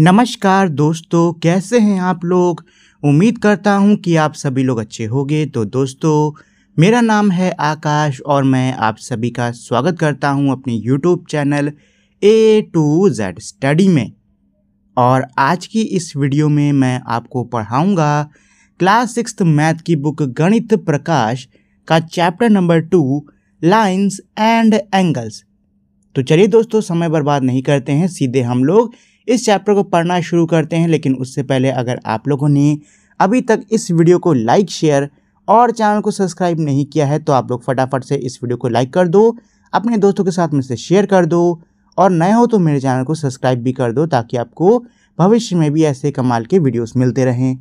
नमस्कार दोस्तों कैसे हैं आप लोग उम्मीद करता हूं कि आप सभी लोग अच्छे होंगे तो दोस्तों मेरा नाम है आकाश और मैं आप सभी का स्वागत करता हूं अपने YouTube channel A to Z study में और आज की इस वीडियो में मैं आपको पढ़ाऊंगा क्लास सिक्स मैथ की बुक गणित प्रकाश का chapter number two lines and angles तो चलिए दोस्तों समय बर्बाद नहीं करते हैं सीधे हम लोग इस चैप्टर को पढ़ना शुरू करते हैं लेकिन उससे पहले अगर आप लोगों ने अभी तक इस वीडियो को लाइक शेयर और चैनल को सब्सक्राइब नहीं किया है तो आप लोग फटाफट से इस वीडियो को लाइक कर दो अपने दोस्तों के साथ मुझसे शेयर कर दो और नए हो तो मेरे चैनल को सब्सक्राइब भी कर दो ताकि आपको भविष्य में भी ऐसे कमाल के वीडियोस मिलते रहें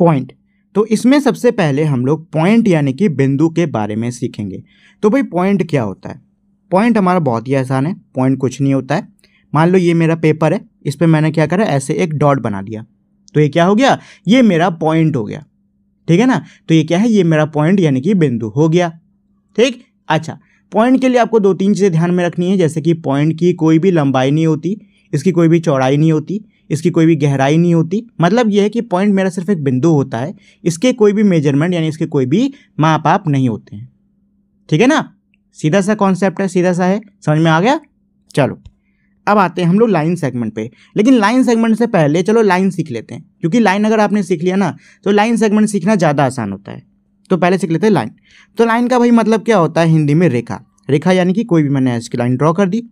पॉइंट तो इसमें सबसे पहले हम लोग पॉइंट यानी कि बिंदु के बारे में सीखेंगे तो भाई पॉइंट क्या होता है पॉइंट हमारा बहुत ही आसान है पॉइंट कुछ नहीं होता है मान लो ये मेरा पेपर है इस पर मैंने क्या करा ऐसे एक डॉट बना दिया तो ये क्या हो गया ये मेरा पॉइंट हो गया ठीक है ना तो ये क्या है ये मेरा पॉइंट यानी कि बिंदु हो गया ठीक अच्छा पॉइंट के लिए आपको दो तीन चीज़ें ध्यान में रखनी है जैसे कि पॉइंट की कोई भी लंबाई नहीं होती इसकी कोई भी चौड़ाई नहीं होती इसकी कोई भी गहराई नहीं होती मतलब यह है कि पॉइंट मेरा सिर्फ एक बिंदु होता है इसके कोई भी मेजरमेंट यानी इसके कोई भी माप आप नहीं होते हैं ठीक है ना सीधा सा कॉन्सेप्ट है सीधा सा है समझ में आ गया चलो अब आते हैं हम लोग लाइन सेगमेंट पे लेकिन लाइन सेगमेंट से पहले चलो लाइन सीख लेते हैं क्योंकि लाइन अगर आपने सीख लिया ना तो लाइन सेगमेंट सीखना ज़्यादा आसान होता है तो पहले सीख लेते हैं लाइन तो लाइन का भाई मतलब क्या होता है हिंदी में रेखा रेखा यानी कि कोई भी मैंने इसकी लाइन ड्रॉ कर दी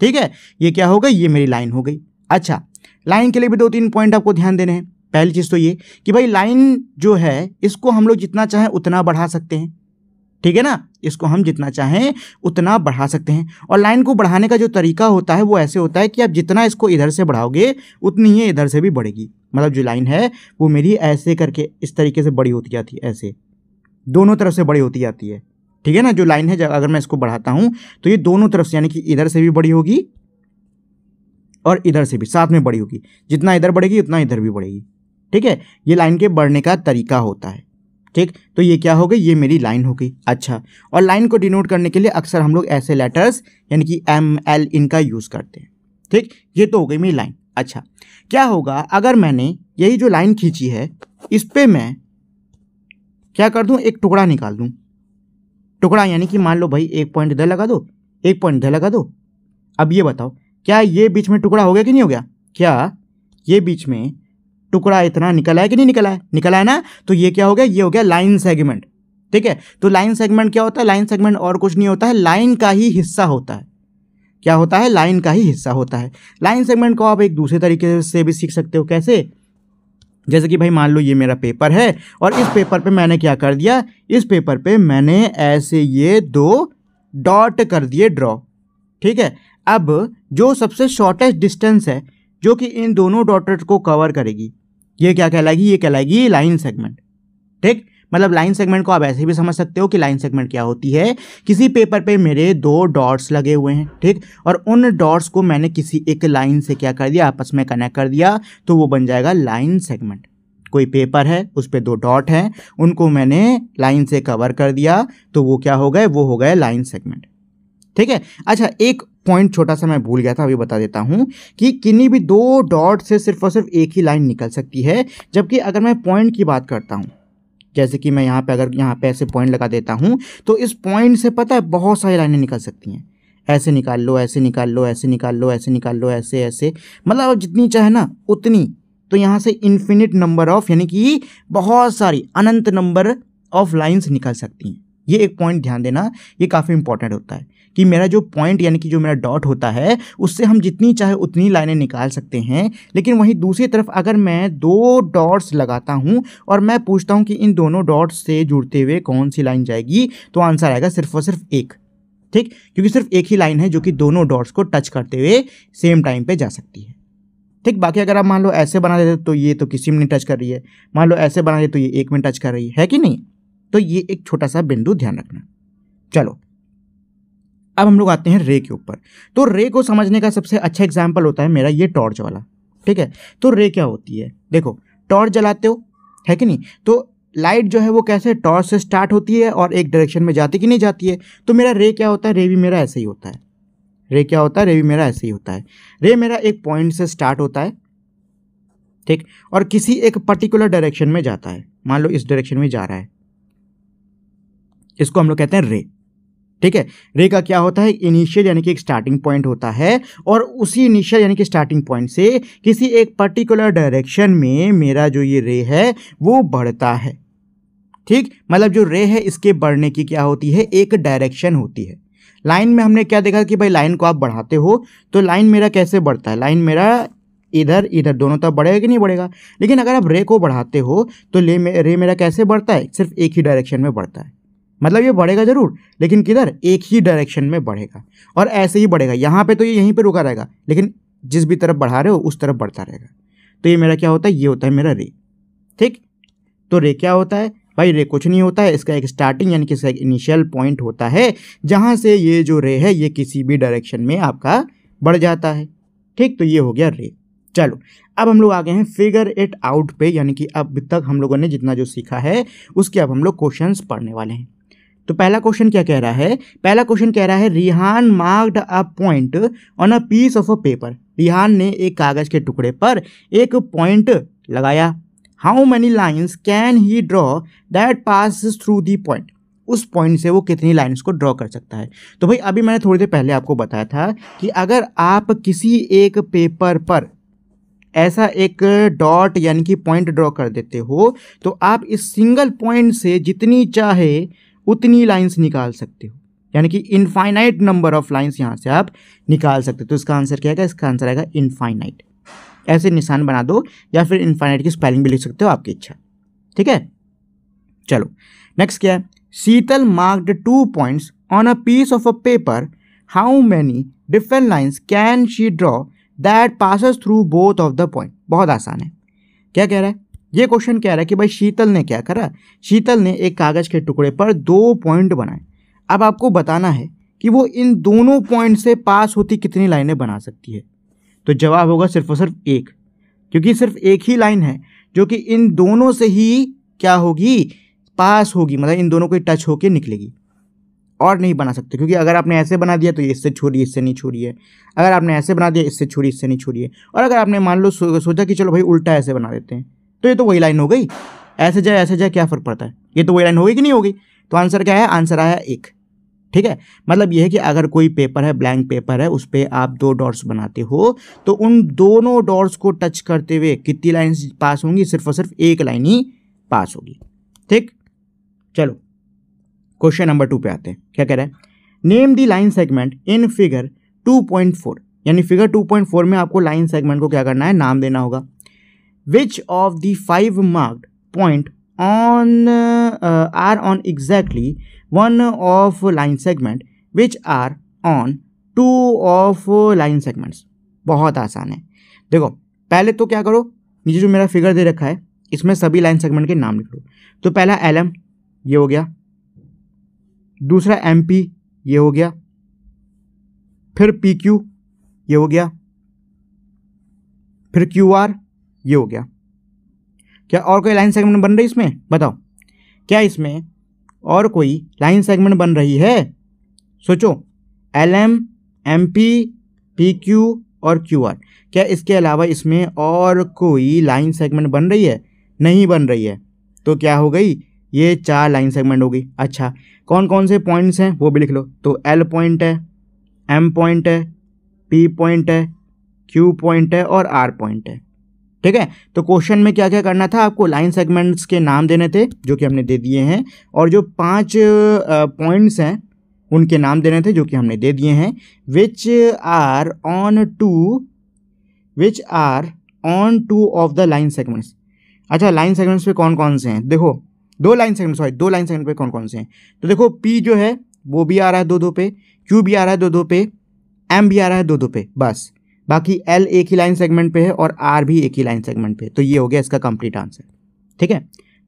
ठीक है ये क्या हो गई ये मेरी लाइन हो गई अच्छा लाइन के लिए भी दो तीन पॉइंट आपको ध्यान देने हैं पहली चीज़ तो ये कि भाई लाइन जो है इसको हम लोग जितना चाहें उतना बढ़ा सकते हैं ठीक है ना इसको हम जितना चाहें उतना बढ़ा सकते हैं और लाइन को बढ़ाने का जो तरीका होता है वो ऐसे होता है कि आप जितना इसको इधर से बढ़ाओगे उतनी ही इधर से भी बढ़ेगी मतलब जो लाइन है वो मेरी ऐसे करके इस तरीके से बड़ी होती जाती है ऐसे दोनों तरफ से बड़ी होती जाती है ठीक है ना जो लाइन है अगर मैं इसको बढ़ाता हूँ तो ये दोनों तरफ से यानी कि इधर से भी बड़ी होगी और इधर से भी साथ में बड़ी होगी जितना इधर बढ़ेगी उतना इधर भी बढ़ेगी ठीक है ये लाइन के बढ़ने का तरीका होता है ठीक तो ये क्या हो गई ये मेरी लाइन हो गई अच्छा और लाइन को डिनोट करने के लिए अक्सर हम लोग ऐसे लेटर्स यानी कि एम एल इनका यूज़ करते हैं ठीक ये तो हो गई मेरी लाइन अच्छा क्या होगा अगर मैंने यही जो लाइन खींची है इस पर मैं क्या कर दूँ एक टुकड़ा निकाल दूँ टुकड़ा यानी कि मान लो भाई एक पॉइंट इधर लगा दो एक पॉइंट इधर लगा दो अब ये बताओ क्या ये बीच में टुकड़ा हो गया कि नहीं हो गया क्या ये बीच में टुकड़ा इतना निकला है कि नहीं निकला है निकला है ना तो ये क्या हो गया ये हो गया लाइन सेगमेंट ठीक है तो लाइन सेगमेंट क्या होता है लाइन सेगमेंट और कुछ नहीं होता है लाइन का ही हिस्सा होता है क्या होता है लाइन का ही हिस्सा होता है लाइन सेगमेंट को आप एक दूसरे तरीके से भी सीख सकते हो कैसे जैसे कि भाई मान लो ये मेरा पेपर है और इस पेपर पे मैंने क्या कर दिया इस पेपर पे मैंने ऐसे ये दो डॉट कर दिए ड्रॉ ठीक है अब जो सबसे शॉर्टेस्ट डिस्टेंस है जो कि इन दोनों डॉटर को कवर करेगी ये क्या कहलाएगी ये कहलाएगी लाइन सेगमेंट ठीक मतलब लाइन सेगमेंट को आप ऐसे भी समझ सकते हो कि लाइन सेगमेंट क्या होती है किसी पेपर पे मेरे दो डॉट्स लगे हुए हैं ठीक और उन डॉट्स को मैंने किसी एक लाइन से क्या कर दिया आपस में कनेक्ट कर दिया तो वो बन जाएगा लाइन सेगमेंट कोई पेपर है उस पर दो डॉट हैं उनको मैंने लाइन से कवर कर दिया तो वो क्या हो गए वो हो गए लाइन सेगमेंट ठीक है अच्छा एक पॉइंट छोटा सा मैं भूल गया था अभी बता देता हूँ कि किन्हीं भी दो डॉट से सिर्फ और सिर्फ एक ही लाइन निकल सकती है जबकि अगर मैं पॉइंट की बात करता हूँ जैसे कि मैं यहाँ पे अगर यहाँ पे ऐसे पॉइंट लगा देता हूँ तो इस पॉइंट से पता है बहुत सारी लाइनें निकल सकती हैं ऐसे निकाल लो ऐसे निकाल लो ऐसे निकाल लो ऐसे निकाल लो ऐसे ऐसे मतलब जितनी चाहे ना उतनी तो यहाँ से इन्फिनिट नंबर ऑफ यानी कि बहुत सारी अनंत नंबर ऑफ लाइन्स निकल सकती हैं ये एक पॉइंट ध्यान देना ये काफ़ी इंपॉर्टेंट होता है कि मेरा जो पॉइंट यानी कि जो मेरा डॉट होता है उससे हम जितनी चाहे उतनी लाइनें निकाल सकते हैं लेकिन वहीं दूसरी तरफ अगर मैं दो डॉट्स लगाता हूँ और मैं पूछता हूँ कि इन दोनों डॉट्स से जुड़ते हुए कौन सी लाइन जाएगी तो आंसर आएगा सिर्फ और सिर्फ एक ठीक क्योंकि सिर्फ एक ही लाइन है जो कि दोनों डॉट्स को टच करते हुए सेम टाइम पर जा सकती है ठीक बाकी अगर आप मान लो ऐसे बना देते तो ये तो किसी में नहीं टच कर रही है मान लो ऐसे बना देते तो ये एक में टच कर रही है कि नहीं तो ये एक छोटा सा बिंदु ध्यान रखना चलो अब हम लोग आते हैं रे के ऊपर तो रे को समझने का सबसे अच्छा एग्जाम्पल होता है मेरा ये टॉर्च वाला ठीक है तो रे क्या होती है देखो टॉर्च जलाते हो है कि नहीं तो लाइट जो है वो कैसे टॉर्च से स्टार्ट होती है और एक डायरेक्शन में जाती कि नहीं जाती है तो मेरा रे क्या होता है रे भी मेरा ऐसे ही होता है रे क्या होता है रे भी मेरा ऐसे ही होता है रे मेरा एक पॉइंट से स्टार्ट होता है ठीक और किसी एक पर्टिकुलर डायरेक्शन में जाता है मान लो इस डायरेक्शन में जा रहा है इसको हम लोग कहते हैं रे ठीक है रे का क्या होता है इनिशियल यानी कि एक स्टार्टिंग पॉइंट होता है और उसी इनिशियल यानी कि स्टार्टिंग पॉइंट से किसी एक पर्टिकुलर डायरेक्शन में मेरा जो ये रे है वो बढ़ता है ठीक मतलब जो रे है इसके बढ़ने की क्या होती है एक डायरेक्शन होती है लाइन में हमने क्या देखा कि भाई लाइन को आप बढ़ाते हो तो लाइन मेरा कैसे बढ़ता है लाइन मेरा इधर इधर दोनों तरफ बढ़ेगा कि नहीं बढ़ेगा लेकिन अगर आप रे को बढ़ाते हो तो ले रे मेरा कैसे बढ़ता है सिर्फ एक ही डायरेक्शन में बढ़ता है मतलब ये बढ़ेगा ज़रूर लेकिन किधर एक ही डायरेक्शन में बढ़ेगा और ऐसे ही बढ़ेगा यहाँ पे तो ये यहीं पे रुका रहेगा लेकिन जिस भी तरफ बढ़ा रहे हो उस तरफ बढ़ता रहेगा तो ये मेरा क्या होता है ये होता है मेरा रे ठीक तो रे क्या होता है भाई रे कुछ नहीं होता है इसका एक स्टार्टिंग यानी कि इसका एक इनिशियल पॉइंट होता है जहाँ से ये जो रे है ये किसी भी डायरेक्शन में आपका बढ़ जाता है ठीक तो ये हो गया रे चलो अब हम लोग आ गए हैं फिगर इट आउट पे यानी कि अब तक हम लोगों ने जितना जो सीखा है उसके अब हम लोग क्वेश्चंस पढ़ने वाले हैं तो पहला क्वेश्चन क्या कह रहा है पहला क्वेश्चन कह रहा है Rihan marked a point on a piece of a paper Rihan ने एक कागज के टुकड़े पर एक पॉइंट लगाया how many lines can he draw that pass through the point उस पॉइंट से वो कितनी लाइन्स को ड्रॉ कर सकता है तो भाई अभी मैंने थोड़ी देर पहले आपको बताया था कि अगर आप किसी एक पेपर पर ऐसा एक डॉट यानी कि पॉइंट ड्रॉ कर देते हो तो आप इस सिंगल पॉइंट से जितनी चाहे उतनी लाइंस निकाल सकते हो यानी कि इनफाइनाइट नंबर ऑफ लाइंस यहाँ से आप निकाल सकते हो तो इसका आंसर क्या आएगा इसका आंसर आएगा इनफाइनाइट ऐसे निशान बना दो या फिर इनफाइनाइट की स्पेलिंग भी लिख सकते हो आपकी इच्छा ठीक है चलो नेक्स्ट क्या है Sheetal marked two points on a piece of a paper how many different lines can she draw that passes through both of the point बहुत आसान है क्या कह रहा है ये क्वेश्चन कह रहा है कि भाई शीतल ने क्या करा शीतल ने एक कागज़ के टुकड़े पर दो पॉइंट बनाए अब आपको बताना है कि वो इन दोनों पॉइंट से पास होती कितनी लाइनें बना सकती है तो जवाब होगा सिर्फ और सिर्फ एक क्योंकि सिर्फ एक ही लाइन है जो कि इन दोनों से ही क्या होगी पास होगी मतलब इन दोनों को टच होकर निकलेगी और नहीं बना सकते क्योंकि अगर आपने ऐसे बना दिया तो इससे छोड़िए इससे नहीं छोड़िए अगर आपने ऐसे बना दिया इससे छोड़िए इससे नहीं छोड़िए और अगर आपने मान लो सोचा कि चलो भाई उल्टा ऐसे बना देते हैं तो ये तो वही लाइन हो गई ऐसे जाए ऐसे जाए क्या फ़र्क पड़ता है ये तो वही लाइन हो गई कि नहीं होगी तो आंसर क्या है आंसर आया एक ठीक है मतलब यह है कि अगर कोई पेपर है ब्लैंक पेपर है उस पर आप दो डॉट्स बनाते हो तो उन दोनों डॉट्स को टच करते हुए कितनी लाइन पास होंगी सिर्फ और सिर्फ एक लाइन ही पास होगी ठीक चलो क्वेश्चन नंबर टू पे आते हैं क्या कह रहे हैं name the line segment in figure 2.4 यानी फिगर 2.4 में आपको लाइन सेगमेंट को क्या करना है नाम देना होगा which of the five marked point on uh, are on exactly one of line segment which are on two of line segments बहुत आसान है देखो पहले तो क्या करो नीचे जो मेरा फिगर दे रखा है इसमें सभी लाइन सेगमेंट के नाम लिख लो तो पहला एल एम ये हो गया दूसरा एम पी ये हो गया फिर पी क्यू ये हो गया फिर क्यू आर ये हो गया क्या और कोई लाइन सेगमेंट बन रही है इसमें बताओ क्या इसमें और कोई लाइन सेगमेंट बन रही है सोचो L M M P P Q और क्यू आर क्या इसके अलावा इसमें और कोई लाइन सेगमेंट बन रही है नहीं बन रही है तो क्या हो गई ये चार लाइन सेगमेंट हो गई अच्छा कौन कौन से पॉइंट्स हैं वो भी लिख लो तो एल पॉइंट है एम पॉइंट है पी पॉइंट है क्यू पॉइंट है और आर पॉइंट है ठीक है तो क्वेश्चन में क्या क्या करना था आपको लाइन सेगमेंट्स के नाम देने थे जो कि हमने दे दिए हैं और जो पांच पॉइंट्स हैं उनके नाम देने थे जो कि हमने दे दिए हैं which are on two which are on two of the line segments अच्छा लाइन सेगमेंट्स पे कौन कौन से हैं देखो दो लाइन सेगमेंट सॉरी दो लाइन सेगमेंट पे कौन कौन से हैं तो देखो पी जो है वो भी आ रहा है दो दो पे क्यू भी आ रहा है दो दो पे एम भी आ रहा है दो दो पे बस बाकी एल एक ही लाइन सेगमेंट पे है और आर भी एक ही लाइन सेगमेंट पे है तो ये हो गया इसका कंप्लीट आंसर ठीक है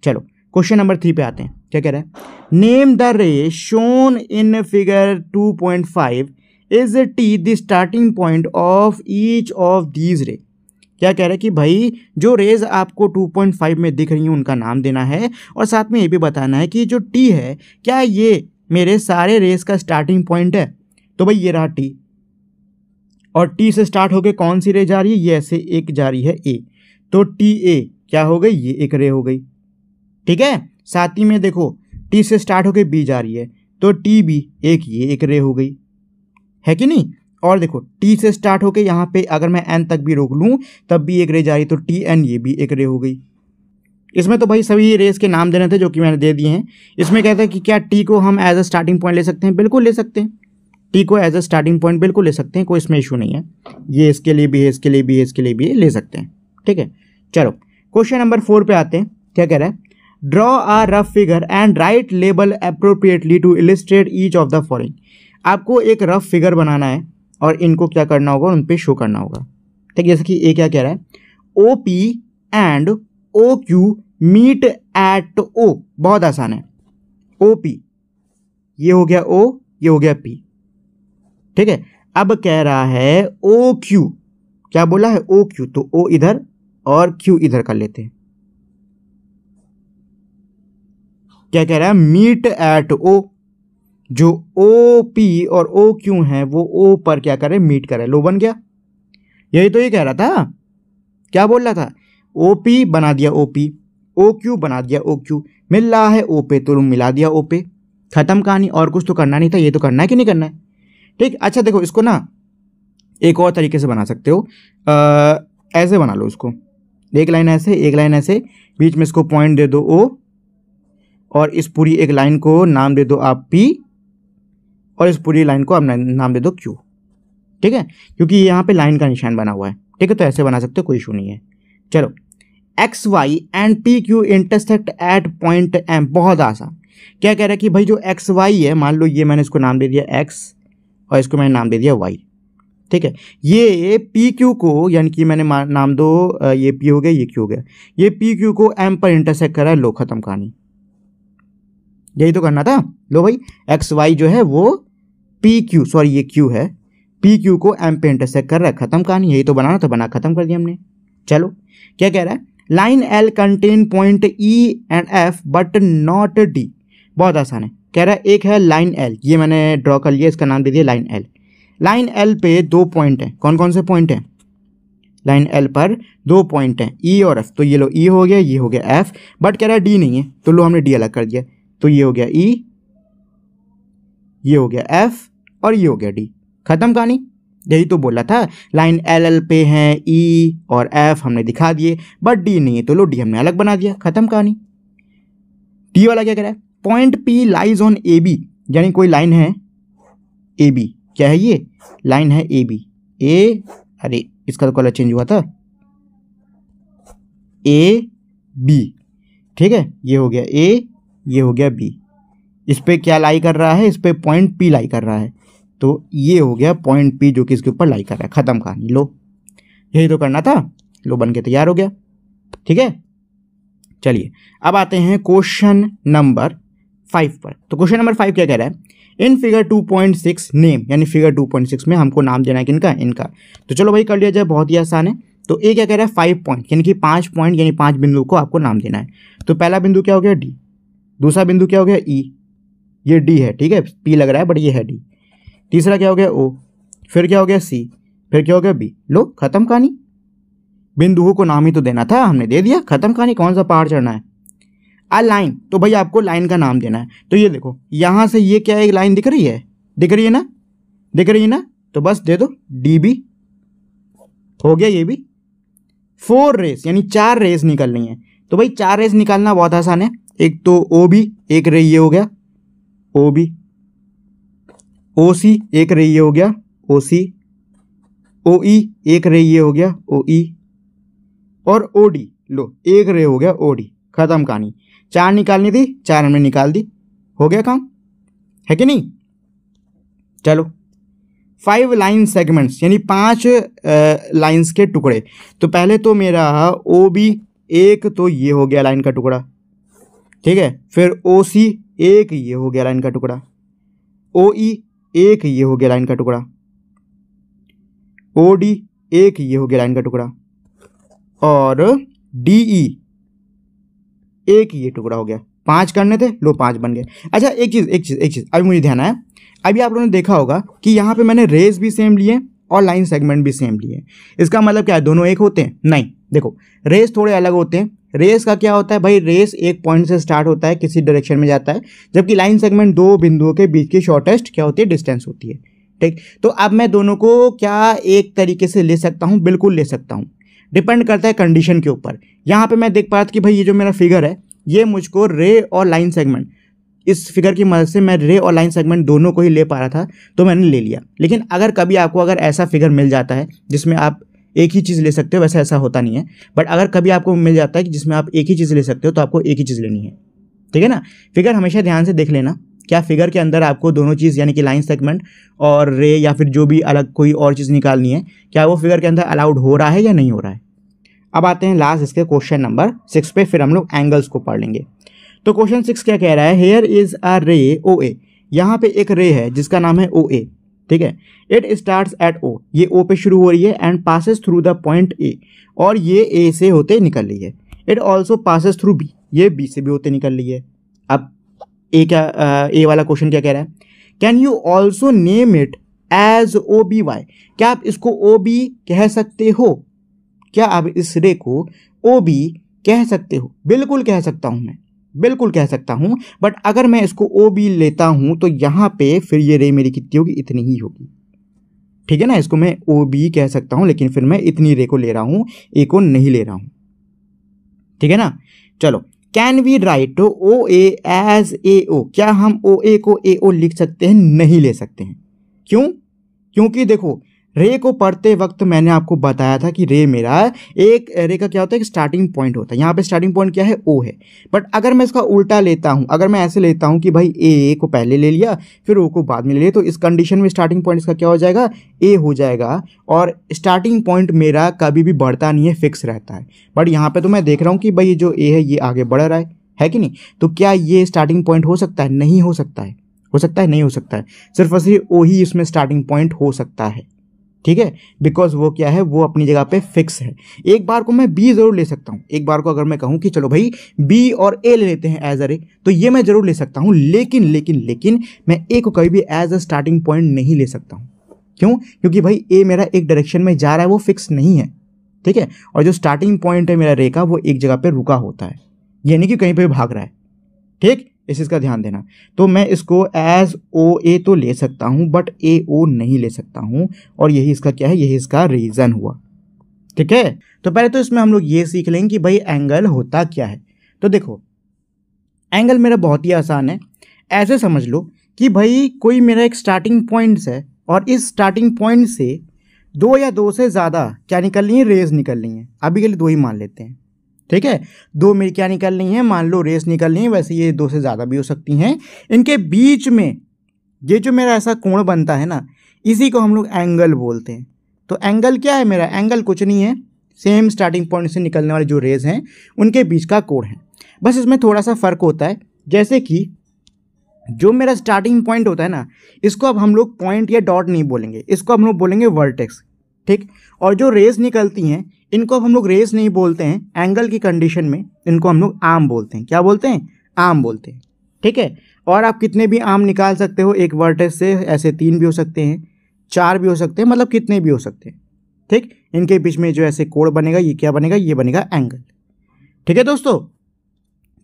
चलो क्वेश्चन नंबर थ्री पे आते हैं क्या कह रहा है name the ray shown in figure two point five is T the starting point of each of these ray क्या कह रहा है कि भाई जो रेज आपको 2.5 में दिख रही हैं उनका नाम देना है और साथ में ये भी बताना है कि जो टी है क्या ये मेरे सारे रेस का स्टार्टिंग पॉइंट है तो भाई ये रहा टी और टी से स्टार्ट होकर कौन सी रे जा रही है ये ऐसे एक जा रही है ए तो टी ए क्या हो गई ये एक रे हो गई ठीक है साथ ही में देखो टी से स्टार्ट होकर बी जा रही है तो टी बी एक ये एक रे हो गई है कि नहीं और देखो टी से स्टार्ट होकर यहाँ पे अगर मैं एन तक भी रोक लूँ तब भी एक रे जा रही तो टी एन ये भी एक रे हो गई इसमें तो भाई सभी रेस के नाम देने थे जो कि मैंने दे दिए हैं इसमें कहता है कि क्या टी को हम एज अ स्टार्टिंग पॉइंट ले सकते हैं बिल्कुल ले सकते हैं टी को एज अ स्टार्टिंग पॉइंट बिल्कुल ले सकते हैं कोई इसमें इशू नहीं है ये इसके लिए भी है इसके लिए भी है इसके लिए भी है ले सकते हैं ठीक है चलो क्वेश्चन नंबर फोर पे आते हैं क्या कह रहा है draw a rough figure and write label appropriately to illustrate each of the following आपको एक रफ फिगर बनाना है और इनको क्या करना होगा उन पर शो करना होगा ठीक है जैसे कि ए क्या कह रहा है O P and O Q meet at O बहुत आसान है ओ पी ये हो गया ओ ये हो गया पी ठीक है अब कह रहा है ओ क्यू क्या बोला है ओ क्यू तो ओ इधर और क्यू इधर कर लेते हैं क्या कह रहा है मीट एट ओ जो ओ पी और ओ क्यू है वो ओ पर क्या करे मीट करे लो बन गया यही तो ये कह रहा था क्या बोल रहा था ओ पी बना दिया ओ पी ओ क्यू बना दिया ओ क्यू मिल रहा है ओ पे तो मिला दिया ओ पे खत्म कहानी और कुछ तो करना नहीं था ये तो करना है कि नहीं करना है ठीक अच्छा देखो इसको ना एक और तरीके से बना सकते हो आ, ऐसे बना लो इसको एक लाइन ऐसे एक लाइन ऐसे बीच में इसको पॉइंट दे दो ओ और इस पूरी एक लाइन को नाम दे दो आप पी और इस पूरी लाइन को आप नाम दे दो क्यू ठीक है क्योंकि यहाँ पे लाइन का निशान बना हुआ है ठीक है तो ऐसे बना सकते हो कोई इशू नहीं है चलो X Y and P Q intersect at point M बहुत आसान क्या कह रहा है कि भाई जो एक्स वाई है मान लो ये मैंने इसको नाम दे दिया एक्स और इसको मैंने नाम दे दिया वाई ठीक है ये पी क्यू को यानी कि मैंने नाम दो ये पी हो गया ये क्यू हो गया ये पी क्यू को एम पर इंटरसेक्ट करा है लो खत्म कहानी यही तो करना था लो भाई एक्स वाई जो है वो पी क्यू सॉरी ये क्यू है पी क्यू को एम पर इंटरसेक्ट कर रहा है खत्म कहानी यही तो बनाना था बना खत्म कर दिया हमने चलो क्या कह रहा है line L contain point E and F but not D बहुत आसान है कह रहा है एक है लाइन एल ये मैंने ड्रॉ कर लिया इसका नाम दे दिया लाइन एल लाइन एल पे दो पॉइंट हैं कौन कौन से पॉइंट हैं लाइन एल पर दो पॉइंट हैं ई e और एफ तो ये लो ई e हो गया ये हो गया एफ बट कह रहा है डी नहीं है तो लो हमने डी अलग कर दिया तो ये हो गया ई e, ये हो गया एफ और ये हो गया डी ख़त्म कहानी यही तो बोला था लाइन एल एल पे हैं ई e और एफ हमने दिखा दिए बट डी नहीं है तो लो डी हमने अलग बना दिया ख़त्म कहानी डी वाला क्या कह रहा है point P lies on A B यानी कोई लाइन है ए बी क्या है ये लाइन है ए बी ए अरे इसका तो कलर चेंज हुआ था ए बी ठीक है ये हो गया ए ये हो गया बी इस पर क्या लाई कर रहा है इस पर पॉइंट पी लाई कर रहा है तो ये हो गया पॉइंट पी जो कि इसके ऊपर लाई कर रहा है ख़त्म कहानी लो यही तो करना था लो बन के तैयार हो गया ठीक है चलिए अब आते हैं क्वेश्चन नंबर फाइव पर तो क्वेश्चन नंबर फाइव क्या कह रहा है in figure two point six name यानी फिगर टू पॉइंट सिक्स में हमको नाम देना है किनका इनका तो चलो भाई कर लिया जाए बहुत ही आसान है तो ए क्या कह रहा है फाइव पॉइंट यानी कि पाँच पॉइंट यानी पाँच बिंदु को आपको नाम देना है तो पहला बिंदु क्या हो गया डी दूसरा बिंदु क्या हो गया ई e। ये डी है ठीक है पी लग रहा है बट ये है डी तीसरा क्या हो गया ओ फिर क्या हो गया सी फिर क्या हो गया बी लो खत्म कहानी बिंदुओं को नाम ही तो देना था हमने दे दिया खत्म कहानी कौन सा पहाड़ चढ़ना है अ लाइन तो भाई आपको लाइन का नाम देना है तो ये देखो यहाँ से ये क्या एक लाइन दिख रही है दिख रही है ना दिख रही है ना तो बस दे दो डी बी हो गया ये भी फोर रेस यानी चार रेस निकलनी है तो भाई चार रेस निकालना बहुत आसान है एक तो ओ बी एक रे ये हो गया ओ बी ओ सी एक रे ये हो गया ओ सी ओ ई एक रे ये हो गया ओ ई e। और ओ डी लो एक रे हो गया ओ डी ख़त्म कहानी चार निकालनी थी चार हमने निकाल दी हो गया काम है कि नहीं चलो फाइव लाइन सेगमेंट्स यानी पांच लाइंस के टुकड़े तो पहले तो मेरा ओ बी एक तो ये हो गया लाइन का टुकड़ा ठीक है फिर ओ सी एक ये हो गया लाइन का टुकड़ा ओ ई e, एक ये हो गया लाइन का टुकड़ा ओ डी एक ये हो गया लाइन का टुकड़ा और डी ई e, एक ये टुकड़ा हो गया पाँच करने थे लो पाँच बन गए अच्छा एक चीज़ एक चीज़ एक चीज़ अभी मुझे ध्यान आया अभी आप लोगों ने देखा होगा कि यहाँ पे मैंने रेस भी सेम लिए और लाइन सेगमेंट भी सेम लिए इसका मतलब क्या है दोनों एक होते हैं नहीं देखो रेस थोड़े अलग होते हैं रेस का क्या होता है भाई रेस एक पॉइंट से स्टार्ट होता है किसी डायरेक्शन में जाता है जबकि लाइन सेगमेंट दो बिंदुओं के बीच की शॉर्टेस्ट क्या होती है डिस्टेंस होती है ठीक तो अब मैं दोनों को क्या एक तरीके से ले सकता हूँ बिल्कुल ले सकता हूँ डिपेंड करता है कंडीशन के ऊपर यहाँ पे मैं देख पा रहा था कि भाई ये जो मेरा फिगर है ये मुझको रे और लाइन सेगमेंट इस फिगर की मदद से मैं रे और लाइन सेगमेंट दोनों को ही ले पा रहा था तो मैंने ले लिया लेकिन अगर कभी आपको अगर ऐसा फिगर मिल जाता है जिसमें आप एक ही चीज़ ले सकते हो वैसे ऐसा होता नहीं है बट अगर कभी आपको मिल जाता है कि जिसमें आप एक ही चीज़ ले सकते हो तो आपको एक ही चीज़ लेनी है ठीक है ना फिगर हमेशा ध्यान से देख लेना क्या फिगर के अंदर आपको दोनों चीज़ यानी कि लाइन सेगमेंट और रे या फिर जो भी अलग कोई और चीज़ निकालनी है क्या वो फिगर के अंदर अलाउड हो रहा है या नहीं हो रहा है अब आते हैं लास्ट इसके क्वेश्चन नंबर सिक्स पे फिर हम लोग एंगल्स को पढ़ लेंगे तो क्वेश्चन सिक्स क्या कह रहा है हेयर इज़ अ रे ओ ए यहाँ पे एक रे है जिसका नाम है ओ ए ठीक है इट स्टार्ट्स एट ओ ये ओ पे शुरू हो रही है and passes through the point A और ये ए से होते निकल रही है it also passes through B ये बी से भी होते निकल रही है अब ए क्या ए uh, वाला क्वेश्चन क्या कह रहा है can you also name it as O B why क्या आप इसको ओ बी कह सकते हो क्या आप इस रे को ओ बी कह सकते हो बिल्कुल कह सकता हूँ मैं बिल्कुल कह सकता हूँ बट अगर मैं इसको ओ बी लेता हूँ तो यहाँ पे फिर ये रे मेरी कितनी होगी इतनी ही होगी ठीक है ना इसको मैं ओ बी कह सकता हूँ लेकिन फिर मैं इतनी रे को ले रहा हूँ ए को नहीं ले रहा हूँ ठीक है ना चलो can we write O A as A O क्या हम ओ ए को ए ओ लिख सकते हैं नहीं ले सकते हैं क्यों क्योंकि देखो रे को पढ़ते वक्त मैंने आपको बताया था कि रे मेरा एक रे का क्या होता है एक स्टार्टिंग पॉइंट होता है यहाँ पे स्टार्टिंग पॉइंट क्या है ओ है बट अगर मैं इसका उल्टा लेता हूँ अगर मैं ऐसे लेता हूँ कि भाई ए ए को पहले ले लिया फिर ओ को बाद में ले लिया तो इस कंडीशन में स्टार्टिंग पॉइंट इसका क्या हो जाएगा ए हो जाएगा और स्टार्टिंग पॉइंट मेरा कभी भी बढ़ता नहीं है फिक्स रहता है बट यहाँ पर तो मैं देख रहा हूँ कि भाई जो ए है ये आगे बढ़ रहा है है कि नहीं तो क्या ये स्टार्टिंग पॉइंट हो सकता है नहीं हो सकता है हो सकता है नहीं हो सकता है सिर्फ और सिर्फ ओ ही इसमें स्टार्टिंग पॉइंट हो सकता है ठीक है बिकॉज वो क्या है वो अपनी जगह पे फिक्स है एक बार को मैं बी जरूर ले सकता हूँ एक बार को अगर मैं कहूँ कि चलो भाई बी और ए ले लेते हैं एज अ रे तो ये मैं जरूर ले सकता हूँ लेकिन लेकिन लेकिन मैं ए को कभी भी एज अ स्टार्टिंग पॉइंट नहीं ले सकता हूँ क्यों क्योंकि भाई ए मेरा एक डायरेक्शन में जा रहा है वो फिक्स नहीं है ठीक है और जो स्टार्टिंग पॉइंट है मेरा रे का वो एक जगह पर रुका होता है यानी कि कहीं पर भाग रहा है ठीक इस चीज़ का ध्यान देना तो मैं इसको एज ओ ए तो ले सकता हूँ बट ए ओ नहीं ले सकता हूँ और यही इसका क्या है यही इसका रीज़न हुआ ठीक है तो पहले तो इसमें हम लोग ये सीख लेंगे कि भाई एंगल होता क्या है तो देखो एंगल मेरा बहुत ही आसान है ऐसे समझ लो कि भाई कोई मेरा एक स्टार्टिंग पॉइंट्स है और इस स्टार्टिंग पॉइंट से दो या दो से ज़्यादा क्या निकल रही है रेज निकल रही हैं अभी के लिए दो ही मान लेते हैं ठीक है दो मिर्कियाँ निकलनी है मान लो रेस निकलनी है वैसे ये दो से ज़्यादा भी हो सकती हैं इनके बीच में ये जो मेरा ऐसा कोण बनता है ना इसी को हम लोग एंगल बोलते हैं तो एंगल क्या है मेरा एंगल कुछ नहीं है सेम स्टार्टिंग पॉइंट से निकलने वाले जो रेज हैं उनके बीच का कोण है बस इसमें थोड़ा सा फ़र्क होता है जैसे कि जो मेरा स्टार्टिंग पॉइंट होता है ना इसको अब हम लोग पॉइंट या डॉट नहीं बोलेंगे इसको हम लोग बोलेंगे वर्टेक्स ठीक और जो रेज निकलती हैं इनको अब हम लोग रेस नहीं बोलते हैं एंगल की कंडीशन में इनको हम लोग आम बोलते हैं क्या बोलते हैं आम बोलते हैं ठीक है और आप कितने भी आम निकाल सकते हो एक वर्टेक्स से ऐसे तीन भी हो सकते हैं चार भी हो सकते हैं मतलब कितने भी हो सकते हैं ठीक इनके बीच में जो ऐसे कोड बनेगा ये क्या बनेगा ये बनेगा एंगल ठीक है दोस्तों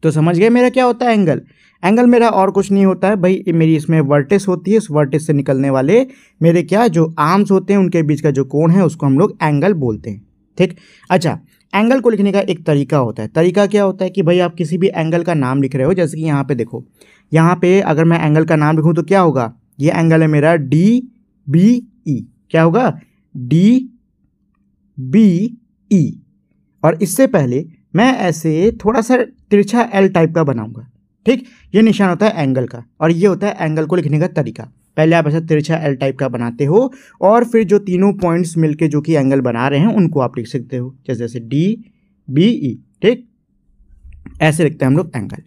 तो समझ गए मेरा क्या होता है एंगल एंगल मेरा और कुछ नहीं होता है भाई मेरी इसमें वर्टेस होती है उस वर्टेस से निकलने वाले मेरे क्या जो आर्म्स होते हैं उनके बीच का जो कोण है उसको हम लोग एंगल बोलते हैं ठीक अच्छा एंगल को लिखने का एक तरीका होता है तरीका क्या होता है कि भाई आप किसी भी एंगल का नाम लिख रहे हो जैसे कि यहाँ पे देखो यहाँ पे अगर मैं एंगल का नाम लिखूँ तो क्या होगा ये एंगल है मेरा डी बी ई क्या होगा डी बी ई और इससे पहले मैं ऐसे थोड़ा सा तिरछा एल टाइप का बनाऊँगा ठीक ये निशान होता है एंगल का और ये होता है एंगल को लिखने का तरीका पहले आप ऐसा तिरछा एल टाइप का बनाते हो और फिर जो तीनों पॉइंट्स मिलके जो कि एंगल बना रहे हैं उनको आप लिख सकते हो जैसे जैसे डी बी ई ठीक ऐसे लिखते हैं हम लोग एंगल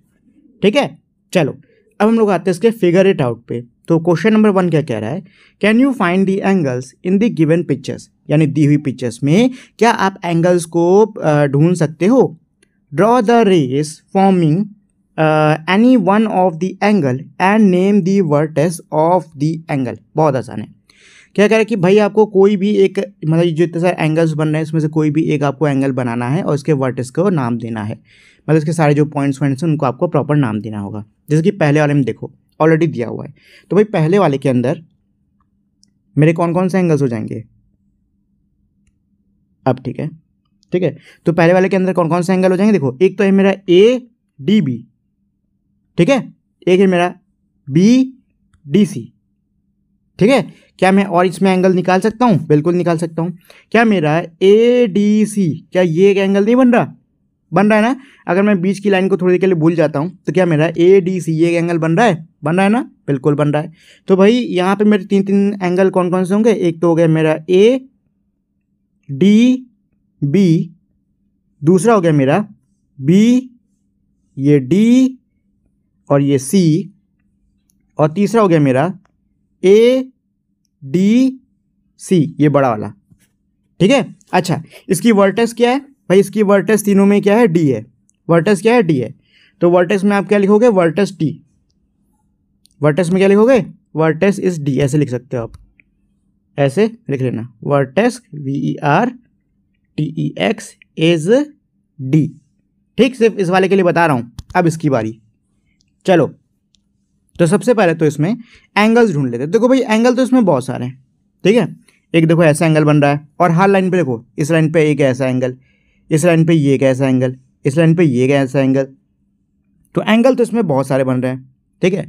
ठीक है चलो अब हम लोग आते हैं इसके फिगर इट आउट पे तो क्वेश्चन नंबर वन क्या कह रहा है can you find the angles in the given pictures यानी दी हुई पिक्चर्स में क्या आप एंगल्स को ढूंढ सकते हो draw the rays forming any one of the angle and name name vertex of the angle बहुत आसान है क्या कह रहा है कि भाई आपको कोई भी एक मतलब जो इतने सारे एंगल्स बन रहे हैं उसमें से कोई भी एक आपको एंगल बनाना है और उसके वर्टेक्स को नाम देना है मतलब इसके सारे जो पॉइंट्स वॉइंट्स हैं उनको आपको प्रॉपर नाम देना होगा जैसे कि पहले वाले में देखो ऑलरेडी दिया हुआ है तो भाई पहले वाले के अंदर मेरे कौन कौन से एंगल्स हो जाएंगे अब ठीक है ठीक है तो पहले वाले के अंदर कौन कौन से एंगल हो जाएंगे देखो एक तो है मेरा ए डी बी ठीक है एक है मेरा बी डी सी ठीक है क्या मैं और इसमें एंगल निकाल सकता हूँ बिल्कुल निकाल सकता हूँ क्या मेरा ए डी सी क्या ये एक एंगल नहीं बन रहा बन रहा है ना अगर मैं बीच की लाइन को थोड़ी देर के लिए भूल जाता हूँ तो क्या मेरा ए डी सी ये एंगल बन रहा है बन रहा है ना बिल्कुल बन रहा है तो भाई यहाँ पे मेरे तीन तीन एंगल कौन कौन से होंगे एक तो हो गया मेरा ए डी बी दूसरा हो गया मेरा बी ये डी और ये सी और तीसरा हो गया मेरा ए डी सी ये बड़ा वाला ठीक है अच्छा इसकी वर्टेक्स क्या है भाई इसकी वर्टेक्स तीनों में क्या है डी है वर्टेक्स क्या है डी है तो वर्टेक्स में आप क्या लिखोगे वर्टेक्स टी वर्टेक्स में क्या लिखोगे वर्टेक्स इज डी ऐसे लिख सकते हो आप ऐसे लिख लेना vertex V E R T E X is D ठीक सिर्फ इस वाले के लिए बता रहा हूँ अब इसकी बारी चलो तो सबसे पहले तो इसमें एंगल्स ढूंढ लेते हैं देखो भाई एंगल तो इसमें बहुत सारे हैं ठीक है एक देखो ऐसा एंगल बन रहा है और हर लाइन पे देखो इस लाइन पे एक ऐसा एंगल इस लाइन पे ये एक ऐसा एंगल इस लाइन पे ये एक ऐसा एंगल तो एंगल तो इसमें बहुत सारे बन रहे हैं ठीक है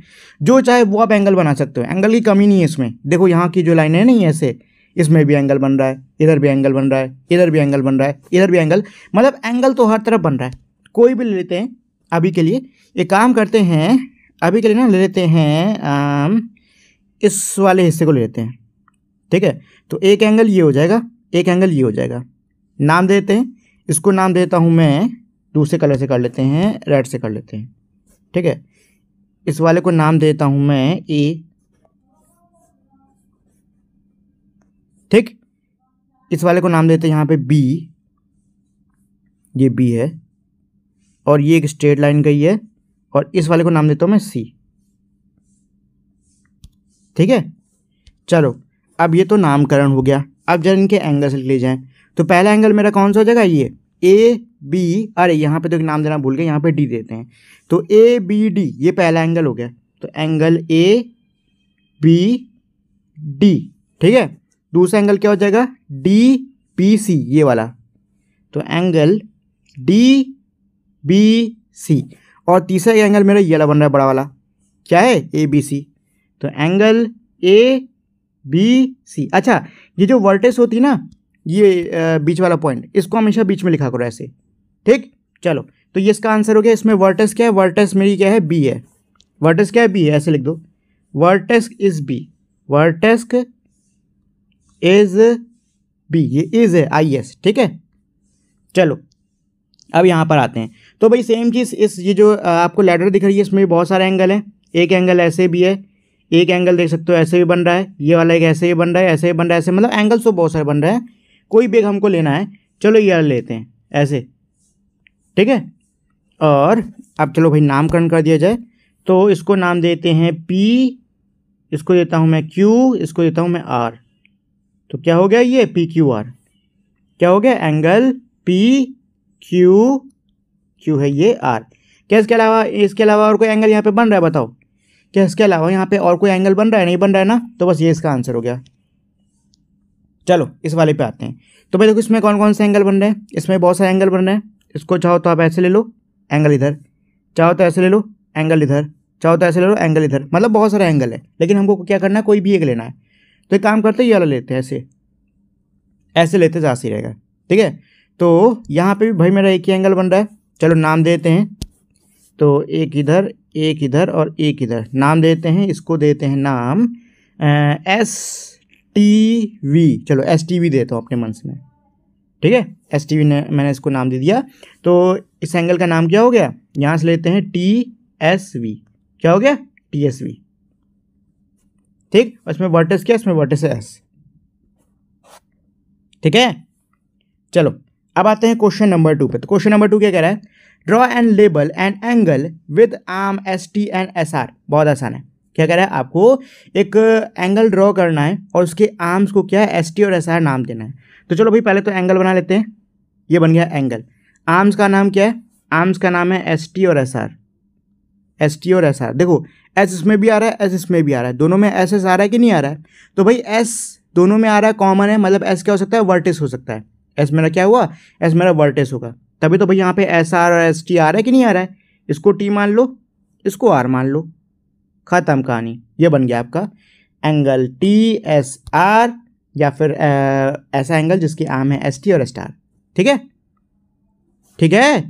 जो चाहे वो आप एंगल बना सकते हो एंगल की कमी नहीं है इसमें देखो यहाँ की जो लाइन है नहीं ऐसे इसमें भी एंगल बन रहा है इधर भी एंगल बन रहा है इधर भी एंगल बन रहा है इधर भी एंगल मतलब एंगल तो हर तरफ बन रहा है कोई भी लेते हैं अभी के लिए एक काम करते हैं अभी के लिए ना ले लेते हैं आ, इस वाले हिस्से को ले लेते हैं ठीक है तो एक एंगल ये हो जाएगा एक एंगल ये हो जाएगा नाम देते हैं इसको नाम देता हूँ मैं दूसरे कलर से कर लेते हैं रेड से कर लेते हैं ठीक है इस वाले को नाम देता हूँ मैं ए ठीक इस वाले को नाम देते हैं यहाँ पे बी ये बी है और ये एक स्ट्रेट लाइन गई है और इस वाले को नाम देता हूँ मैं सी ठीक है चलो अब ये तो नामकरण हो गया अब जरा इनके एंगल्स लिख ले जाएँ तो पहला एंगल मेरा कौन सा हो जाएगा ये ए बी अरे यहाँ पे तो एक नाम देना भूल गए यहाँ पे डी देते हैं तो ए बी डी ये पहला एंगल हो गया तो एंगल ए बी डी ठीक है दूसरा एंगल क्या हो जाएगा डी पी सी ये वाला तो एंगल डी बी सी और तीसरा एंगल मेरा ये बन रहा है बड़ा वाला क्या है ए बी सी तो एंगल ए बी सी अच्छा ये जो वर्टेस होती है ना ये बीच वाला पॉइंट इसको हमेशा बीच में लिखा करो ऐसे ठीक चलो तो ये इसका आंसर हो गया इसमें वर्टेस क्या है वर्टेस मेरी क्या है बी है वर्टेस क्या है बी है ऐसे लिख दो vertex is B vertex is B ये इज है आई एस ठीक है चलो अब यहाँ पर आते हैं तो भाई सेम चीज़ इस ये जो आपको लेडर दिख रही है इसमें भी बहुत सारे एंगल हैं एक एंगल ऐसे भी है एक एंगल देख सकते हो ऐसे भी बन रहा है ये वाला एक ऐसे भी बन रहा है ऐसे भी बन रहा है ऐसे मतलब एंगल्स तो बहुत सारे बन रहे हैं कोई भी एक हमको लेना है चलो ये लेते हैं ऐसे ठीक है और अब चलो भाई नामकरण कर दिया जाए तो इसको नाम देते हैं पी इसको देता हूँ मैं क्यू इसको देता हूँ मैं आर तो क्या हो गया ये पी क्यू आर क्या हो गया एंगल पी क्यू क्यू है ये आर क्या इसके अलावा इसके अलावा और कोई एंगल यहाँ पे बन रहा है बताओ क्या इसके अलावा यहाँ पे और कोई एंगल बन रहा है नहीं बन रहा है ना तो बस ये इसका आंसर हो गया चलो इस वाले पे आते हैं तो भाई देखो इसमें कौन कौन से एंगल बन रहे हैं इसमें बहुत सारे एंगल बन रहे हैं इसको चाहो तो आप ऐसे ले लो एंगल इधर चाहो तो ऐसे ले लो एंगल इधर चाहो तो ऐसे ले लो एंगल इधर मतलब बहुत सारे एंगल है लेकिन हमको क्या करना है कोई भी एक लेना है तो एक काम करते ये वाला लेते हैं ऐसे ऐसे लेते जा सी रहेगा ठीक है तो यहाँ पे भी भाई मेरा एक ही एंगल बन रहा है चलो नाम देते हैं तो एक इधर एक इधर और एक इधर नाम देते हैं इसको देते हैं नाम एस टी वी चलो एस टी वी देता हूँ अपने मन से मैं ठीक है एस टी वी ने मैंने इसको नाम दे दिया तो इस एंगल का नाम क्या हो गया यहाँ से लेते हैं टी एस वी क्या हो गया टी एस वी ठीक इसमें वर्टेस क्या इसमें वर्टेस एस ठीक है चलो अब आते हैं क्वेश्चन नंबर टू पे तो क्वेश्चन नंबर टू क्या कह रहा है draw and label and angle with arm S T and S R बहुत आसान है क्या कह रहा है आपको एक एंगल ड्रॉ करना है और उसके आर्म्स को क्या है एस टी और एस आर नाम देना है तो चलो भाई पहले तो एंगल बना लेते हैं ये बन गया एंगल आर्म्स का नाम क्या है आर्म्स का नाम है एस टी और एस आर एस टी और एस आर देखो एस इसमें भी आ रहा है एस इसमें भी आ रहा है दोनों में एस एस आ रहा है कि नहीं आ रहा है तो भाई एस दोनों में आ रहा है कॉमन है मतलब एस क्या हो सकता है वर्टिस हो सकता है एस मेरा क्या हुआ एस मेरा वर्टेस होगा तभी तो भाई यहाँ पे एस आर और एस टी आ रहा है कि नहीं आ रहा है इसको टी मान लो इसको आर मान लो ख़त्म कहानी ये बन गया आपका एंगल टी एस आर या फिर आ, ऐसा एंगल जिसके आम है एस टी और स्टार ठीक है ठीक है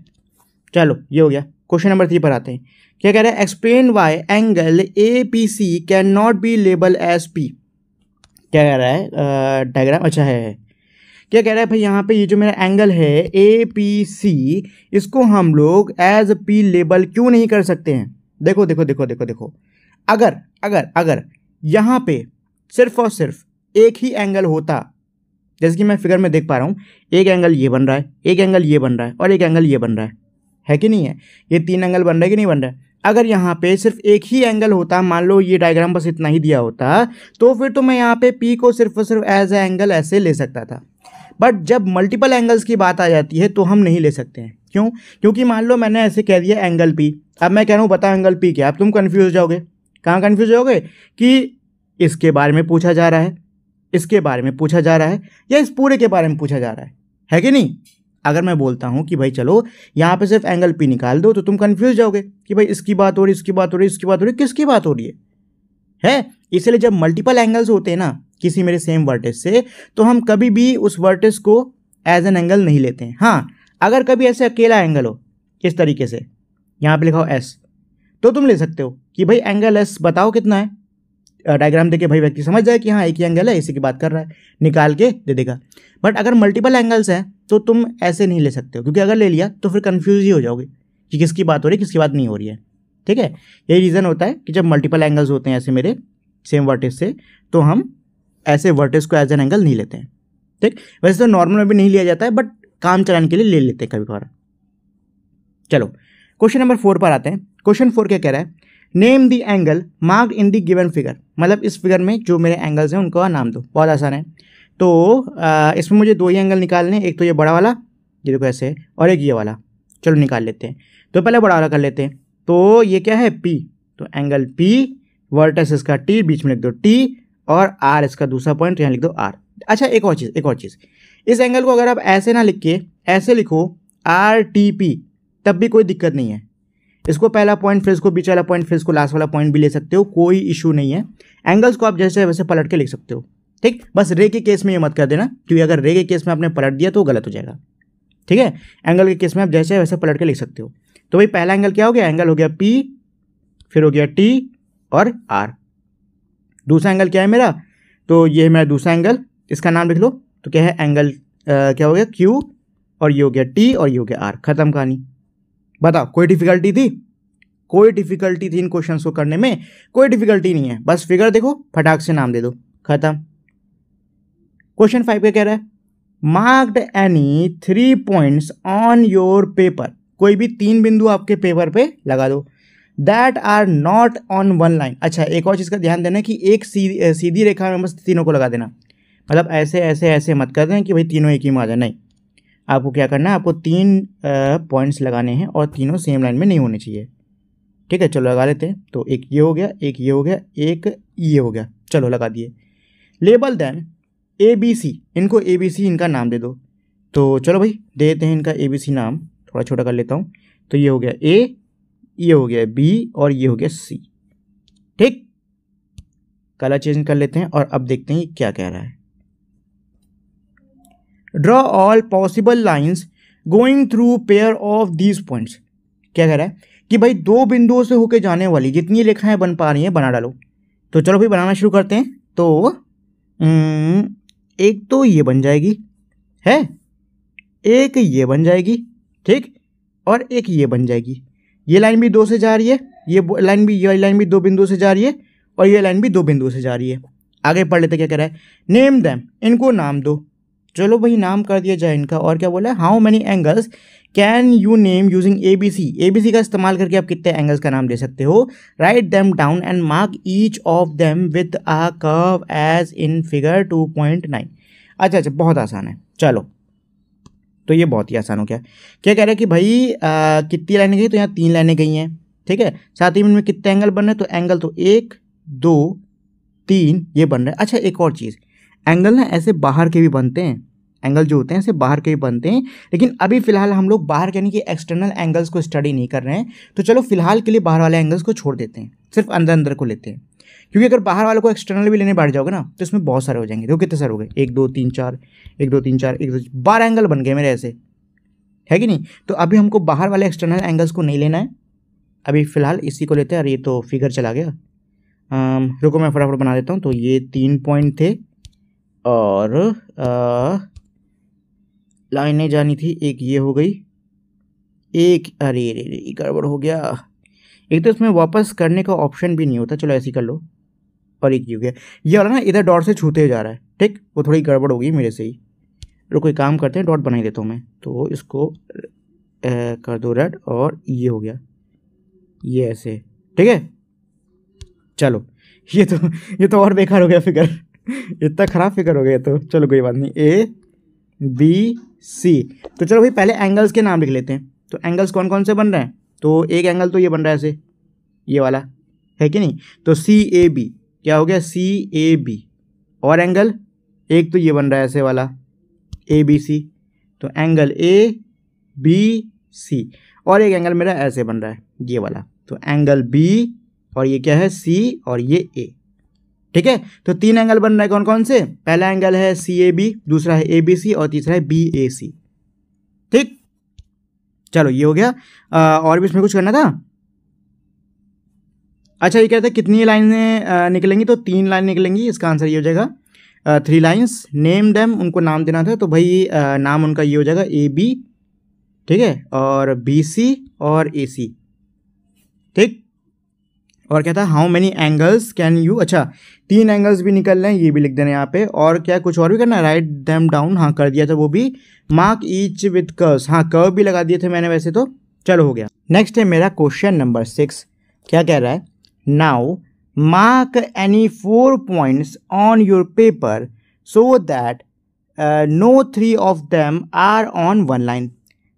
चलो ये हो गया क्वेश्चन नंबर थ्री पर आते हैं क्या कह रहे हैं explain why angle A P C can not be label S P क्या कह रहा है डायग्राम अच्छा है क्या कह रहा है भाई यहाँ पे ये जो मेरा एंगल है ए पी सी इसको हम लोग एज पी लेबल क्यों नहीं कर सकते हैं देखो देखो देखो देखो देखो अगर अगर अगर यहाँ पे सिर्फ और सिर्फ एक ही एंगल होता जैसे कि मैं फिगर में देख पा रहा हूँ एक एंगल ये बन रहा है एक एंगल ये बन रहा है और एक एंगल ये बन रहा है है कि नहीं है ये तीन एंगल बन रहा है कि नहीं बन रहा है अगर यहाँ पे सिर्फ एक ही एंगल होता मान लो ये डायग्राम बस इतना ही दिया होता तो फिर तो मैं यहाँ पे पी को सिर्फ और सिर्फ एज ए एंगल ऐसे ले सकता था बट जब मल्टीपल एंगल्स की बात आ जाती है तो हम नहीं ले सकते हैं क्यों क्योंकि मान लो मैंने ऐसे कह दिया एंगल पी अब मैं कह रहा हूँ बता एंगल पी क्या अब तुम कन्फ्यूज जाओगे कहाँ कन्फ्यूज होगे कि इसके बारे में पूछा जा रहा है इसके बारे में पूछा जा रहा है या इस पूरे के बारे में पूछा जा रहा है है कि नहीं अगर मैं बोलता हूँ कि भाई चलो यहाँ पे सिर्फ एंगल पी निकाल दो तो तुम कन्फ्यूज जाओगे कि भाई इसकी बात हो रही इसकी बात हो रही इसकी बात हो रही किसकी बात हो रही है है इसलिए जब मल्टीपल एंगल्स होते हैं ना किसी मेरे सेम वर्टेक्स से तो हम कभी भी उस वर्टेक्स को एज एन एंगल नहीं लेते हैं हाँ अगर कभी ऐसे अकेला एंगल हो इस तरीके से यहाँ पे लिखा हो एस तो तुम ले सकते हो कि भाई एंगल एस बताओ कितना है डायग्राम देके भाई व्यक्ति समझ जाए कि हाँ एक ही एंगल है इसी की बात कर रहा है निकाल के दे देगा बट अगर मल्टीपल एंगल्स हैं तो तुम ऐसे नहीं ले सकते हो क्योंकि अगर ले लिया तो फिर कन्फ्यूज ही हो जाओगे कि किसकी बात हो रही है किसकी बात नहीं हो रही है ठीक है यही रीज़न होता है कि जब मल्टीपल एंगल्स होते हैं ऐसे मेरे सेम वर्टेज से तो हम ऐसे वर्टेक्स को एज एन एंगल नहीं लेते हैं ठीक वैसे तो नॉर्मल में भी नहीं लिया जाता है बट काम चलाने के लिए ले लेते हैं कभी कभार चलो क्वेश्चन नंबर फोर पर आते हैं क्वेश्चन फोर क्या कह रहा है name the angle marked in the given figure मतलब इस फिगर में जो मेरे एंगल्स हैं उनका नाम दो बहुत आसान है तो इसमें मुझे दो ही एंगल निकालने एक तो ये बड़ा वाला ये देखो ऐसे और एक ये वाला चलो निकाल लेते हैं तो पहले बड़ा वाला कर लेते हैं तो ये क्या है पी तो एंगल पी वर्टस इसका टी बीच में लिख दो टी और आर इसका दूसरा पॉइंट तो यहाँ लिख दो आर अच्छा एक और चीज़ एक और चीज़ इस एंगल को अगर आप ऐसे ना लिख के ऐसे लिखो आर टी पी तब भी कोई दिक्कत नहीं है इसको पहला पॉइंट फिर इसको बीच वाला पॉइंट फिर इसको लास्ट वाला पॉइंट भी ले सकते हो कोई इशू नहीं है एंगल्स को आप जैसे वैसे पलट के लिख सकते हो ठीक बस रे के केस में ये मत कर देना क्योंकि अगर रे के केस में आपने पलट दिया तो गलत हो जाएगा ठीक है एंगल के केस में आप जैसे वैसे पलट के लिख सकते हो तो भाई पहला एंगल क्या हो गया एंगल हो गया पी फिर हो गया टी और आर दूसरा एंगल क्या है मेरा तो ये है मेरा दूसरा एंगल इसका नाम लिख लो तो क्या है एंगल आ, क्या हो गया क्यू और ये हो गया टी और ये हो गया आर ख़त्म कहानी बताओ कोई डिफ़िकल्टी थी कोई डिफ़िकल्टी थी इन क्वेश्चन को करने में कोई डिफ़िकल्टी नहीं है बस फिगर देखो फटाक से नाम दे दो ख़त्म क्वेश्चन फाइव क्या कह रहा है marked any three points on your paper कोई भी तीन बिंदु आपके पेपर पे लगा दो that are not on one line अच्छा एक और चीज़ का ध्यान देना कि एक सीधी सीधी रेखा में बस तीनों को लगा देना मतलब ऐसे ऐसे ऐसे मत कर दें कि भाई तीनों एक ही में आ जाए नहीं आपको क्या करना है आपको तीन पॉइंट्स लगाने हैं और तीनों सेम लाइन में नहीं होने चाहिए ठीक है चलो लगा लेते हैं तो एक ये हो गया एक ये हो गया एक ये हो गया चलो लगा दिए label then A B C इनको ए बी सी इनका नाम दे दो तो चलो भाई दे देते हैं इनका ए बी सी नाम थोड़ा छोटा कर लेता हूँ तो ये हो गया ए ये हो गया बी और ये हो गया सी ठीक कलर चेंज कर लेते हैं और अब देखते हैं क्या कह रहा है draw all possible lines going through pair of these points क्या कह रहा है कि भाई दो बिंदुओं से होके जाने वाली जितनी रेखाएं बन पा रही हैं बना डालो तो चलो भाई बनाना शुरू करते हैं तो एक तो ये बन जाएगी है एक ये बन जाएगी ठीक और एक ये बन जाएगी ये लाइन भी दो से जा रही है ये लाइन भी ये लाइन भी दो बिंदु से जा रही है और ये लाइन भी दो बिंदु से जा रही है आगे पढ़ लेते क्या कह रहा है नेम दैम इनको नाम दो चलो भाई नाम कर दिया जाए इनका और क्या बोला है how many angles can you name using A B C A B C का इस्तेमाल करके आप कितने एंगल्स का नाम दे सकते हो write them down and mark each of them with a curve edge in figure two point nine अच्छा अच्छा बहुत आसान है चलो तो ये बहुत ही आसान हो गया क्या कह रहा है कि भाई कितनी लाइनें गई तो यहाँ तीन लाइनें गई हैं ठीक है साथ ही में कितने एंगल बन रहे हैं तो एंगल तो एक दो तीन ये बन रहा है अच्छा एक और चीज़ एंगल ना ऐसे बाहर के भी बनते हैं एंगल जो होते हैं ऐसे बाहर के भी बनते हैं लेकिन अभी फिलहाल हम लोग बाहर के यानी कि एक्सटर्नल एंगल्स को स्टडी नहीं कर रहे हैं तो चलो फिलहाल के लिए बाहर वाले एंगल्स को छोड़ देते हैं सिर्फ अंदर अंदर को लेते हैं क्योंकि अगर बाहर वालों को एक्सटर्नल भी लेने बैठ जाओगे ना तो इसमें बहुत सारे हो जाएंगे देखो कितने सारे हो गए एक दो तीन चार एक दो तीन चार एक दो बारह एंगल बन गए मेरे ऐसे है कि नहीं तो अभी हमको बाहर वाले एक्सटर्नल एंगल्स को नहीं लेना है अभी फ़िलहाल इसी को लेते हैं और ये तो फिगर चला गया रुको मैं फटाफट बना देता हूँ तो ये तीन पॉइंट थे और लाइनें जानी थी एक ये हो गई एक अरे अरे गड़बड़ हो गया एक तो इसमें वापस करने का ऑप्शन भी नहीं होता चलो ऐसे कर लो और एक यूके ये वाला ना इधर डॉट से छूते जा रहा है ठीक वो थोड़ी गड़बड़ होगी मेरे से ही रुको एक काम करते हैं डॉट बनाई देता हूँ मैं तो इसको ए, कर दो रेड और ये हो गया ये ऐसे ठीक है चलो ये तो ये तो और बेकार हो गया फिगर इतना ख़राब फिगर हो गया तो चलो कोई बात नहीं ए बी सी तो चलो भाई पहले एंगल्स के नाम लिख लेते हैं तो एंगल्स कौन कौन से बन रहे हैं तो एक एंगल तो ये बन रहा है ऐसे ये वाला है कि नहीं तो सी ए बी क्या हो गया सी ए बी और एंगल एक तो ये बन रहा है ऐसे वाला ए बी सी तो एंगल ए बी सी और एक एंगल मेरा ऐसे बन रहा है ये वाला तो एंगल बी और ये क्या है सी और ये ए ठीक है तो तीन एंगल बन रहे हैं कौन कौन से पहला एंगल है सी ए बी दूसरा है ए बी सी और तीसरा है बी ए सी ठीक चलो ये हो गया आ, और भी इसमें कुछ करना था अच्छा ये कहते हैं कितनी लाइनें निकलेंगी तो तीन लाइन निकलेंगी इसका आंसर ये हो जाएगा थ्री लाइन्स नेम डैम उनको नाम देना था तो भाई नाम उनका ये हो जाएगा ए बी ठीक है और बी सी और ए सी ठीक और क्या था how many angles can you अच्छा तीन एंगल्स भी निकल रहे हैं ये भी लिख देना यहाँ पे और क्या कुछ और भी करना है राइट डैम डाउन हाँ कर दिया था वो भी मार्क ईच विथ कर्स हाँ कर्व भी लगा दिए थे मैंने वैसे तो चलो हो गया नेक्स्ट है मेरा क्वेश्चन नंबर सिक्स क्या कह रहा है Now mark any four points on your paper so that uh, no three of them are on one line.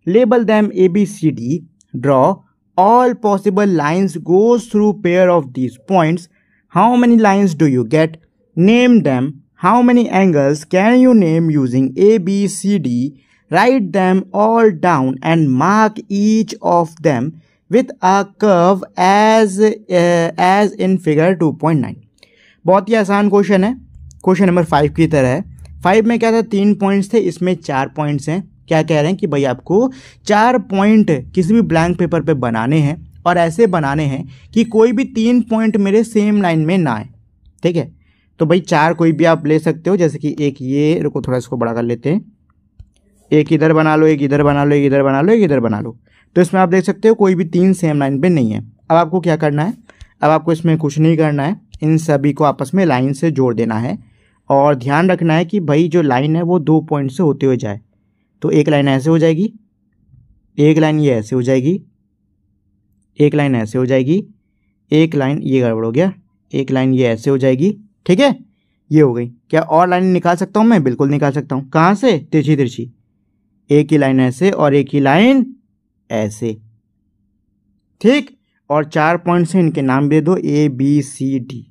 Label them A, B, C, D. Draw all possible lines goes through pair of these points. How many lines do you get? Name them. How many angles can you name using A, B, C, D? Write them all down and mark each of them with a curve edge edge in figure 2.9 बहुत ही आसान question है question number five की तरह है five में क्या था तीन पॉइंट्स थे इसमें चार पॉइंट्स हैं क्या कह रहे हैं कि भाई आपको चार पॉइंट किसी भी ब्लैंक पेपर पे बनाने हैं और ऐसे बनाने हैं कि कोई भी तीन पॉइंट मेरे सेम लाइन में ना आए ठीक है तो भाई चार कोई भी आप ले सकते हो जैसे कि एक ये रुको थोड़ा इसको बड़ा कर लेते हैं एक इधर बना लो एक इधर बना लो एक इधर बना लो एक इधर बना लो तो इसमें आप देख सकते हो कोई भी तीन सेम लाइन पे नहीं है अब आपको क्या करना है अब आपको इसमें कुछ नहीं करना है इन सभी को आपस में लाइन से जोड़ देना है और ध्यान रखना है कि भाई जो लाइन है वो दो पॉइंट से होते हुए जाए तो एक लाइन ऐसे हो जाएगी एक लाइन ये ऐसे हो जाएगी एक लाइन ऐसे हो जाएगी एक लाइन ये गड़बड़ हो गया एक लाइन ये ऐसे हो जाएगी ठीक है ये हो गई क्या और लाइन निकाल सकता हूँ मैं बिल्कुल निकाल सकता हूँ कहाँ से तिरछी तिरछी एक ही लाइन ऐसे और एक ही लाइन ऐसे ठीक और चार पॉइंट्स हैं इनके नाम दे दो ए बी सी डी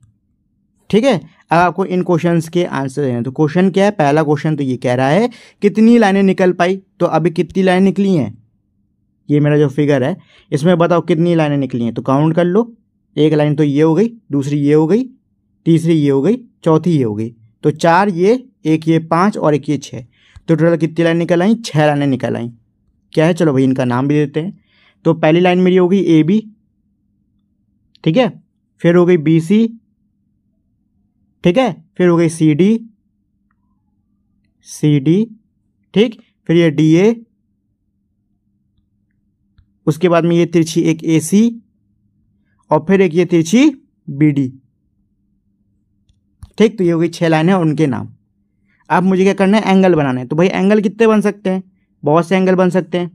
ठीक है अब आपको इन क्वेश्चन के आंसर देने तो क्वेश्चन क्या है पहला क्वेश्चन तो ये कह रहा है कितनी लाइनें निकल पाई तो अभी कितनी लाइनें निकली हैं ये मेरा जो फिगर है इसमें बताओ कितनी लाइनें निकली हैं तो काउंट कर लो एक लाइन तो ये हो गई दूसरी ये हो गई तीसरी ये हो गई चौथी ये हो गई तो चार ये एक ये पाँच और एक ये छः तो टोटल कितनी लाइन निकल आई छः लाइनें निकल आई क्या है चलो भाई इनका नाम भी देते हैं तो पहली लाइन मेरी हो गई ए बी ठीक है फिर हो गई बी सी ठीक है फिर हो गई सी डी सी डी ठीक फिर ये डी ए उसके बाद में ये तिरछी एक ए सी और फिर एक ये तिरछी बी डी ठीक तो ये हो गई छह लाइन है उनके नाम अब मुझे क्या करना है एंगल बनाना है तो भाई एंगल कितने बन सकते हैं बहुत से एंगल बन सकते हैं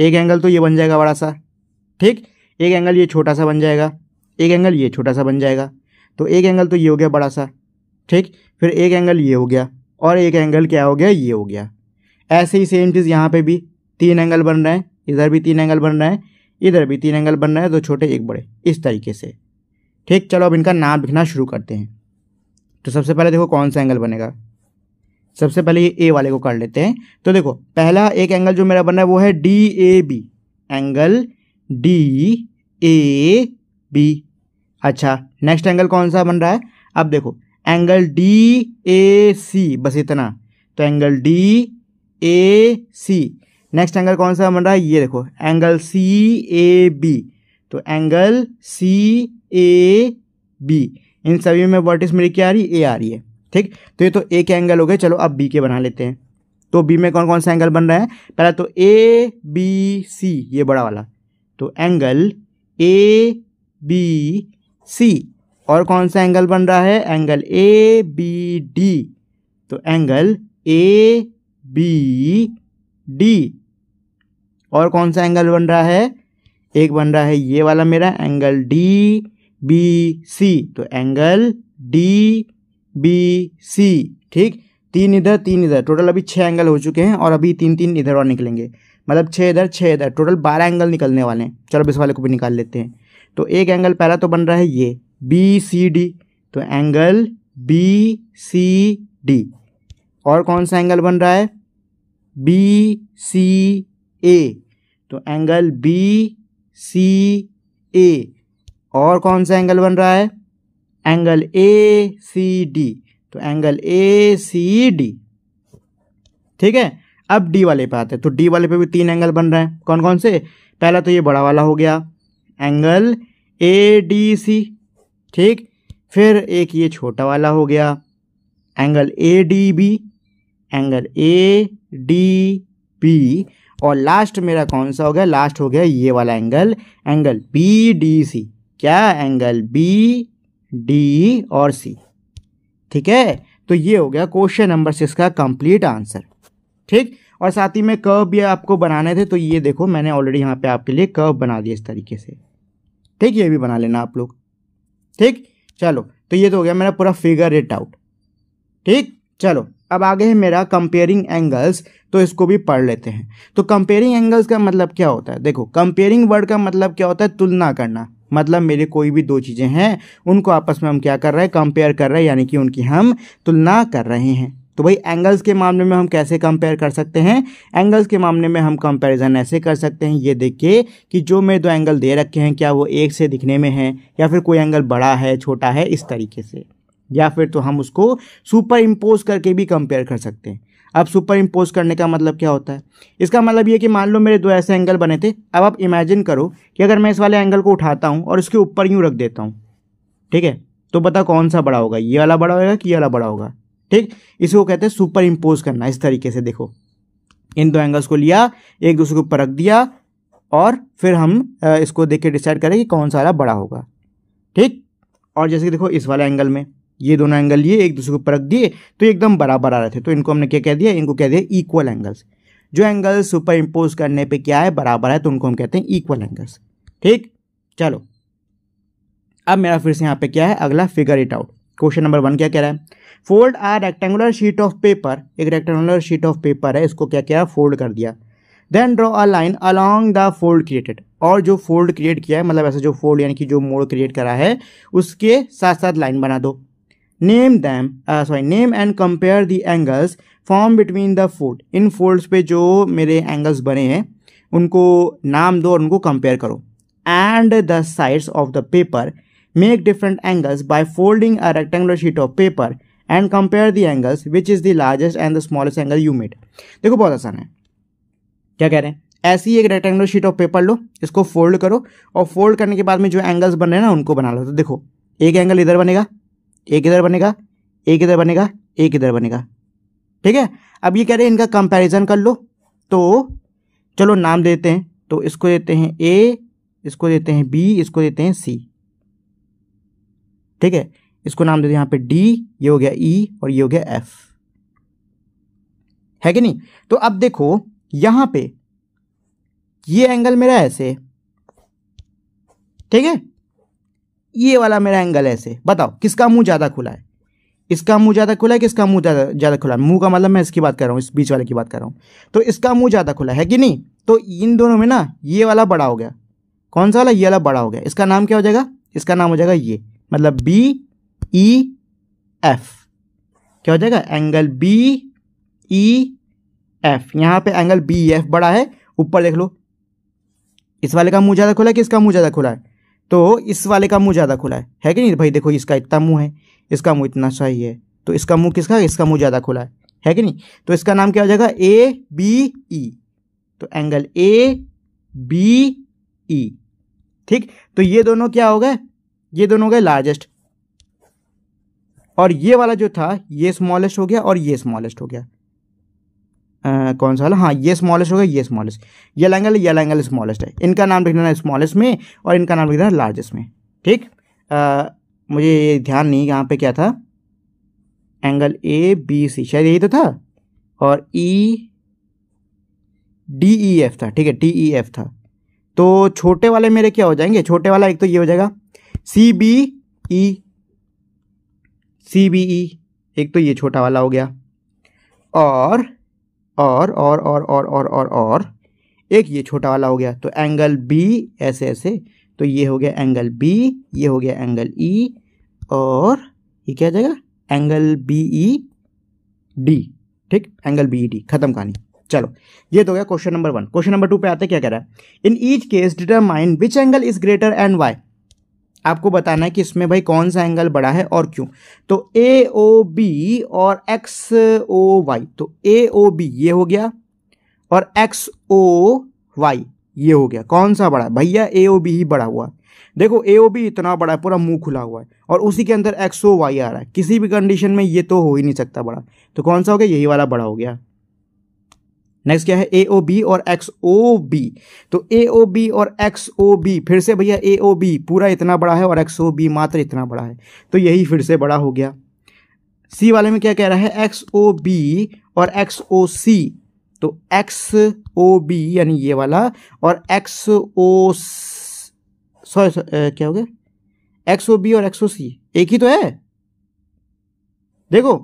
एक एंगल तो ये बन जाएगा बड़ा सा ठीक एक एंगल ये छोटा सा बन जाएगा एक एंगल ये छोटा सा बन जाएगा तो एक एंगल तो ये हो गया बड़ा सा ठीक फिर एक एंगल ये हो गया और एक एंगल क्या हो गया ये हो गया ऐसे ही सेम चीज़ यहाँ पे भी तीन एंगल बन रहे हैं इधर भी तीन एंगल बन रहे हैं इधर भी तीन एंगल बन रहे हैं दो छोटे एक बड़े इस तरीके से ठीक चलो अब इनका नाम लिखना शुरू करते हैं तो सबसे पहले देखो कौन सा एंगल बनेगा सबसे पहले ये ए वाले को कर लेते हैं तो देखो पहला एक एंगल जो मेरा बन रहा है वो है D A B angle D A B अच्छा नेक्स्ट एंगल कौन सा बन रहा है अब देखो एंगल डी ए सी बस इतना तो angle D A C next angle कौन सा बन रहा है ये देखो एंगल सी ए बी तो एंगल सी ए बी इन सभी में वर्टिस मेरी क्या आ रही है ए आ रही है ठीक तो ये तो ए के एंगल हो गए चलो अब बी के बना लेते हैं तो बी में कौन कौन सा एंगल बन रहा है पहला तो ए बी सी ये बड़ा वाला तो एंगल ए बी सी और कौन सा एंगल बन रहा है एंगल ए बी डी तो एंगल ए बी डी और कौन सा एंगल बन रहा है एक बन रहा है ये वाला मेरा एंगल डी बी सी तो एंगल डी बी सी ठीक तीन इधर तीन इधर टोटल अभी छः एंगल हो चुके हैं और अभी तीन तीन इधर और निकलेंगे मतलब छः इधर छः इधर टोटल बारह एंगल निकलने वाले हैं चलो इस वाले को भी निकाल लेते हैं तो एक एंगल पहला तो बन रहा है ये बी सी डी तो एंगल बी सी डी और कौन सा एंगल बन रहा है बी सी ए तो एंगल बी सी ए और कौन सा एंगल बन रहा है एंगल ए सी डी तो एंगल ए सी डी ठीक है अब डी वाले पे आते हैं तो डी वाले पे भी तीन एंगल बन रहे हैं कौन कौन से पहला तो ये बड़ा वाला हो गया एंगल ए डी सी ठीक फिर एक ये छोटा वाला हो गया angle A D B angle A D B और लास्ट मेरा कौन सा हो गया लास्ट हो गया ये वाला angle angle B D C क्या एंगल बी डी और सी ठीक है तो ये हो गया क्वेश्चन नंबर सिक्स का कंप्लीट आंसर ठीक और साथ ही में कर्व भी आपको बनाने थे तो ये देखो मैंने ऑलरेडी यहाँ पे आपके लिए कर्व बना दिया इस तरीके से ठीक ये भी बना लेना आप लोग ठीक चलो तो ये तो हो गया मेरा पूरा फिगर रेट आउट ठीक चलो अब आगे है मेरा कंपेयरिंग एंगल्स तो इसको भी पढ़ लेते हैं तो कंपेयरिंग एंगल्स का मतलब क्या होता है देखो कंपेयरिंग वर्ड का मतलब क्या होता है तुलना करना मतलब मेरे कोई भी दो चीज़ें हैं उनको आपस में हम क्या कर रहे हैं कंपेयर कर रहे हैं यानी कि उनकी हम तुलना कर रहे हैं तो भाई एंगल्स के मामले में हम कैसे कंपेयर कर सकते हैं एंगल्स के मामले में हम कंपैरिजन ऐसे कर सकते हैं ये देख के कि जो मेरे दो एंगल दे रखे हैं क्या वो एक से दिखने में है या फिर कोई एंगल बड़ा है छोटा है इस तरीके से या फिर तो हम उसको सुपर इम्पोज करके भी कंपेयर कर सकते हैं अब सुपर इम्पोज करने का मतलब क्या होता है इसका मतलब ये कि मान लो मेरे दो ऐसे एंगल बने थे अब आप इमेजिन करो कि अगर मैं इस वाले एंगल को उठाता हूँ और इसके ऊपर यूँ रख देता हूँ ठीक है तो बता कौन सा बड़ा होगा ये वाला बड़ा होगा कि ये वाला बड़ा होगा ठीक इसको कहते हैं सुपर इम्पोज करना इस तरीके से देखो इन दो एंगल्स को लिया एक दूसरे के ऊपर रख दिया और फिर हम इसको देख के डिसाइड करें कि कौन सा वाला बड़ा होगा ठीक और जैसे कि देखो इस वाले एंगल में ये दोनों एंगल लिए एक दूसरे को परख दिए तो एकदम बराबर आ रहे थे तो इनको हमने क्या कह दिया इनको कह दिया इक्वल एंगल्स जो एंगल सुपर इम्पोज करने पे क्या है बराबर है तो उनको हम कहते हैं इक्वल एंगल्स ठीक चलो अब मेरा फिर से यहाँ पे क्या है अगला figure it out question number one क्या कह रहा है fold a rectangular sheet of paper एक रेक्टेंगुलर शीट ऑफ पेपर है इसको क्या किया फोल्ड कर दिया then draw a line along the fold created और जो फोल्ड क्रिएट किया है मतलब ऐसा जो फोल्ड यानी कि जो मोड़ क्रिएट करा है उसके साथ साथ लाइन बना दो name them sorry name and compare the angles form between the fold in folds पे जो मेरे एंगल्स बने हैं उनको नाम दो और उनको कंपेयर करो and the sides of the paper make different angles by folding a rectangular sheet of paper and compare the angles which is the largest and the smallest angle you made देखो बहुत आसान है क्या कह रहे हैं ऐसी एक रेक्टेंगुलर शीट ऑफ पेपर लो इसको फोल्ड करो और फोल्ड करने के बाद में जो एंगल्स बन रहे हैं ना उनको बना लो तो देखो एक एंगल इधर बनेगा एक इधर बनेगा एक इधर बनेगा एक इधर बनेगा ठीक है अब ये कह रहे हैं इनका कंपैरिजन कर लो तो चलो नाम देते हैं तो इसको देते हैं ए इसको देते हैं बी इसको देते हैं सी ठीक है इसको नाम देते हैं यहाँ पे डी ये हो गया ई e, और ये हो गया एफ है कि नहीं तो अब देखो यहाँ पे ये एंगल मेरा ऐसे ठीक है ये वाला मेरा एंगल ऐसे बताओ किसका मुंह ज़्यादा खुला है इसका मुंह ज़्यादा खुला है किसका मुंह ज़्यादा ज़्यादा खुला है मुंह का मतलब मैं इसकी बात कर रहा हूँ इस बीच वाले की बात कर रहा हूँ तो इसका मुंह ज़्यादा खुला है कि नहीं तो इन दोनों में ना ये वाला बड़ा हो गया कौन सा वाला ये वाला बड़ा हो गया इसका नाम क्या हो जाएगा इसका नाम हो जाएगा ये मतलब बी ई एफ क्या हो जाएगा एंगल बी ई एफ यहाँ पे एंगल बी एफ बड़ा है ऊपर देख लो इस वाले का मुंह ज़्यादा खुला है कि इसका मुंह ज़्यादा खुला है तो इस वाले का मुंह ज़्यादा खुला है है कि नहीं भाई देखो इसका इतना मुंह है इसका मुंह इतना सही है तो इसका मुंह किसका इसका मुंह ज़्यादा खुला है है कि नहीं तो इसका नाम क्या हो जाएगा ए बी ई तो एंगल ए बी ई ठीक तो ये दोनों क्या हो गए ये दोनों हो गए लार्जेस्ट और ये वाला जो था ये स्मॉलेस्ट हो गया और ये स्मॉलेस्ट हो गया कौन सा वाला हाँ ये स्मॉलेस्ट होगा ये स्मॉलेस्ट ये एंगल ये एंगल स्मॉलेस्ट है इनका नाम लिख देना है स्मॉलेस्ट में और इनका नाम लिख देना है लार्जेस्ट में ठीक आ, मुझे ये ध्यान नहीं यहाँ पे क्या था एंगल ए बी सी शायद यही तो था और ई डी ई एफ था ठीक है डी ई एफ था तो छोटे वाले मेरे क्या हो जाएंगे छोटे वाला एक तो ये हो जाएगा C B E C B E एक तो ये छोटा वाला हो गया और और और और और और और और एक ये छोटा वाला हो गया तो एंगल बी ऐसे ऐसे तो ये हो गया एंगल बी ये हो गया एंगल ई e, और ये क्या जाएगा एंगल बी ई डी ठीक एंगल बी ई डी खत्म कहानी चलो ये तो गया question number one question number two पे आते क्या कह रहा है in each case determine which angle is greater and why आपको बताना है कि इसमें भाई कौन सा एंगल बड़ा है और क्यों तो ए ओ बी और एक्स ओ वाई तो ए ओ बी ये हो गया और एक्स ओ वाई ये हो गया कौन सा बड़ा भैया ए ओ बी ही बड़ा हुआ है देखो ए ओ बी इतना बड़ा है पूरा मुंह खुला हुआ है और उसी के अंदर एक्स ओ वाई आ रहा है किसी भी कंडीशन में ये तो हो ही नहीं सकता बड़ा तो कौन सा हो गया यही वाला बड़ा हो गया नेक्स्ट क्या है ए ओ बी और एक्स ओ बी तो ए ओ बी और एक्स ओ बी फिर से भैया ए ओ बी पूरा इतना बड़ा है और एक्स ओ बी मात्र इतना बड़ा है तो यही फिर से बड़ा हो गया सी वाले में क्या कह रहा है एक्स ओ बी और एक्स ओ सी तो एक्स ओ बी यानी ये वाला और एक्स ओ सॉरी क्या हो गया एक्स ओ बी और एक्स ओ सी एक ही तो है देखो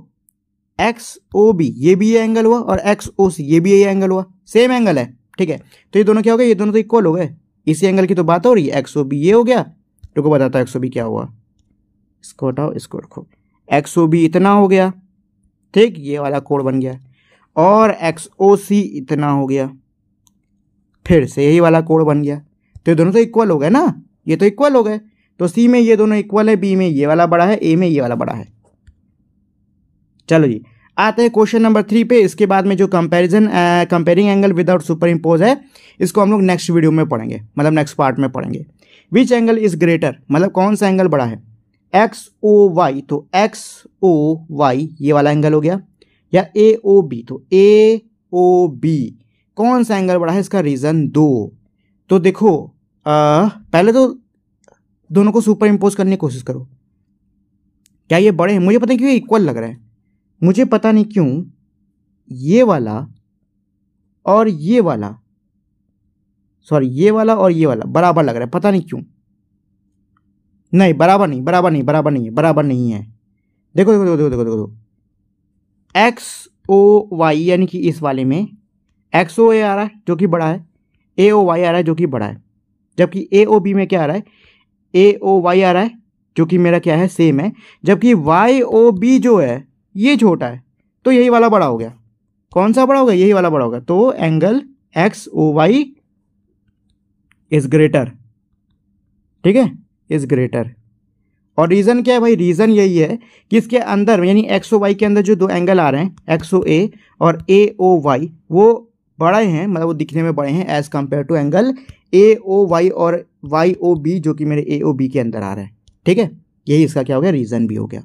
एक्स ओ बी ये भी ये एंगल हुआ और एक्स ओ सी ये भी ये एंगल हुआ सेम एंगल है ठीक है तो ये दोनों क्या हो गए ये दोनों तो इक्वल हो गए इसी एंगल की तो बात हो रही है एक्स ओ बी ये हो गया रुको बताता हूँ एक्स ओ बी क्या हुआ इसको हटाओ इसको रखो एक्स ओ बी इतना हो गया ठीक ये वाला कोण बन गया और एक्स ओ सी इतना हो गया फिर से यही वाला कोण बन गया तो ये दोनों तो इक्वल हो गए ना ये तो इक्वल हो गए तो सी में ये दोनों इक्वल है बी में ये वाला बड़ा है ए में ये वाला बड़ा है चलो जी आते हैं क्वेश्चन नंबर थ्री पे इसके बाद में जो comparison comparing angle without superimpose है इसको हम लोग नेक्स्ट वीडियो में पढ़ेंगे मतलब नेक्स्ट पार्ट में पढ़ेंगे विच एंगल इज ग्रेटर मतलब कौन सा एंगल बड़ा है एक्स ओ वाई तो एक्स ओ वाई ये वाला एंगल हो गया या ए ओ बी तो ए ओ बी कौन सा एंगल बड़ा है इसका रीज़न दो तो देखो आ, पहले तो दोनों को सुपर इम्पोज करने की कोशिश करो क्या ये बड़े हैं मुझे पता है क्यों इक्वल लग रहा है मुझे पता नहीं क्यों ये वाला और ये वाला सॉरी ये वाला और ये वाला बराबर लग रहा है पता नहीं क्यों नहीं बराबर नहीं बराबर नहीं बराबर नहीं है बराबर नहीं है देखो देखो देखो देखो देखो देखो एक्स ओ वाई यानी कि इस वाले में एक्स ओ ए आ रहा है जो कि बड़ा है ए ओ वाई आ रहा है जो कि बड़ा है जबकि ए ओ बी में क्या आ रहा है ए ओ वाई आ रहा है जो कि मेरा क्या है सेम है जबकि वाई ओ बी जो है ये छोटा है तो यही वाला बड़ा हो गया कौन सा बड़ा हो गया यही वाला बड़ा हो गया तो angle X O Y is greater ठीक है इज ग्रेटर और रीज़न क्या है भाई रीज़न यही है कि इसके अंदर यानी एक्स ओ वाई के अंदर जो दो एंगल आ रहे हैं एक्स ओ ए और ए ओ वाई वो बड़े हैं मतलब वो दिखने में बड़े हैं as compare to angle A O Y और वाई ओ बी जो कि मेरे ए ओ बी के अंदर आ रहा है ठीक है यही इसका क्या हो गया रीज़न भी हो गया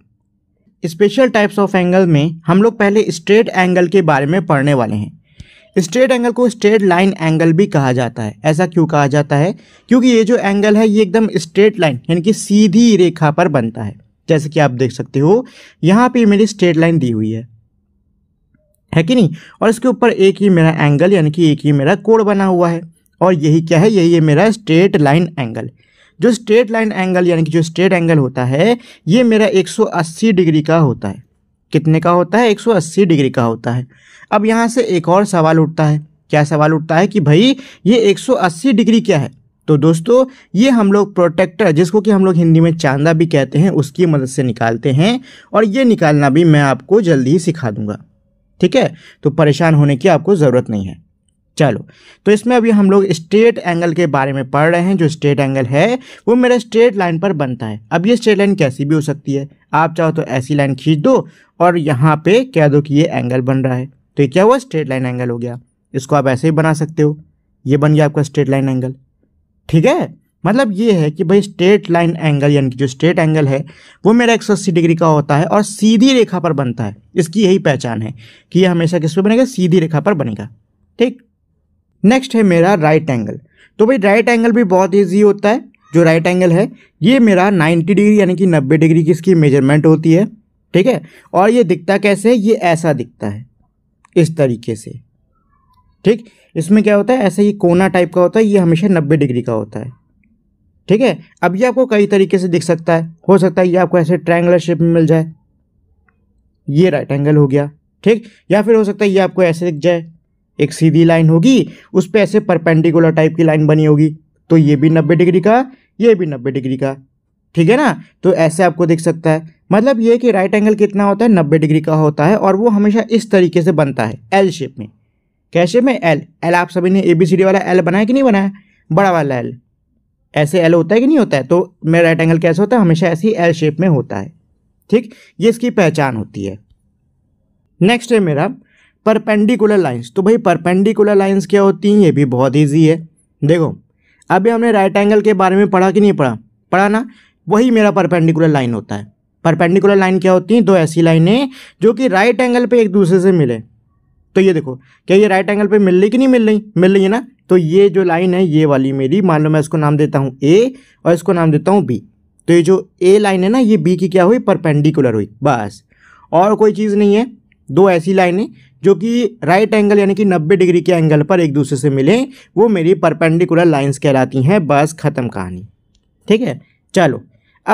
स्पेशल टाइप्स ऑफ एंगल में हम लोग पहले स्ट्रेट एंगल के बारे में पढ़ने वाले हैं स्ट्रेट एंगल को स्ट्रेट लाइन एंगल भी कहा जाता है ऐसा क्यों कहा जाता है क्योंकि ये जो एंगल है ये एकदम स्ट्रेट लाइन यानी कि सीधी रेखा पर बनता है जैसे कि आप देख सकते हो यहाँ पे मेरी स्ट्रेट लाइन दी हुई है है कि नहीं और इसके ऊपर एक ही मेरा एंगल यानी कि एक ही मेरा कोड बना हुआ है और यही क्या है यही है मेरा स्ट्रेट लाइन एंगल जो स्ट्रेट लाइन एंगल यानी कि जो स्ट्रेट एंगल होता है ये मेरा 180 डिग्री का होता है कितने का होता है 180 डिग्री का होता है अब यहाँ से एक और सवाल उठता है क्या सवाल उठता है कि भाई ये 180 डिग्री क्या है तो दोस्तों ये हम लोग प्रोटेक्टर जिसको कि हम लोग हिंदी में चांदा भी कहते हैं उसकी मदद से निकालते हैं और ये निकालना भी मैं आपको जल्दी ही सिखा दूंगा ठीक है तो परेशान होने की आपको ज़रूरत नहीं है चलो तो इसमें अभी हम लोग स्ट्रेट एंगल के बारे में पढ़ रहे हैं जो स्ट्रेट एंगल है वो मेरा स्ट्रेट लाइन पर बनता है अब ये स्ट्रेट लाइन कैसी भी हो सकती है आप चाहो तो ऐसी लाइन खींच दो और यहाँ पे कह दो कि ये एंगल बन रहा है तो ये क्या हुआ स्ट्रेट लाइन एंगल हो गया इसको आप ऐसे ही बना सकते हो ये बन गया आपका स्ट्रेट लाइन एंगल ठीक है मतलब ये है कि भाई स्ट्रेट लाइन एंगल यानी कि जो स्ट्रेट एंगल है वो मेरा 180 डिग्री का होता है और सीधी रेखा पर बनता है इसकी यही पहचान है कि ये हमेशा किस पर बनेगा सीधी रेखा पर बनेगा ठीक नेक्स्ट है मेरा राइट एंगल तो भाई राइट एंगल भी बहुत ईजी होता है जो राइट एंगल है ये मेरा 90 डिग्री यानी कि 90 डिग्री की इसकी मेजरमेंट होती है ठीक है और ये दिखता कैसे है ये ऐसा दिखता है इस तरीके से ठीक इसमें क्या होता है ऐसा ये कोना टाइप का होता है ये हमेशा नब्बे डिग्री का होता है ठीक है अब ये आपको कई तरीके से दिख सकता है हो सकता है ये आपको ऐसे ट्राइंगलर शेप में मिल जाए ये राइट एंगल हो गया ठीक या फिर हो सकता है ये आपको ऐसे दिख जाए एक सीधी लाइन होगी उस पर ऐसे परपेंडिकुलर टाइप की लाइन बनी होगी तो ये भी नब्बे डिग्री का ये भी नब्बे डिग्री का ठीक है ना तो ऐसे आपको दिख सकता है मतलब ये कि राइट एंगल कितना होता है नब्बे डिग्री का होता है और वो हमेशा इस तरीके से बनता है एल शेप में कैसे में एल एल आप सभी ने ए बी सी डी वाला एल बनाया कि नहीं बनाया बड़ा वाला एल ऐसे एल होता है कि नहीं होता है तो मेरा राइट एंगल कैसे होता है हमेशा ऐसे ही एल शेप में होता है ठीक ये इसकी पहचान होती है नेक्स्ट है मेरा परपेंडिकुलर लाइंस तो भाई परपेंडिकुलर लाइंस क्या होती हैं ये भी बहुत ईजी है देखो अभी हमने राइट एंगल के बारे में पढ़ा कि नहीं पढ़ा पढ़ा ना वही मेरा परपेंडिकुलर लाइन होता है परपेंडिकुलर लाइन क्या होती हैं दो ऐसी लाइनें जो कि राइट एंगल पर एक दूसरे से मिले तो ये देखो क्या ये राइट एंगल पर मिल रही कि नहीं मिल रही मिल रही है ना तो ये जो लाइन है ये वाली मेरी मान लो मैं इसको नाम देता हूँ ए और इसको नाम देता हूँ बी तो ये जो ए लाइन है ना ये बी की क्या हुई परपेंडिकुलर हुई बस और कोई चीज़ नहीं है दो ऐसी लाइनें जो कि राइट एंगल यानी कि 90 डिग्री के एंगल पर एक दूसरे से मिलें वो मेरी परपेंडिकुलर लाइंस कहलाती हैं बस ख़त्म कहानी ठीक है चलो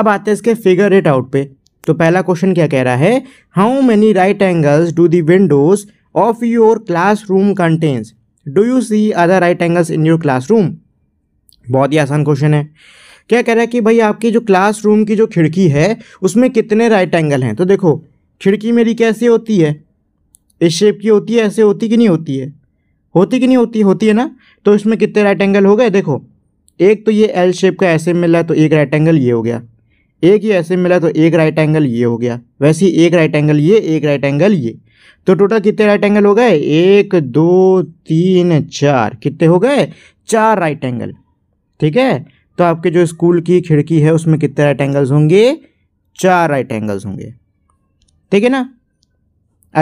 अब आते हैं इसके फिगर रेट आउट पे तो पहला क्वेश्चन क्या कह रहा है how many right angles do the windows of your class room do you see other right angles in your class room बहुत ही आसान क्वेश्चन है क्या कह रहा है कि भाई आपकी जो क्लास रूम की जो खिड़की है उसमें कितने राइट एंगल हैं तो देखो खिड़की मेरी कैसी होती है इस शेप की होती है ऐसे होती कि नहीं होती है होती कि नहीं होती होती है ना तो इसमें कितने राइट एंगल हो गए देखो एक तो ये एल शेप का ऐसे मिला है तो एक राइट एंगल ये हो गया एक ये ऐसे मिला तो एक राइट एंगल ये हो गया वैसे ही एक राइट एंगल ये एक राइट एंगल ये तो टोटल कितने राइट एंगल हो गए एक दो तीन चार कितने हो गए चार राइट एंगल ठीक है तो आपके जो स्कूल की खिड़की है उसमें कितने राइट एंगल्स होंगे चार राइट एंगल्स होंगे ठीक है ना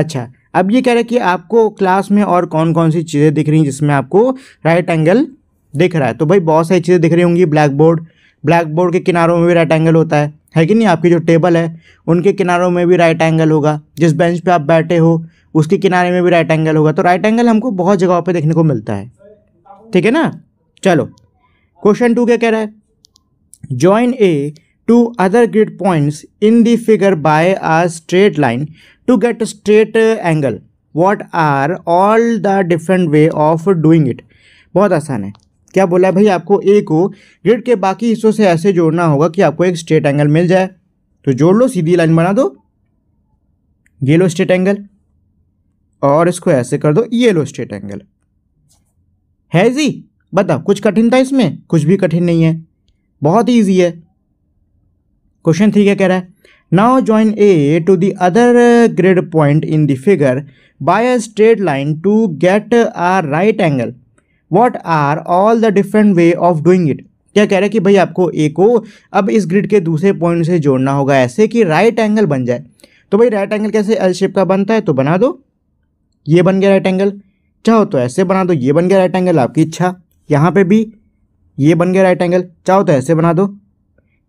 अच्छा अब ये कह रहा है कि आपको क्लास में और कौन कौन सी चीज़ें दिख रही हैं जिसमें आपको राइट एंगल दिख रहा है तो भाई बहुत सारी चीज़ें दिख रही होंगी ब्लैक बोर्ड ब्लैक बोर्ड के किनारों में भी राइट एंगल होता है है कि नहीं आपकी जो टेबल है उनके किनारों में भी राइट एंगल होगा जिस बेंच पे आप बैठे हो उसके किनारे में भी राइट एंगल होगा तो राइट एंगल हमको बहुत जगहों पे देखने को मिलता है ठीक है ना चलो क्वेश्चन टू क्या कह रहा है join A two other grid points in the figure by a straight line to get straight angle what are all the different way of doing it बहुत आसान है क्या बोला है भाई आपको ए को ग्रिड के बाकी हिस्सों से ऐसे जोड़ना होगा कि आपको एक स्ट्रेट एंगल मिल जाए तो जोड़ लो सीधी लाइन बना दो ये लो स्ट्रेट एंगल और इसको ऐसे कर दो ये लो स्ट्रेट एंगल है जी बताओ कुछ कठिन था इसमें कुछ भी कठिन नहीं है बहुत ईजी है क्वेश्चन थ्री क्या कह रहा है Now join A to the other grid point in the figure by a straight line to get a right angle. What are all the different way of doing it? क्या कह रहे हैं कि भाई आपको ए को अब इस ग्रिड के दूसरे पॉइंट से जोड़ना होगा ऐसे कि राइट एंगल बन जाए तो भाई राइट एंगल कैसे एल शेप का बनता है तो बना दो ये बन गया राइट एंगल चाहो तो ऐसे बना दो ये बन गया राइट एंगल आपकी इच्छा यहाँ पे भी ये बन गया राइट एंगल चाहो तो ऐसे बना दो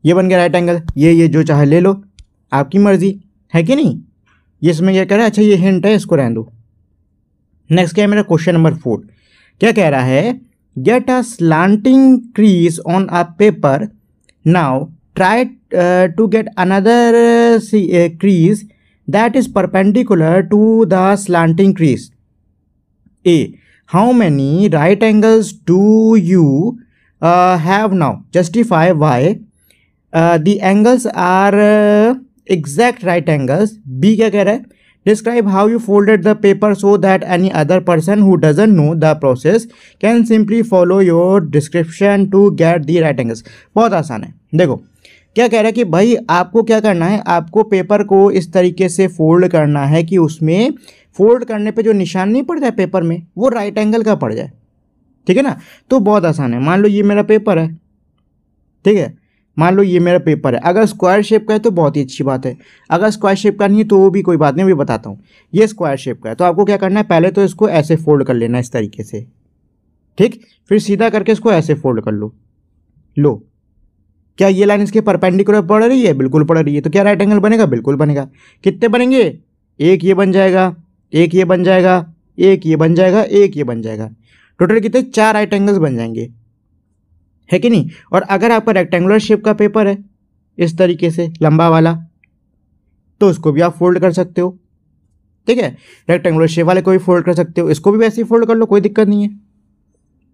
ये बन गया राइट एंगल ये ये जो चाहे ले लो आपकी मर्ज़ी है कि नहीं ये इसमें क्या कह रहा है अच्छा ये हिंट है इसको रहने दो नेक्स्ट क्या है मेरा क्वेश्चन नंबर फोर क्या कह रहा है get a slanting crease on a paper now try to get another crease that is perpendicular to the slanting crease a how many right angles do you have now justify why the angles are exact right angles b क्या कह रहा है describe how you folded the paper so that any other person who doesn't know the process can simply follow your description to get the right angles बहुत आसान है देखो क्या कह रहा है कि भाई आपको क्या करना है आपको पेपर को इस तरीके से फोल्ड करना है कि उसमें फोल्ड करने पे जो निशान नहीं पड़ जाए पेपर में वो राइट एंगल का पड़ जाए ठीक है ना तो बहुत आसान है मान लो ये मेरा पेपर है ठीक है मान लो ये मेरा पेपर है अगर स्क्वायर शेप का है तो बहुत ही अच्छी बात है अगर स्क्वायर शेप का नहीं है तो वो भी कोई बात नहीं मैं बताता हूँ ये स्क्वायर शेप का है तो आपको क्या करना है पहले तो इसको ऐसे फोल्ड कर लेना इस तरीके से ठीक फिर सीधा करके इसको ऐसे फोल्ड कर लो लो क्या ये लाइन इसके परपेंडिकुलर पड़ रही है बिल्कुल पड़ रही है तो क्या राइट एंगल बनेगा बिल्कुल बनेगा कितने बनेंगे एक ये बन जाएगा एक ये बन जाएगा एक ये बन जाएगा एक ये बन जाएगा टोटल कितने चार राइट एंगल्स बन जाएंगे है कि नहीं और अगर आपका रेक्टेंगुलर शेप का पेपर है इस तरीके से लंबा वाला तो उसको भी आप फोल्ड कर सकते हो ठीक है रेक्टेंगुलर शेप वाले को भी फोल्ड कर सकते हो इसको भी वैसे ही फोल्ड कर लो कोई दिक्कत नहीं है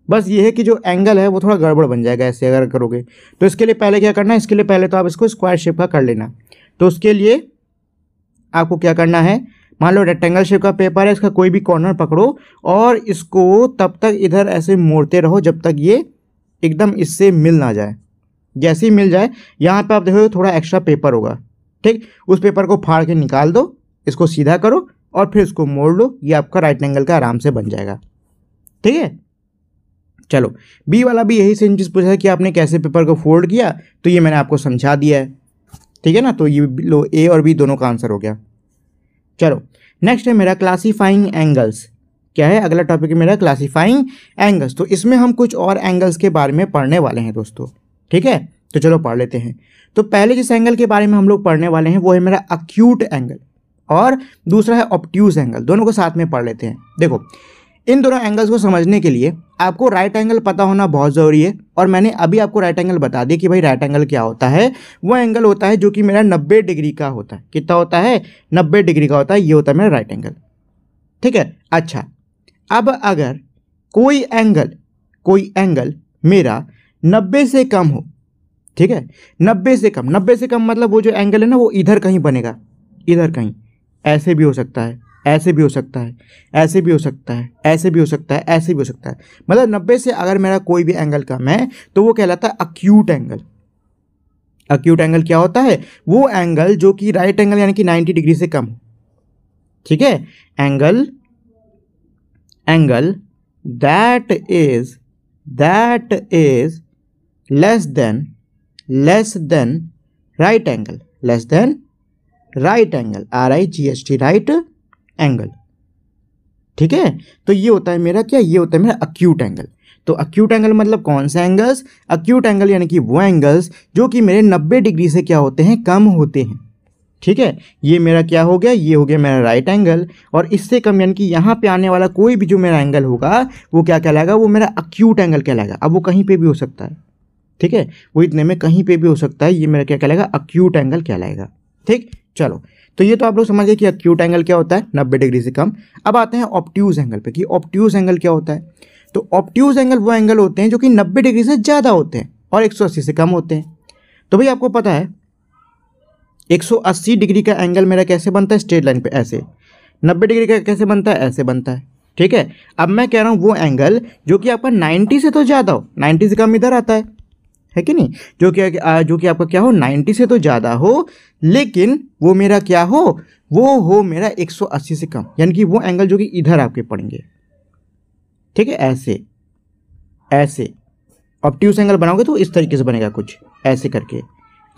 बस ये है कि जो एंगल है वो थोड़ा गड़बड़ बन जाएगा ऐसे अगर करोगे तो इसके लिए पहले क्या करना है इसके लिए पहले तो आप इसको स्क्वायर शेप का कर लेना तो उसके लिए आपको क्या करना है मान लो रेक्टेंगल शेप का पेपर है इसका कोई भी कॉर्नर पकड़ो और इसको तब तक इधर ऐसे मोड़ते रहो जब तक ये एकदम इससे मिल ना जाए जैसे ही मिल जाए यहाँ पे आप देखोगे थोड़ा एक्स्ट्रा पेपर होगा ठीक उस पेपर को फाड़ के निकाल दो इसको सीधा करो और फिर इसको मोड़ लो ये आपका राइट एंगल का आराम से बन जाएगा ठीक है चलो बी वाला भी यही सेम चीज़ पूछा है कि आपने कैसे पेपर को फोल्ड किया तो ये मैंने आपको समझा दिया है ठीक है ना तो ये लो ए और बी दोनों का आंसर हो गया चलो नेक्स्ट है मेरा क्लासीफाइंग एंगल्स क्या है अगला टॉपिक है मेरा क्लासीफाइंग एंगल्स तो इसमें हम कुछ और एंगल्स के बारे में पढ़ने वाले हैं दोस्तों ठीक है तो चलो पढ़ लेते हैं तो पहले जिस एंगल के बारे में हम लोग पढ़ने वाले हैं वो है मेरा अक्यूट एंगल और दूसरा है ऑप्ट्यूज एंगल दोनों को साथ में पढ़ लेते हैं देखो इन दोनों एंगल्स को समझने के लिए आपको राइट एंगल पता होना बहुत ज़रूरी है और मैंने अभी आपको राइट एंगल बता दिया कि भाई राइट एंगल क्या होता है वो एंगल होता है जो कि मेरा नब्बे डिग्री का होता है कितना होता है नब्बे डिग्री का होता है ये होता है मेरा राइट एंगल ठीक है अच्छा अब अगर कोई एंगल कोई एंगल मेरा नब्बे से कम हो ठीक है नब्बे से कम नब्बे से कम मतलब वो जो एंगल है ना वो इधर कहीं बनेगा इधर कहीं ऐसे भी हो सकता है ऐसे भी हो सकता है ऐसे भी हो सकता है ऐसे भी हो सकता है ऐसे भी हो सकता है मतलब नब्बे से अगर मेरा कोई भी एंगल कम है तो वो कहलाता है अक्यूट एंगल अक्यूट एंगल क्या होता है वो एंगल जो कि राइट एंगल यानी कि 90 डिग्री से कम हो ठीक है angle angle that is that is less than less than right angle less than right angle r i g h t right angle ठीक है तो ये होता है मेरा क्या ये होता है मेरा अक्यूट एंगल तो अक्यूट एंगल मतलब कौन सा एंगल्स अक्यूट एंगल यानी कि वो एंगल्स जो कि मेरे 90 डिग्री से क्या होते हैं कम होते हैं ठीक है ये मेरा क्या हो गया ये हो गया मेरा राइट एंगल और इससे कम यानी कि यहाँ पे आने वाला कोई भी जो मेरा एंगल होगा वो क्या कहलाएगा वो मेरा अक्यूट एंगल कहलाएगा अब वो कहीं पे भी हो सकता है ठीक है वो इतने में कहीं पे भी हो सकता है ये मेरा क्या कहलाएगा अक्यूट एंगल कहलाएगा ठीक चलो तो ये तो आप लोग समझ गए कि अक्यूट एंगल क्या होता है नब्बे डिग्री से कम अब आते हैं ऑप्ट्यूज एंगल पर कि ऑप्ट्यूज एंगल क्या होता है तो ऑप्ट्यूज एंगल वो एंगल होते हैं जो कि नब्बे डिग्री से ज़्यादा होते हैं और एक से कम होते हैं तो भाई आपको पता है 180 डिग्री का एंगल मेरा कैसे बनता है स्ट्रेट लाइन पे ऐसे 90 डिग्री का कैसे बनता है ऐसे बनता है ठीक है अब मैं कह रहा हूँ वो एंगल जो कि आपका 90 से तो ज़्यादा हो 90 से कम इधर आता है है कि नहीं जो कि जो कि आपका क्या हो 90 से तो ज़्यादा हो लेकिन वो मेरा क्या हो वो हो मेरा 180 से कम यानी कि वो एंगल जो कि इधर आपके पड़ेंगे ठीक है ऐसे ऐसे ऑप्टिव एंगल बनाओगे तो इस तरीके से बनेगा कुछ ऐसे करके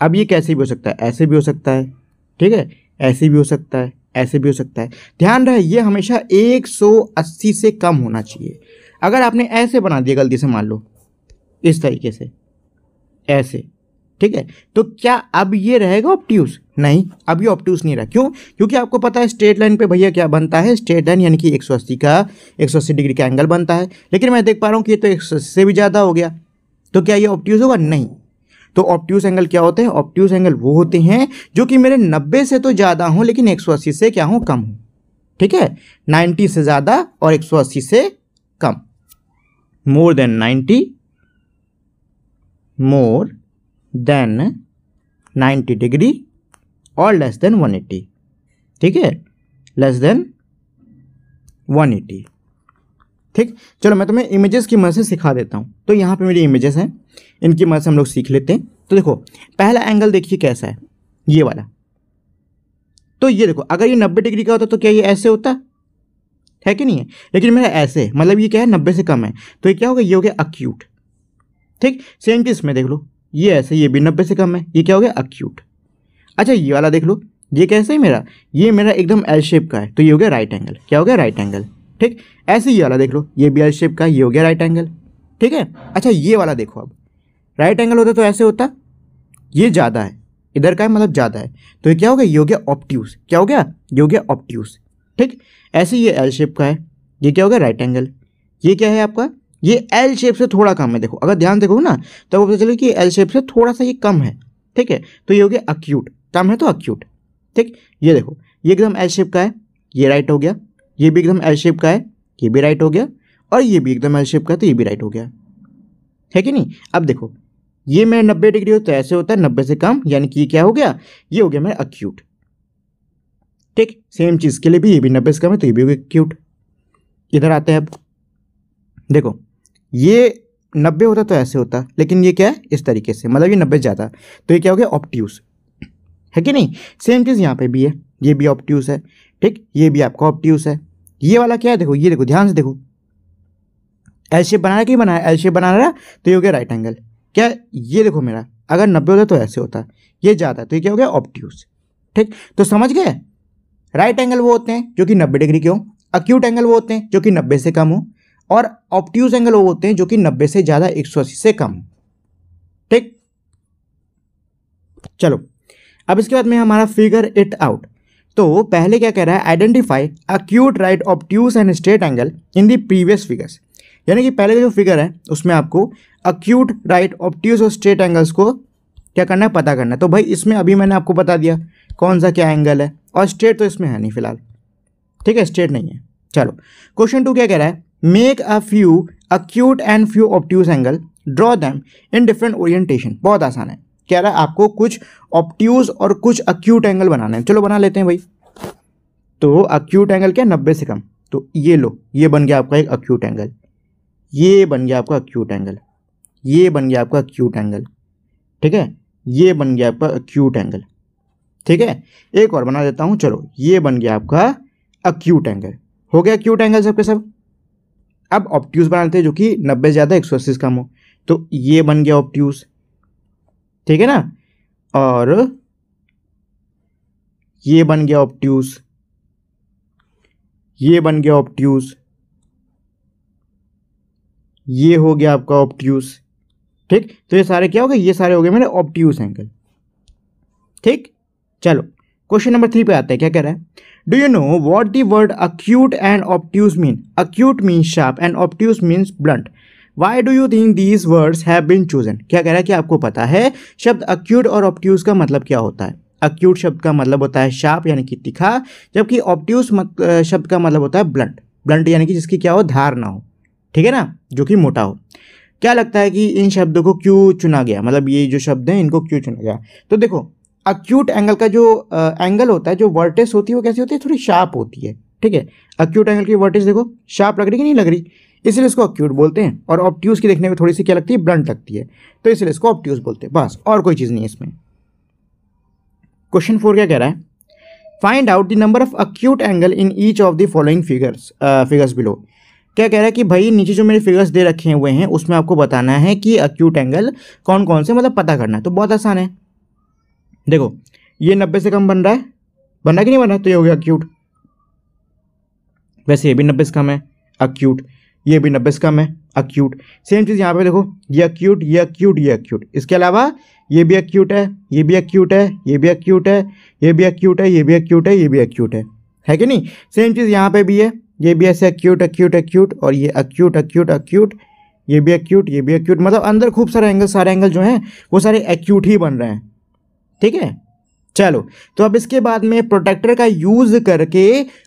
अब ये कैसे भी हो सकता है ऐसे भी हो सकता है ठीक है ऐसे भी हो सकता है ऐसे भी हो सकता है ध्यान रहे ये हमेशा 180 से कम होना चाहिए अगर आपने ऐसे बना दिया गलती से मान लो इस तरीके से ऐसे ठीक है तो क्या अब ये रहेगा ऑप्ट्यूस नहीं अब ये ऑप्ट्यूस नहीं रहा क्यों क्योंकि आपको पता है स्ट्रेट लाइन पे भैया क्या बनता है स्ट्रेट लाइन यानी कि 180 का 180 डिग्री का एंगल बनता है लेकिन मैं देख पा रहा हूँ कि ये तो एक से भी ज़्यादा हो गया तो क्या ये ऑप्ट्यूस होगा नहीं तो ऑप्ट्यूस एंगल क्या होते हैं ऑप्ट्यूस एंगल वो होते हैं जो कि मेरे नब्बे से तो ज़्यादा हों लेकिन एक से क्या हो कम हो ठीक है नाइन्टी से ज़्यादा और एक से कम more than ninety more than 90 degree और लेस देन 180 ठीक है लेस देन 180 ठीक चलो मैं तुम्हें इमेजेस की मदद से सिखा देता हूँ तो यहाँ पे मेरी इमेजेस हैं इनकी मदद से हम लोग सीख लेते हैं तो देखो पहला एंगल देखिए कैसा है ये वाला तो ये देखो अगर ये नब्बे डिग्री का होता तो क्या ये ऐसे होता है कि नहीं है लेकिन मेरा ऐसे मतलब ये क्या है नब्बे से कम है तो ये क्या होगा ये हो गया अक्यूट ठीक सेम चीज़ में देख लो ये ऐसे ये भी नब्बे से कम है ये क्या हो गया अक्यूट अच्छा ये वाला देख लो ये कैसे है मेरा ये मेरा एकदम एल शेप का है तो ये हो गया राइट एंगल क्या हो गया राइट एंगल ठीक ऐसे ये वाला देख लो ये बी एल शेप का ये हो गया राइट एंगल ठीक है अच्छा ये वाला देखो अब राइट एंगल होता तो ऐसे होता ये ज़्यादा है इधर का है मतलब ज़्यादा है तो ये क्या हो गया ये हो गया ऑप्ट्यूस क्या हो गया ये हो गया ऑप्ट्यूस ठीक ऐसे ये एल शेप का है ये क्या हो गया राइट एंगल ये क्या है आपका ये एल शेप से थोड़ा कम है देखो अगर ध्यान देखो ना तो आपको पता चले कि एल शेप से थोड़ा सा ये कम है ठीक है तो ये हो गया अक्यूट कम है तो अक्यूट ठीक ये देखो ये एकदम एल शेप का है ये राइट हो गया ये भी एकदम एल शेप का है ये भी राइट हो गया और ये भी एकदम एल शेप का है तो ये भी राइट हो गया है कि नहीं अब देखो ये मेरा नब्बे डिग्री हो तो ऐसे होता है नब्बे से कम यानी कि ये क्या हो गया ये हो गया मेरा अक्यूट ठीक सेम चीज़ के लिए भी ये भी नब्बे से कम है तो ये भी हो गया अक्यूट इधर आते हैं अब देखो ये नब्बे होता तो ऐसे होता लेकिन ये क्या है इस तरीके से मतलब ये नब्बे ज़्यादा तो ये क्या हो गया ऑप्ट्यूस है कि नहीं सेम चीज़ यहाँ पे भी है ये भी ऑप्ट्यूस है ठीक ये भी आपका ऑप्ट्यूस है ये वाला क्या है देखो ये देखो ध्यान से देखो एल शेप बना रहा कि बना एल शेप बना रहा तो ये हो गया राइट एंगल क्या ये देखो मेरा अगर नब्बे होता तो ऐसे होता ये ज़्यादा तो ये क्या हो गया ऑप्ट्यूस ठीक तो समझ गए राइट एंगल वो होते हैं जो कि नब्बे डिग्री के हों अक्यूट एंगल वो होते हैं जो कि नब्बे से कम हो और ऑप्ट्यूज एंगल वो होते हैं जो कि नब्बे से ज़्यादा एक सौ अस्सी से कम हो ठीक चलो अब इसके बाद में हमारा फिगर इट आउट तो पहले क्या कह रहा है identify acute right obtuse and straight angle in the previous figures यानी कि पहले का जो फिगर है उसमें आपको अक्यूट राइट ऑप्ट्यूस और स्ट्रेट एंगल्स को क्या करना है पता करना है तो भाई इसमें अभी मैंने आपको बता दिया कौन सा क्या एंगल है और स्ट्रेट तो इसमें है नहीं फिलहाल ठीक है स्ट्रेट नहीं है चलो क्वेश्चन टू क्या कह रहा है make a few acute and few obtuse angle draw them in different orientation बहुत आसान है कह रहा है आपको कुछ ऑप्ट्यूज और कुछ अक्यूट एंगल बनाना है चलो बना लेते हैं भाई तो अक्यूट एंगल क्या नब्बे से कम तो ये लो ये बन गया आपका एक अक्यूट एंगल ये बन गया आपका अक्यूट एंगल ये बन गया आपका अक्यूट एंगल ठीक है ये बन गया आपका अक्यूट एंगल ठीक है एक और बना देता हूँ चलो ये बन गया आपका अक्यूट एंगल हो गया अक्यूट एंगल सबके सब अब ऑप्ट्यूज बनाते हैं जो कि नब्बे ज़्यादा एक सौ अस्सी कम हो तो ये बन गया ऑप्ट्यूज ठीक है ना और ये बन गया ऑप्ट्यूस ये बन गया ऑप्ट्यूस ये हो गया आपका ऑप्ट्यूस ठीक तो ये सारे क्या हो गए ये सारे हो गए मेरे ऑप्ट्यूस एंगल ठीक चलो क्वेश्चन नंबर थ्री पे आते हैं क्या कह रहा है do you know what the word acute and obtuse mean acute means sharp and obtuse means blunt why do you think these words have been chosen क्या कह रहा है कि आपको पता है शब्द अक्यूट और ऑप्ट्यूज का मतलब क्या होता है अक्यूट शब्द का मतलब होता है शार्प यानी कि तिखा जबकि ऑप्ट्यूज शब्द का मतलब होता है ब्लंट ब्लंट यानी कि जिसकी क्या हो धार ना हो ठीक है ना जो कि मोटा हो क्या लगता है कि इन शब्दों को क्यों चुना गया मतलब ये जो शब्द हैं इनको क्यों चुना गया तो देखो अक्यूट एंगल का जो एंगल होता है जो वर्टेस होती है वो कैसी होती है थोड़ी शार्प होती है ठीक है अक्यूट एंगल की वर्टेस देखो शार्प लग रही कि नहीं लग रही इसलिए इसको अक्यूट बोलते हैं और ऑप्ट्यूज की देखने में थोड़ी सी क्या लगती है ब्लंट लगती है तो इसलिए इसको ऑप्ट्यूज बोलते हैं बस और कोई चीज़ नहीं है इसमें क्वेश्चन फोर क्या कह रहा है find out the number of acute angle in each of the following figures figures below क्या कह रहा है कि भाई नीचे जो मेरे फिगर्स दे रखे हुए हैं उसमें आपको बताना है कि अक्यूट एंगल कौन कौन से मतलब पता करना है तो बहुत आसान है देखो ये नब्बे से कम बन रहा है बन रहा कि नहीं बन रहा तो ये हो गया अक्यूट वैसे ये भी नब्बे से कम है अक्यूट ये भी नब्बे से कम है अक्यूट सेम चीज़ यहाँ पे देखो ये अक्यूट ये अक्यूट ये अक्यूट इसके अलावा ये भी अक्यूट है ये भी अक्यूट है ये भी अक्यूट है ये भी अक्यूट है ये भी अक्यूट है ये भी अक्यूट है है कि नहीं सेम चीज़ यहाँ पे भी है ये भी ऐसे अक्यूट अक्यूट अक्यूट और ये अक्यूट अक्यूट अक्यूट ये भी अक्यूट ये भी अक्यूट मतलब अंदर खूब सारे एंगल सारे एंगल जो हैं वो सारे एक्यूट ही बन रहे हैं ठीक है चलो तो अब इसके बाद में प्रोटेक्टर का यूज़ करके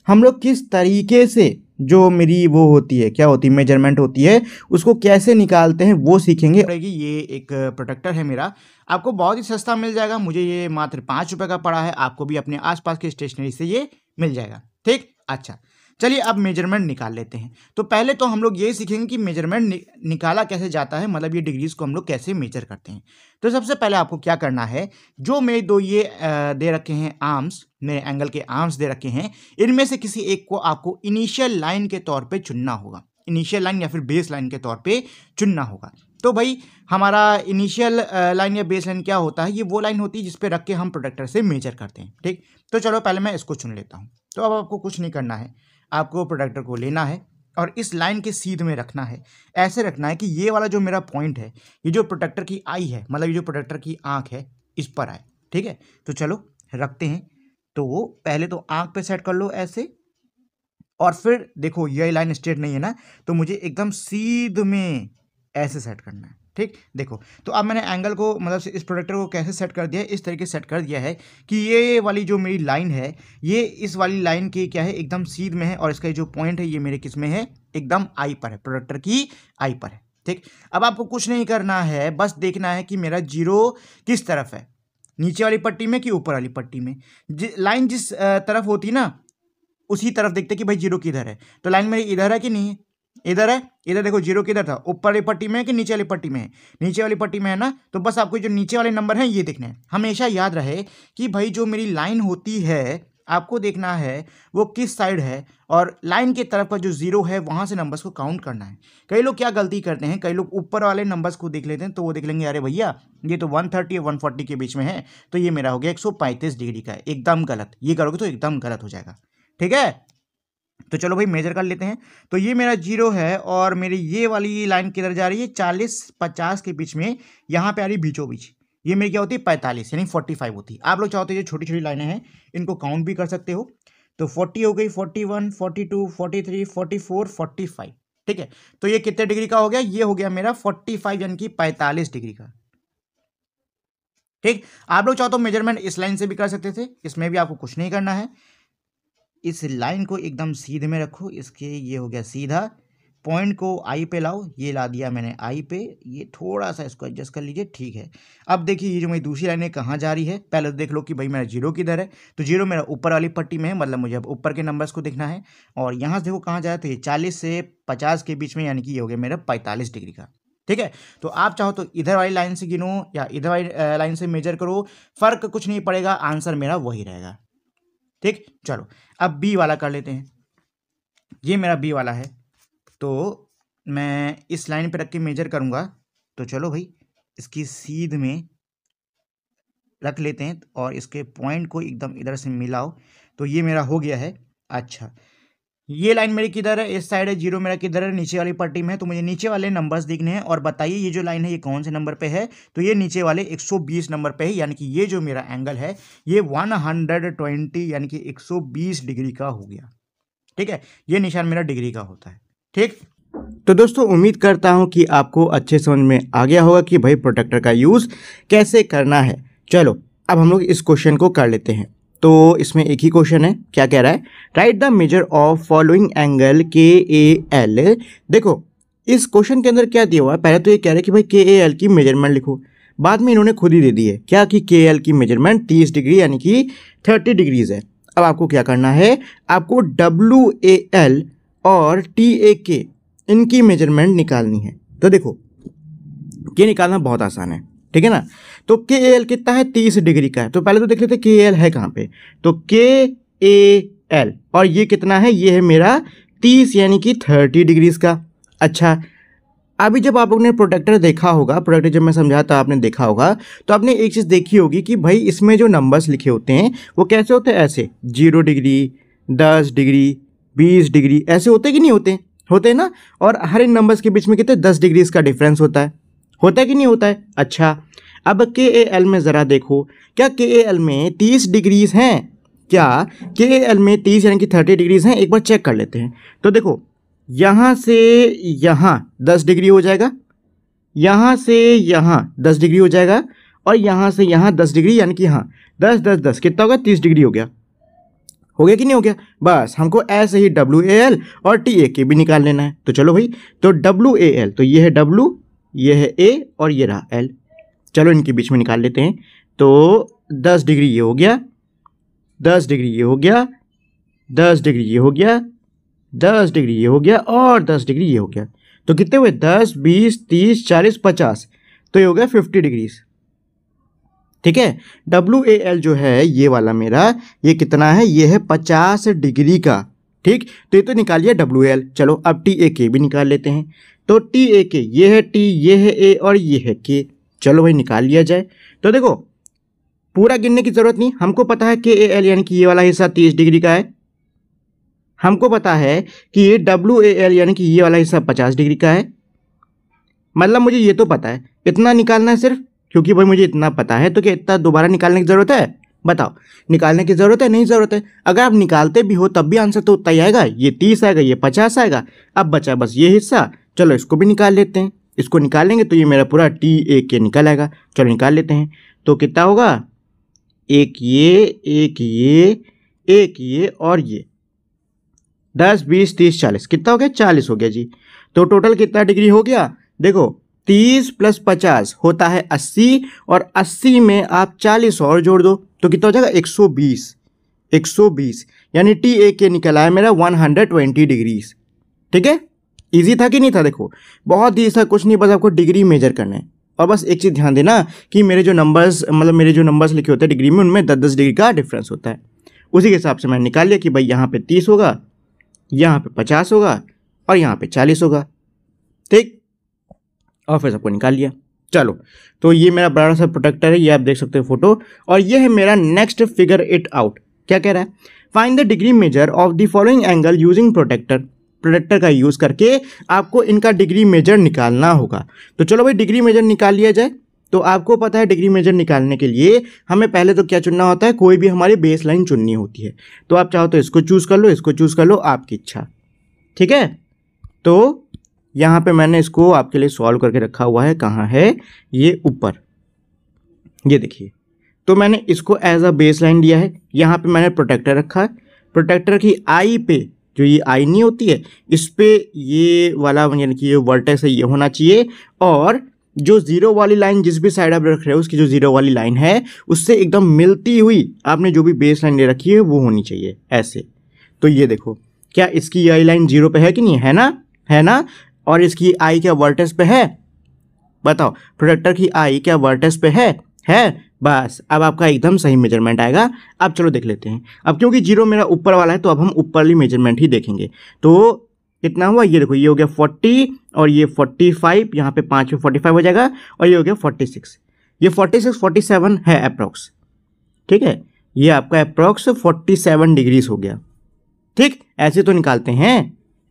हम लोग किस तरीके से जो मेरी वो होती है क्या होती है मेजरमेंट होती है उसको कैसे निकालते हैं वो सीखेंगे ये एक प्रोटेक्टर है मेरा आपको बहुत ही सस्ता मिल जाएगा मुझे ये मात्र पाँच रुपये का पड़ा है आपको भी अपने आसपास के स्टेशनरी से ये मिल जाएगा ठीक अच्छा चलिए अब मेजरमेंट निकाल लेते हैं तो पहले तो हम लोग ये सीखेंगे कि मेजरमेंट नि, निकाला कैसे जाता है मतलब ये डिग्रीज़ को हम लोग कैसे मेजर करते हैं तो सबसे पहले आपको क्या करना है जो मेरे दो ये दे रखे हैं आर्म्स मेरे एंगल के आर्म्स दे रखे हैं इनमें से किसी एक को आपको इनिशियल लाइन के तौर पे चुनना होगा इनिशियल लाइन या फिर बेस लाइन के तौर पे चुनना होगा तो भाई हमारा इनिशियल लाइन या बेस लाइन क्या होता है ये वो लाइन होती है जिस पे रख के हम प्रोडक्टर से मेजर करते हैं ठीक तो चलो पहले मैं इसको चुन लेता हूँ तो अब आपको कुछ नहीं करना है आपको प्रोडक्टर को लेना है और इस लाइन के सीध में रखना है ऐसे रखना है कि ये वाला जो मेरा पॉइंट है ये जो प्रोडक्टर की आई है मतलब ये जो प्रोडक्टर की आँख है इस पर आए ठीक है तो चलो रखते हैं तो पहले तो आंख पे सेट कर लो ऐसे और फिर देखो यह लाइन स्ट्रेट नहीं है ना तो मुझे एकदम सीध में ऐसे सेट करना है ठीक देखो तो अब मैंने एंगल को मतलब इस प्रोडक्टर को कैसे सेट कर दिया है इस तरीके से सेट कर दिया है कि ये वाली जो मेरी लाइन है ये इस वाली लाइन की क्या है एकदम सीध में है और इसका जो पॉइंट है ये मेरे किस में है एकदम आई पर है प्रोडक्टर की आई पर है ठीक अब आपको कुछ नहीं करना है बस देखना है कि मेरा जीरो किस तरफ है नीचे वाली पट्टी में कि ऊपर वाली पट्टी में जि, लाइन जिस तरफ होती ना उसी तरफ देखते कि भाई जीरो किधर है तो लाइन मेरी इधर है कि नहीं इधर है इधर देखो जीरो किधर था ऊपर वाली पट्टी में है कि नीचे वाली पट्टी में है नीचे वाली पट्टी में है ना तो बस आपको जो नीचे वाले नंबर हैं ये देखने हैं हमेशा याद रहे कि भाई जो मेरी लाइन होती है आपको देखना है वो किस साइड है और लाइन के तरफ का जो जीरो है वहाँ से नंबर्स को काउंट करना है कई लोग क्या गलती करते हैं कई लोग ऊपर वाले नंबर्स को देख लेते हैं तो वो देख लेंगे अरे भैया ये तो 130 थर्टी और फोर्टी के बीच में है तो ये मेरा हो गया एक डिग्री का एकदम गलत ये करोगे तो एकदम गलत हो जाएगा ठीक है तो चलो भाई मेजर कर लेते हैं तो ये मेरा जीरो है और मेरी ये वाली लाइन किधर जा रही है चालीस पचास के बीच में यहाँ पे आ रही बीचों बीच ये मेरी क्या होती है पैंतालीस यानी फोर्टी फाइव होती है आप लोग चाहते हो जो तो छोटी छोटी लाइनें हैं इनको काउंट भी कर सकते हो तो फोर्टी हो गई forty one forty two forty three forty four forty five ठीक है तो ये कितने डिग्री का हो गया ये हो गया मेरा फोर्टी फाइव यानी कि पैंतालीस डिग्री का ठीक आप लोग चाहते हो मेजरमेंट इस लाइन से भी कर सकते थे इसमें भी आपको कुछ नहीं करना है इस लाइन को एकदम सीधे में रखो इसके ये हो गया सीधा पॉइंट को आई पे लाओ ये ला दिया मैंने आई पे ये थोड़ा सा इसको एडजस्ट कर लीजिए ठीक है अब देखिए ये जो मेरी दूसरी लाइन है कहाँ जा रही है पहले तो देख लो कि भाई मेरा जीरो किधर है तो जीरो मेरा ऊपर वाली पट्टी में है मतलब मुझे अब ऊपर के नंबर्स को देखना है और यहाँ से देखो कहाँ जा रहा है तो ये चालीस से पचास के बीच में यानी कि ये हो गया मेरा पैंतालीस डिग्री का ठीक है तो आप चाहो तो इधर वाली लाइन से गिनो या इधर वाली लाइन से मेजर करो फर्क कुछ नहीं पड़ेगा आंसर मेरा वही रहेगा ठीक चलो अब बी वाला कर लेते हैं ये मेरा बी वाला है तो मैं इस लाइन पे रख के मेजर करूँगा तो चलो भाई इसकी सीध में रख लेते हैं और इसके पॉइंट को एकदम इधर से मिलाओ तो ये मेरा हो गया है अच्छा ये लाइन मेरी किधर है इस साइड है जीरो मेरा किधर है नीचे वाली पट्टी में तो मुझे नीचे वाले नंबर्स दिखने हैं और बताइए ये जो लाइन है ये कौन से नंबर पे है तो ये नीचे वाले 120 नंबर पे है यानी कि ये जो मेरा एंगल है ये 120 यानी कि 120 डिग्री का हो गया ठीक है ये निशान मेरा डिग्री का होता है ठीक तो दोस्तों उम्मीद करता हूँ कि आपको अच्छे समझ में आ गया होगा कि भाई प्रोटेक्टर का यूज़ कैसे करना है चलो अब हम लोग इस क्वेश्चन को कर लेते हैं तो इसमें एक ही क्वेश्चन है क्या कह रहा है write the measure of following angle K A L देखो इस क्वेश्चन के अंदर क्या दिया हुआ है पहले तो ये कह रहे हैं कि भाई के ए एल की मेजरमेंट लिखो बाद में इन्होंने खुद ही दे दी है क्या कि के एल की मेजरमेंट तीस डिग्री यानी कि थर्टी डिग्रीज है अब आपको क्या करना है आपको डब्ल्यू ए एल और टी ए के इनकी मेजरमेंट निकालनी है तो देखो के निकालना बहुत आसान है ठीक है ना तो के ए एल कितना है तीस डिग्री का है तो पहले तो देख लेते के एल है कहाँ पे तो के ए एल और ये कितना है ये है मेरा तीस यानी कि थर्टी डिग्रीज का अच्छा अभी जब आप लोगों ने प्रोडक्टर देखा होगा प्रोडक्टर जब मैं समझा था आपने देखा होगा तो आपने एक चीज़ देखी होगी कि भाई इसमें जो नंबर्स लिखे होते हैं वो कैसे होते हैं ऐसे जीरो डिग्री दस डिग्री बीस डिग्री ऐसे होते कि नहीं होते होते हैं ना और हर इन नंबर्स के बीच में कितने दस डिग्रीज का डिफरेंस होता है होता है कि नहीं होता है अच्छा अब के ए एल में ज़रा देखो क्या के ए एल में तीस डिग्रीज हैं क्या के ए एल में तीस यानी कि थर्टी डिग्रीज हैं एक बार चेक कर लेते हैं तो देखो यहाँ से यहाँ दस डिग्री हो जाएगा यहाँ से यहाँ दस डिग्री हो जाएगा और यहाँ से यहाँ दस डिग्री यानी कि यहाँ दस दस दस कितना होगा तीस डिग्री हो गया हो गया कि नहीं हो गया बस हमको ऐसे ही डब्ल्यू ए एल और टी ए के भी निकाल लेना है तो चलो भाई तो डब्ल्यू ए एल तो ये है डब्ल्यू ये है ए और ये रहा एल चलो इनके बीच में निकाल लेते हैं तो दस डिग्री ये हो गया दस डिग्री ये हो गया दस डिग्री ये हो गया दस डिग्री ये हो गया और दस डिग्री ये हो गया तो कितने हुए दस बीस तीस चालीस पचास तो ये हो गया फिफ्टी डिग्रीज ठीक है डब्ल्यू ए एल जो है ये वाला मेरा ये कितना है ये है पचास डिग्री का ठीक तो ये तो निकालिए डब्ल्यू एल चलो अब टी ए के भी निकाल लेते हैं तो टी ए के ये है टी ये है ए और ये है के चलो भाई निकाल लिया जाए तो देखो पूरा गिनने की ज़रूरत नहीं हमको पता है के ए एल यानी कि ये वाला हिस्सा तीस डिग्री का है हमको पता है कि ये डब्ल्यू ए एल यानी कि ये वाला हिस्सा पचास डिग्री का है मतलब मुझे ये तो पता है इतना निकालना है सिर्फ क्योंकि भाई मुझे इतना पता है तो क्या इतना दोबारा निकालने की ज़रूरत है बताओ निकालने की ज़रूरत है नहीं ज़रूरत है अगर आप निकालते भी हो तब भी आंसर तो उतना ही आएगा ये तीस आएगा ये पचास आएगा अब बचा बस ये हिस्सा चलो इसको भी निकाल लेते हैं इसको निकालेंगे तो ये मेरा पूरा टी ए के निकल आएगा चलो निकाल लेते हैं तो कितना होगा एक ये एक ये एक ये और ये दस बीस तीस चालीस कितना हो गया चालीस हो गया जी तो टोटल कितना डिग्री हो गया देखो तीस प्लस पचास होता है अस्सी और अस्सी में आप चालीस और जोड़ दो तो कितना हो जाएगा एक सौ बीस एक सौ बीस यानी टी ए के निकल आया मेरा वन हंड्रेड ट्वेंटी डिग्रीज ठीक है ईजी था कि नहीं था देखो बहुत ही था कुछ नहीं बस आपको डिग्री मेजर करना है और बस एक चीज़ ध्यान देना कि मेरे जो नंबर्स मतलब मेरे जो नंबर्स लिखे होते हैं डिग्री में उनमें दस दस डिग्री का डिफरेंस होता है उसी के हिसाब से मैंने निकाल लिया कि भाई यहाँ पे तीस होगा यहाँ पे पचास होगा और यहाँ पे चालीस होगा ठीक और फिर सबको निकाल लिया चलो तो ये मेरा बड़ा सा प्रोटेक्टर है ये आप देख सकते हो फोटो और ये है मेरा नेक्स्ट फिगर इट आउट क्या कह रहा है find the degree measure of the following angle using protector protector का यूज़ करके आपको इनका डिग्री मेजर निकालना होगा तो चलो भाई डिग्री मेजर निकाल लिया जाए तो आपको पता है डिग्री मेजर निकालने के लिए हमें पहले तो क्या चुनना होता है कोई भी हमारी बेस लाइन चुननी होती है तो आप चाहो तो इसको चूज़ कर लो इसको चूज़ कर लो आपकी इच्छा ठीक है तो यहाँ पे मैंने इसको आपके लिए सॉल्व करके रखा हुआ है कहाँ है ये ऊपर ये देखिए तो मैंने इसको एज अ बेस लाइन दिया है यहाँ पे मैंने प्रोटेक्टर रखा है प्रोटेक्टर की आई पे जो ये आई नहीं होती है इस पर ये वाला यानी कि ये वर्टेक्स है ये होना चाहिए और जो ज़ीरो वाली लाइन जिस भी साइड आप रख रहे हो उसकी जो ज़ीरो वाली लाइन है उससे एकदम मिलती हुई आपने जो भी बेस लाइन ले रखी है वो होनी चाहिए ऐसे तो ये देखो क्या इसकी आई लाइन जीरो पे है कि नहीं है ना है ना और इसकी आई क्या वर्टेस पे है बताओ प्रोडक्टर की आई क्या वर्टेस पे है है बस अब आपका एकदम सही मेजरमेंट आएगा अब चलो देख लेते हैं अब क्योंकि जीरो मेरा ऊपर वाला है तो अब हम ऊपरली मेजरमेंट ही देखेंगे तो कितना हुआ ये देखो ये हो गया फोर्टी और ये फोर्टी फाइव यहाँ पे पाँच में फोर्टी फाइव हो जाएगा और ये हो गया फोर्टी सिक्स ये फोर्टी सिक्स फोर्टी सेवन है अप्रॉक्स ठीक है ये आपका अप्रॉक्स फोर्टी सेवन डिग्रीज हो गया ठीक ऐसे तो निकालते हैं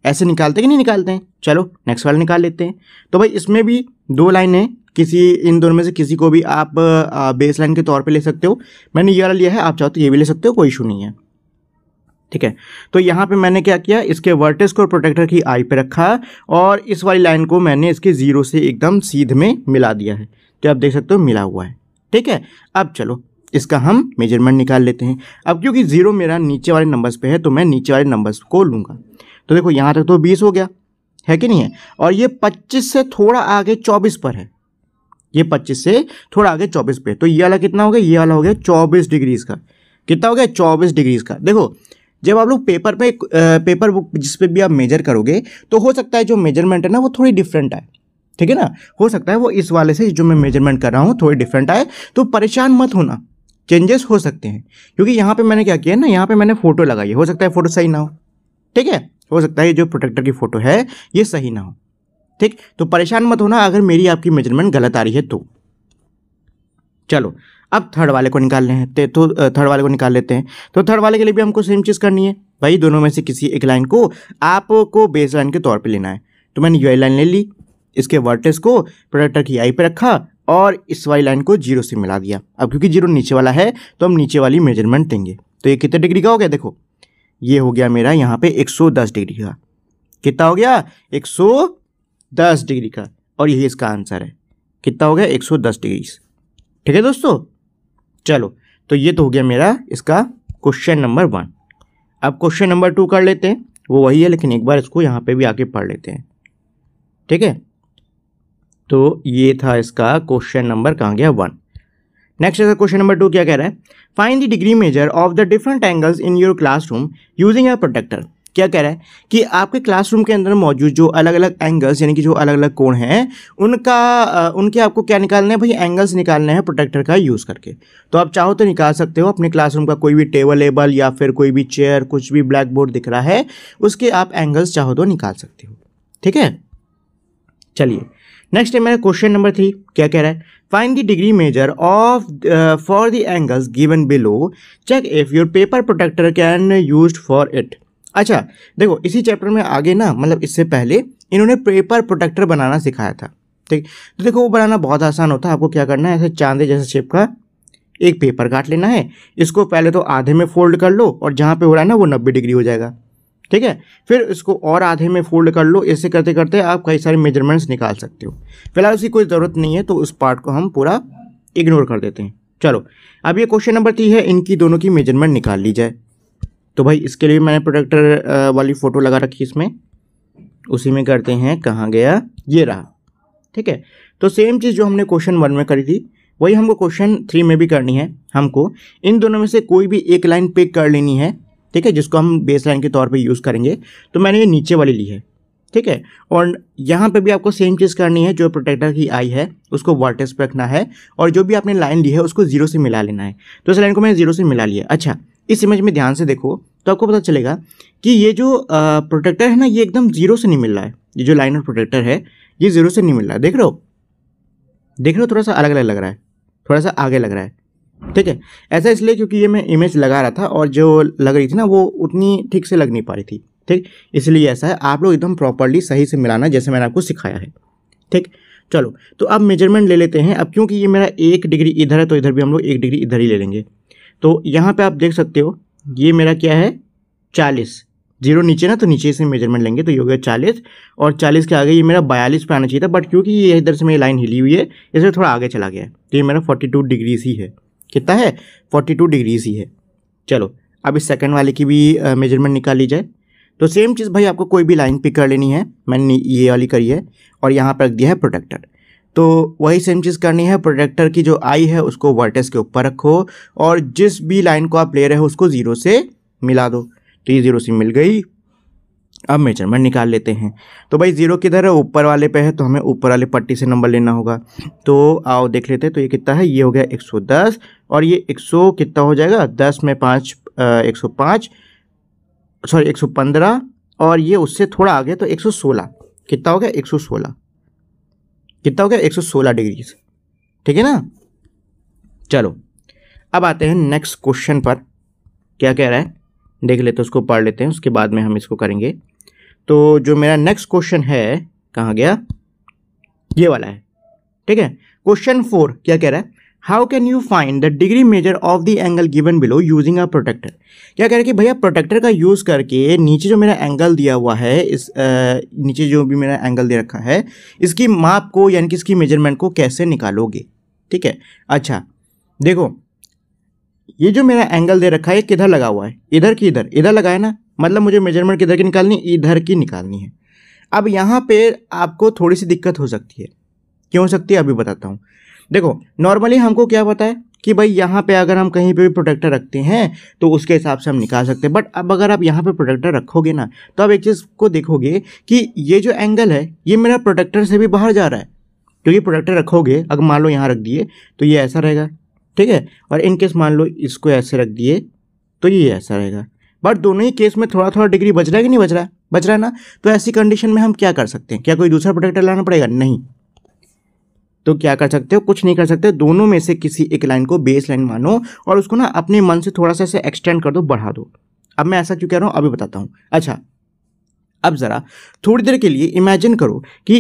ऐसे निकालते कि नहीं निकालते हैं चलो नेक्स्ट वाला निकाल लेते हैं तो भाई इसमें भी दो लाइन है किसी इन दोनों में से किसी को भी आप बेस लाइन के तौर पे ले सकते हो मैंने ये वाला लिया है आप चाहो तो ये भी ले सकते हो कोई इशू नहीं है ठीक है तो यहाँ पे मैंने क्या किया इसके वर्टेस को प्रोटेक्टर की आई पे रखा और इस वाली लाइन को मैंने इसके ज़ीरो से एकदम सीध में मिला दिया है तो आप देख सकते हो मिला हुआ है ठीक है अब चलो इसका हम मेजरमेंट निकाल लेते हैं अब क्योंकि ज़ीरो मेरा नीचे वाले नंबर्स पर है तो मैं नीचे वाले नंबर्स को लूँगा तो देखो यहाँ तक तो बीस हो गया है कि नहीं है और ये पच्चीस से थोड़ा आगे चौबीस पर है ये पच्चीस से थोड़ा आगे चौबीस पे तो ये वाला कितना हो गया ये वाला हो गया चौबीस डिग्रीज का कितना हो गया चौबीस डिग्रीज का देखो जब आप लोग पेपर पे पेपर बुक जिस पे भी आप मेजर करोगे तो हो सकता है जो मेजरमेंट है ना वो थोड़ी डिफरेंट आए ठीक है ना हो सकता है वो इस वाले से जो मैं मेजरमेंट कर रहा हूँ थोड़ी डिफरेंट आए तो परेशान मत होना चेंजेस हो सकते हैं क्योंकि यहाँ पे मैंने क्या किया ना यहाँ पे मैंने फोटो लगाई हो सकता है फोटो सही ना हो ठीक है हो सकता है जो प्रोटेक्टर की फ़ोटो है ये सही ना हो ठीक तो परेशान मत होना अगर मेरी आपकी मेजरमेंट गलत आ रही है तो चलो अब थर्ड वाले को निकाल लेते तो थर्ड वाले को निकाल लेते हैं तो थर्ड वाले के लिए भी हमको सेम चीज़ करनी है भाई दोनों में से किसी एक लाइन को आपको बेस लाइन के तौर पे लेना है तो मैंने यू लाइन ले ली इसके वर्टेस को प्रोडक्टर की आई पे रखा और इस वाली लाइन को जीरो से मिला दिया अब क्योंकि जीरो नीचे वाला है तो हम नीचे वाली मेजरमेंट देंगे तो ये कितने डिग्री का हो गया देखो ये हो गया मेरा यहाँ पे 110 डिग्री का कितना हो गया 110 डिग्री का और यही इसका आंसर है कितना हो गया 110 डिग्री ठीक है दोस्तों चलो तो ये तो हो गया मेरा इसका क्वेश्चन नंबर वन अब क्वेश्चन नंबर टू कर लेते हैं वो वही है लेकिन एक बार इसको यहाँ पे भी आके पढ़ लेते हैं ठीक है तो ये था इसका क्वेश्चन नंबर कहाँ गया वन नेक्स्ट ऐसा क्वेश्चन नंबर टू क्या कह रहा है find the degree measure of the different angles in your classroom using a protector क्या कह रहा है कि आपके क्लासरूम के अंदर मौजूद जो अलग अलग एंगल्स यानी कि जो अलग अलग कोण हैं उनका उनके आपको क्या निकालना है भाई एंगल्स निकालने हैं प्रोटेक्टर का यूज़ करके तो आप चाहो तो निकाल सकते हो अपने क्लासरूम का कोई भी टेबल लेबल या फिर कोई भी चेयर कुछ भी ब्लैक बोर्ड दिख रहा है उसके आप एंगल्स चाहो तो निकाल सकते हो ठीक है चलिए नेक्स्ट है मेरा क्वेश्चन नंबर थ्री क्या कह रहा है find the degree measure of for the angles given below check if your paper protector can use for it अच्छा देखो इसी चैप्टर में आगे ना मतलब इससे पहले इन्होंने पेपर प्रोटेक्टर बनाना सिखाया था ठीक तो देखो वो बनाना बहुत आसान होता है आपको क्या करना है ऐसे चांदे जैसे शेप का एक पेपर काट लेना है इसको पहले तो आधे में फोल्ड कर लो और जहाँ पे हो रहा है ना वो नब्बे डिग्री हो जाएगा ठीक है फिर इसको और आधे में फोल्ड कर लो ऐसे करते करते आप कई सारे मेजरमेंट्स निकाल सकते हो फिलहाल उसकी कोई ज़रूरत नहीं है तो उस पार्ट को हम पूरा इग्नोर कर देते हैं चलो अब ये क्वेश्चन नंबर थ्री है इनकी दोनों की मेजरमेंट निकाल ली जाए तो भाई इसके लिए मैंने प्रोडक्टर वाली फ़ोटो लगा रखी इसमें उसी में करते हैं कहाँ गया ये रहा ठीक है तो सेम चीज़ जो हमने क्वेश्चन वन में करी थी वही हमको क्वेश्चन थ्री में भी करनी है हमको इन दोनों में से कोई भी एक लाइन पिक कर लेनी है ठीक है जिसको हम बेस लाइन के तौर पर यूज़ करेंगे तो मैंने ये नीचे वाली ली है ठीक है और यहाँ पे भी आपको सेम चीज़ करनी है जो प्रोटेक्टर की आई है उसको वर्टेस पे रखना है और जो भी आपने लाइन ली है उसको जीरो से मिला लेना है तो इस लाइन को मैंने जीरो से मिला लिया अच्छा इस इमेज में ध्यान से देखो तो आपको पता चलेगा कि ये जो प्रोटेक्टर है ना ये एकदम जीरो से नहीं मिल रहा है ये जो लाइन और प्रोटेक्टर है ये जीरो से नहीं मिल रहा है देख रहे हो देख रहे हो थोड़ा सा अलग अलग लग रहा है थोड़ा सा आगे लग रहा है ठीक है ऐसा इसलिए क्योंकि ये मैं इमेज लगा रहा था और जो लग रही थी ना वो उतनी ठीक से लग नहीं पा रही थी ठीक इसलिए ऐसा है आप लोग एकदम प्रॉपरली सही से मिलाना जैसे मैंने आपको सिखाया है ठीक चलो तो अब मेजरमेंट ले लेते हैं अब क्योंकि ये मेरा एक डिग्री इधर है तो इधर भी हम लोग एक डिग्री इधर ही ले लेंगे तो यहाँ पर आप देख सकते हो ये मेरा क्या है चालीस जीरो नीचे ना तो नीचे से मेजरमेंट लेंगे तो ये हो गया चालीस और चालीस के आगे ये मेरा बयालीस पे आना चाहिए था बट क्योंकि ये इधर से मेरी लाइन हिली हुई है इसलिए थोड़ा आगे चला गया है तो ये मेरा फोर्टी टू डिग्रीज ही है कितना है फोर्टी टू डिग्रीज ही है चलो अब इस सेकंड वाले की भी मेजरमेंट निकाल ली जाए तो सेम चीज़ भाई आपको कोई भी लाइन पिक कर लेनी है मैंने ये वाली करी है और यहाँ पर रख दिया है प्रोटेक्टर तो वही सेम चीज़ करनी है प्रोटेक्टर की जो आई है उसको वर्टेस के ऊपर रखो और जिस भी लाइन को आप ले रहे हो उसको ज़ीरो से मिला दो तो ये ज़ीरो से मिल गई अब मेजरमेंट निकाल लेते हैं तो भाई ज़ीरो किधर है ऊपर वाले पे है तो हमें ऊपर वाले पट्टी से नंबर लेना होगा तो आओ देख लेते हैं तो ये कितना है ये हो गया 110 और ये एक सौ कितना हो जाएगा दस में पाँच एक सौ पाँच सॉरी एक सौ पंद्रह और ये उससे थोड़ा आगे तो एक सौ सोलह कितना हो गया एक सौ सोलह कितना हो गया एक सौ सोलह डिग्री ठीक है ना चलो अब आते हैं नेक्स्ट क्वेश्चन पर क्या कह रहा है देख लेते हैं उसको पढ़ लेते हैं उसके बाद में हम इसको करेंगे तो जो मेरा नेक्स्ट क्वेश्चन है कहाँ गया ये वाला है ठीक है क्वेश्चन फोर क्या कह रहा है how can you find the degree measure of the angle given below using a protector क्या कह रहे कि भैया प्रोटेक्टर का यूज़ करके नीचे जो मेरा एंगल दिया हुआ है इस आ, नीचे जो भी मेरा एंगल दे रखा है इसकी माप को यानी कि इसकी मेजरमेंट को कैसे निकालोगे ठीक है अच्छा देखो ये जो मेरा एंगल दे रखा है किधर लगा हुआ है इधर की इधर इधर लगा है ना मतलब मुझे मेजरमेंट किधर की निकालनी इधर की निकालनी है अब यहाँ पे आपको थोड़ी सी दिक्कत हो सकती है क्यों हो सकती है अभी बताता हूँ देखो नॉर्मली हमको क्या पता है कि भाई यहाँ पे अगर हम कहीं पे भी प्रोटेक्टर रखते हैं तो उसके हिसाब से हम निकाल सकते हैं बट अब अगर आप यहाँ पे प्रोटेक्टर रखोगे ना तो आप एक चीज़ को देखोगे कि ये जो एंगल है ये मेरा प्रोटेक्टर से भी बाहर जा रहा है क्योंकि प्रोटेक्टर रखोगे अगर मान लो यहाँ रख दिए तो ये ऐसा रहेगा ठीक है और इन केस मान लो इसको ऐसे रख दिए तो ये ऐसा रहेगा बट दोनों ही केस में थोड़ा थोड़ा डिग्री बच रहा है कि नहीं बच रहा है बच रहा है ना तो ऐसी कंडीशन में हम क्या कर सकते हैं क्या कोई दूसरा प्रोटेक्टर लाना पड़ेगा नहीं तो क्या कर सकते हो कुछ नहीं कर सकते दोनों में से किसी एक लाइन को बेस लाइन मानो और उसको ना अपने मन से थोड़ा सा ऐसे एक्सटेंड कर दो बढ़ा दो अब मैं ऐसा क्यों कह रहा हूँ अभी बताता हूँ अच्छा अब ज़रा थोड़ी देर के लिए इमेजिन करो कि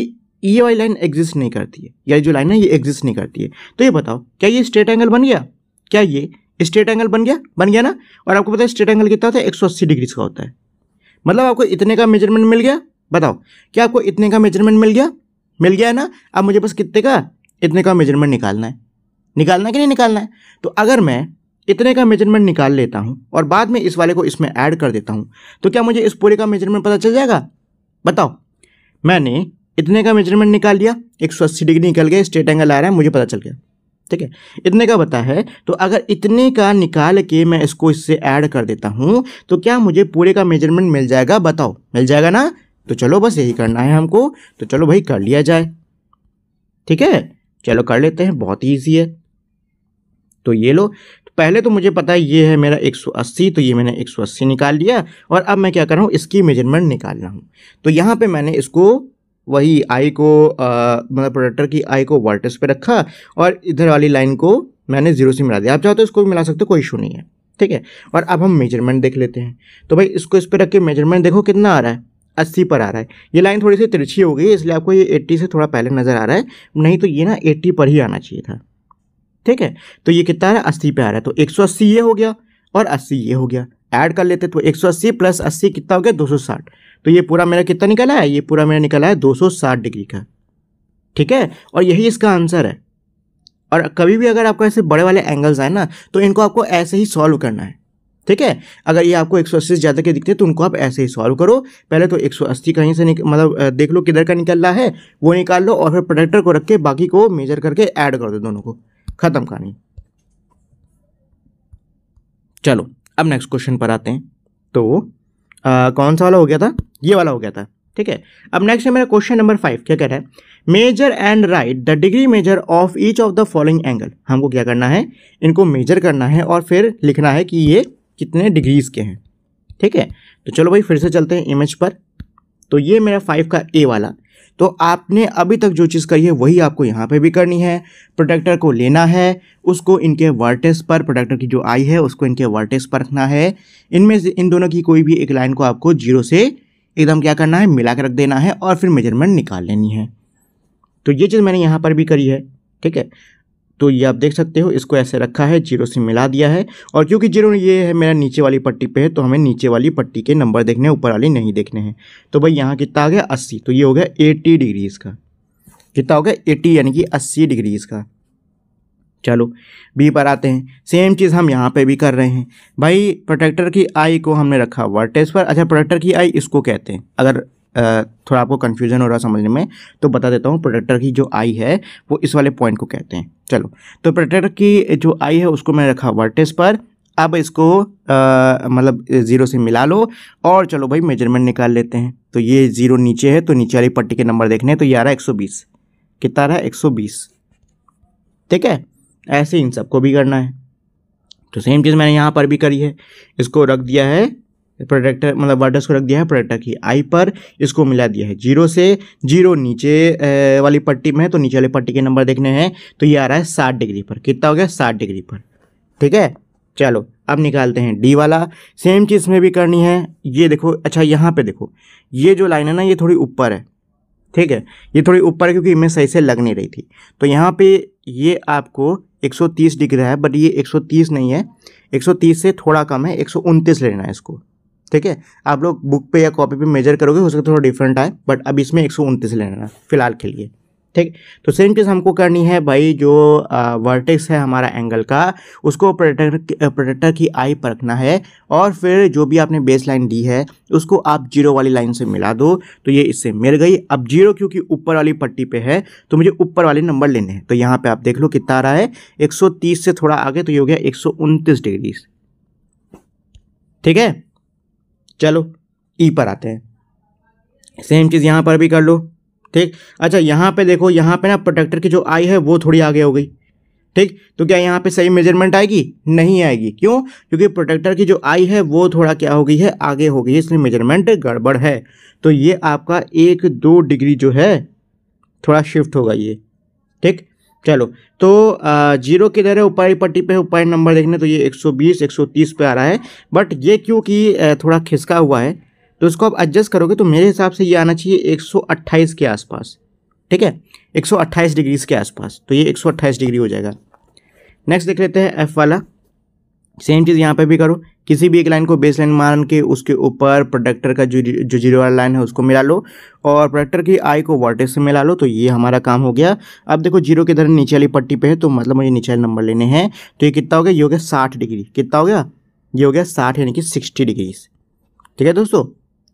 ये वाली लाइन एग्जिस्ट नहीं करती है या जो लाइन है ये एग्जिस्ट नहीं करती है तो ये बताओ क्या ये स्ट्रेट एंगल बन गया क्या ये स्ट्रेट एंगल बन गया बन गया ना और आपको पता है स्ट्रेट एंगल कितना होता है एक सौ अस्सी डिग्रीज का होता है मतलब आपको इतने का मेजरमेंट मिल गया बताओ क्या आपको इतने का मेजरमेंट मिल गया मिल गया ना अब मुझे बस कितने का इतने का मेजरमेंट निकालना है निकालना है कि नहीं निकालना है तो अगर मैं इतने का मेजरमेंट निकाल लेता हूँ और बाद में इस वाले को इसमें ऐड कर देता हूँ तो क्या मुझे इस पूरे का मेजरमेंट पता चल जाएगा बताओ मैंने इतने का मेजरमेंट निकाल लिया एक सौ अस्सी डिग्री निकल गया स्ट्रेट एंगल आ रहा है मुझे पता चल गया ठीक है इतने का बता है तो अगर इतने का निकाल के मैं इसको इससे ऐड कर देता हूँ तो क्या मुझे पूरे का मेजरमेंट मिल जाएगा बताओ मिल जाएगा ना तो चलो बस यही करना है हमको तो चलो भाई कर लिया जाए ठीक है चलो कर लेते हैं बहुत ईजी है तो ये लो तो पहले तो मुझे पता है ये है मेरा 180 तो ये मैंने 180 निकाल लिया और अब मैं क्या कर रहा हूँ इसकी मेजरमेंट निकाल रहा हूँ तो यहाँ पे मैंने इसको वही आई को मतलब प्रोडक्टर की आई को वर्टेक्स पे रखा और इधर वाली लाइन को मैंने जीरो से मिला दिया आप चाहो तो इसको भी मिला सकते हो कोई इशू नहीं है ठीक है और अब हम मेजरमेंट देख लेते हैं तो भाई इसको इस पर रख के मेजरमेंट देखो कितना आ रहा है अस्सी पर आ रहा है ये लाइन थोड़ी सी तिरछी हो गई इसलिए आपको ये एट्टी से थोड़ा पहले नज़र आ रहा है नहीं तो ये ना एट्टी पर ही आना चाहिए था ठीक है तो ये कितना आ रहा है अस्सी पर आ रहा है तो एक सौ अस्सी ये हो गया और अस्सी ये हो गया ऐड कर लेते तो अस्सी प्लस अस्सी कितना हो गया साठ तो ये पूरा मेरा कितना निकला है ये पूरा मेरा निकला है साठ डिग्री का ठीक है और यही इसका आंसर है और कभी भी अगर आपको ऐसे बड़े वाले एंगल्स आए ना तो इनको आपको ऐसे ही सॉल्व करना है ठीक है अगर ये आपको एक सौ अस्सी से ज़्यादा के दिखते हैं तो उनको आप ऐसे ही सॉल्व करो पहले तो एक सौ अस्सी कहीं से मतलब देख लो किधर का निकल रहा है वो निकाल लो और फिर प्रोडक्टर को रख के बाकी को मेजर करके ऐड कर दो दोनों को ख़त्म कहानी चलो अब नेक्स्ट क्वेश्चन पर आते हैं तो आ, कौन सा वाला हो गया था ये वाला हो गया था ठीक है अब नेक्स्ट है मेरा क्वेश्चन नंबर फाइव क्या कह रहा है measure and write the degree measure of each of the following angle हमको क्या करना है इनको मेजर करना है और फिर लिखना है कि ये कितने डिग्रीज़ के हैं ठीक है तो चलो भाई फिर से चलते हैं इमेज पर तो ये मेरा फाइव का ए वाला तो आपने अभी तक जो चीज़ करी है वही आपको यहाँ पे भी करनी है प्रोटेक्टर को लेना है उसको इनके वर्टेस पर प्रोटेक्टर की जो आई है उसको इनके वर्टेस पर रखना है इनमें से इन दोनों की कोई भी एक लाइन को आपको जीरो से एकदम क्या करना है मिला के रख देना है और फिर मेजरमेंट निकाल लेनी है तो ये चीज़ मैंने यहाँ पर भी करी है ठीक है तो ये आप देख सकते हो इसको ऐसे रखा है जीरो से मिला दिया है और क्योंकि जीरो ये है मेरा नीचे वाली पट्टी पे है तो हमें नीचे वाली पट्टी के नंबर देखने हैं ऊपर वाली नहीं देखने हैं तो भाई यहाँ कितना आ गया अस्सी तो ये हो गया एटी डिग्री इसका कितना हो गया एटी यानी कि अस्सी डिग्री इसका चलो बी पर आते हैं सेम चीज़ हम यहाँ पे भी कर रहे हैं भाई प्रोटेक्टर की आई को हमने रखा वर्टेज पर अच्छा प्रोटेक्टर की आई इसको कहते हैं अगर थोड़ा आपको कन्फ्यूजन हो रहा समझने में तो बता देता हूँ प्रोटेक्टर की जो आई है वो इस वाले पॉइंट को कहते हैं चलो तो प्रोटेक्टर की जो आई है उसको मैंने रखा वर्टेस पर अब इसको मतलब ज़ीरो से मिला लो और चलो भाई मेजरमेंट निकाल लेते हैं तो ये ज़ीरो नीचे है तो नीचे वाली पट्टी के नंबर देखने हैं तो ये आ रहा है एक सौ बीस कितना रहा है एक सौ बीस ठीक है ऐसे इन सबको भी करना है तो सेम चीज़ मैंने यहाँ पर भी करी है इसको रख दिया है प्रोडक्टर मतलब वर्डर्स को रख दिया है प्रोडक्टर की आई पर इसको मिला दिया है जीरो से जीरो नीचे वाली पट्टी में है तो नीचे वाली पट्टी के नंबर देखने हैं तो ये आ रहा है साठ डिग्री पर कितना हो गया साठ डिग्री पर ठीक है चलो अब निकालते हैं डी वाला सेम चीज़ में भी करनी है ये देखो अच्छा यहाँ पे देखो ये जो लाइन है ना ये थोड़ी ऊपर है ठीक है ये थोड़ी ऊपर है क्योंकि इमेज सही से लग नहीं रही थी तो यहाँ पे ये आपको 130 डिग्री है बट ये 130 नहीं है 130 से थोड़ा कम है एक लेना है इसको ठीक है आप लोग बुक पे या कॉपी पे मेजर करोगे उसका थोड़ा डिफरेंट आए बट अब इसमें एक सौ उनतीस लेना है फिलहाल के लिए ठीक तो सेम चीज़ हमको करनी है भाई जो वर्टेक्स है हमारा एंगल का उसको प्रोटेक्टर प्रोटेक्टर की आई पर रखना है और फिर जो भी आपने बेस लाइन दी है उसको आप जीरो वाली लाइन से मिला दो तो ये इससे मिल गई अब जीरो क्योंकि ऊपर वाली पट्टी पे है तो मुझे ऊपर वाले नंबर लेने हैं तो यहाँ पे आप देख लो कितना आ रहा है एक से थोड़ा आगे तो ये हो गया एक डिग्री ठीक है चलो ई e पर आते हैं सेम चीज़ यहाँ पर भी कर लो ठीक अच्छा यहाँ पे देखो यहाँ पे ना प्रोटेक्टर की जो आई है वो थोड़ी आगे हो गई ठीक तो क्या यहाँ पे सही मेजरमेंट आएगी नहीं आएगी क्यों क्योंकि प्रोटेक्टर की जो आई है वो थोड़ा क्या हो गई है आगे हो गई है इसलिए मेजरमेंट गड़बड़ है तो ये आपका एक दो डिग्री जो है थोड़ा शिफ्ट होगा ये ठीक चलो तो जीरो की है उपाय पट्टी पे उपाय नंबर देखने तो ये 120 130 पे आ रहा है बट ये क्योंकि थोड़ा खिसका हुआ है तो इसको आप एडजस्ट करोगे तो मेरे हिसाब से ये आना चाहिए 128 के आसपास ठीक है 128 डिग्रीज के आसपास तो ये 128 डिग्री हो जाएगा नेक्स्ट देख लेते हैं एफ़ वाला सेम चीज़ यहाँ पे भी करो किसी भी एक लाइन को बेस लाइन मान के उसके ऊपर प्रोडक्टर का जो जो जीरो वाला लाइन है उसको मिला लो और प्रोडक्टर की आई को वाटे से मिला लो तो ये हमारा काम हो गया अब देखो जीरो के इधर नीचे वाली पट्टी पे है तो मतलब मुझे नीचे वाले नंबर लेने हैं तो ये कितना हो गया ये हो गया साठ डिग्री कितना हो गया ये हो गया साठ यानी कि सिक्सटी डिग्री ठीक है दोस्तों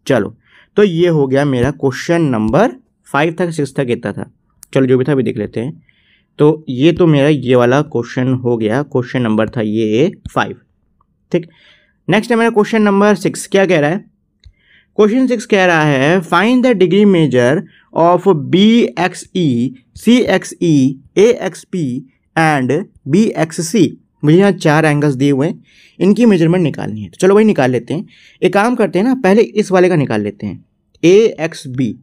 चलो तो ये हो गया मेरा क्वेश्चन नंबर फाइव था सिक्स था कितना था चलो जो भी था अभी देख लेते हैं तो ये तो मेरा ये वाला क्वेश्चन हो गया क्वेश्चन नंबर था ये फाइव ठीक नेक्स्ट है मेरा क्वेश्चन नंबर सिक्स क्या कह रहा है क्वेश्चन सिक्स कह रहा है find the degree measure of B X E C X E A X P and B X C मुझे यहाँ चार एंगल्स दिए हुए हैं इनकी मेजरमेंट निकालनी है तो चलो वही निकाल लेते हैं एक काम करते हैं ना पहले इस वाले का निकाल लेते हैं ए एक्स बी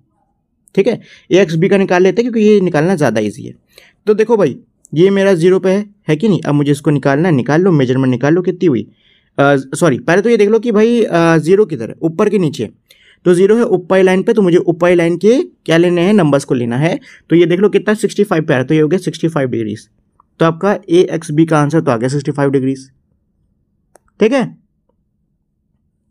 ठीक है ए एक्स बी का निकाल लेते हैं क्योंकि ये निकालना ज़्यादा ईजी है तो देखो भाई ये मेरा ज़ीरो पे है है कि नहीं अब मुझे इसको निकालना है निकाल लो मेजरमेंट निकाल लो कितनी हुई सॉरी पहले तो ये देख लो कि भाई ज़ीरो किधर है ऊपर के नीचे तो जीरो है ऊपर लाइन पे तो मुझे ऊपर लाइन के क्या लेने हैं नंबर्स को लेना है तो ये देख लो कितना सिक्सटी फाइव पे आ है तो ये हो गया सिक्सटी फाइव डिग्रीज तो आपका ए एक्स बी का आंसर तो आ गया सिक्सटी फाइव डिग्रीज ठीक है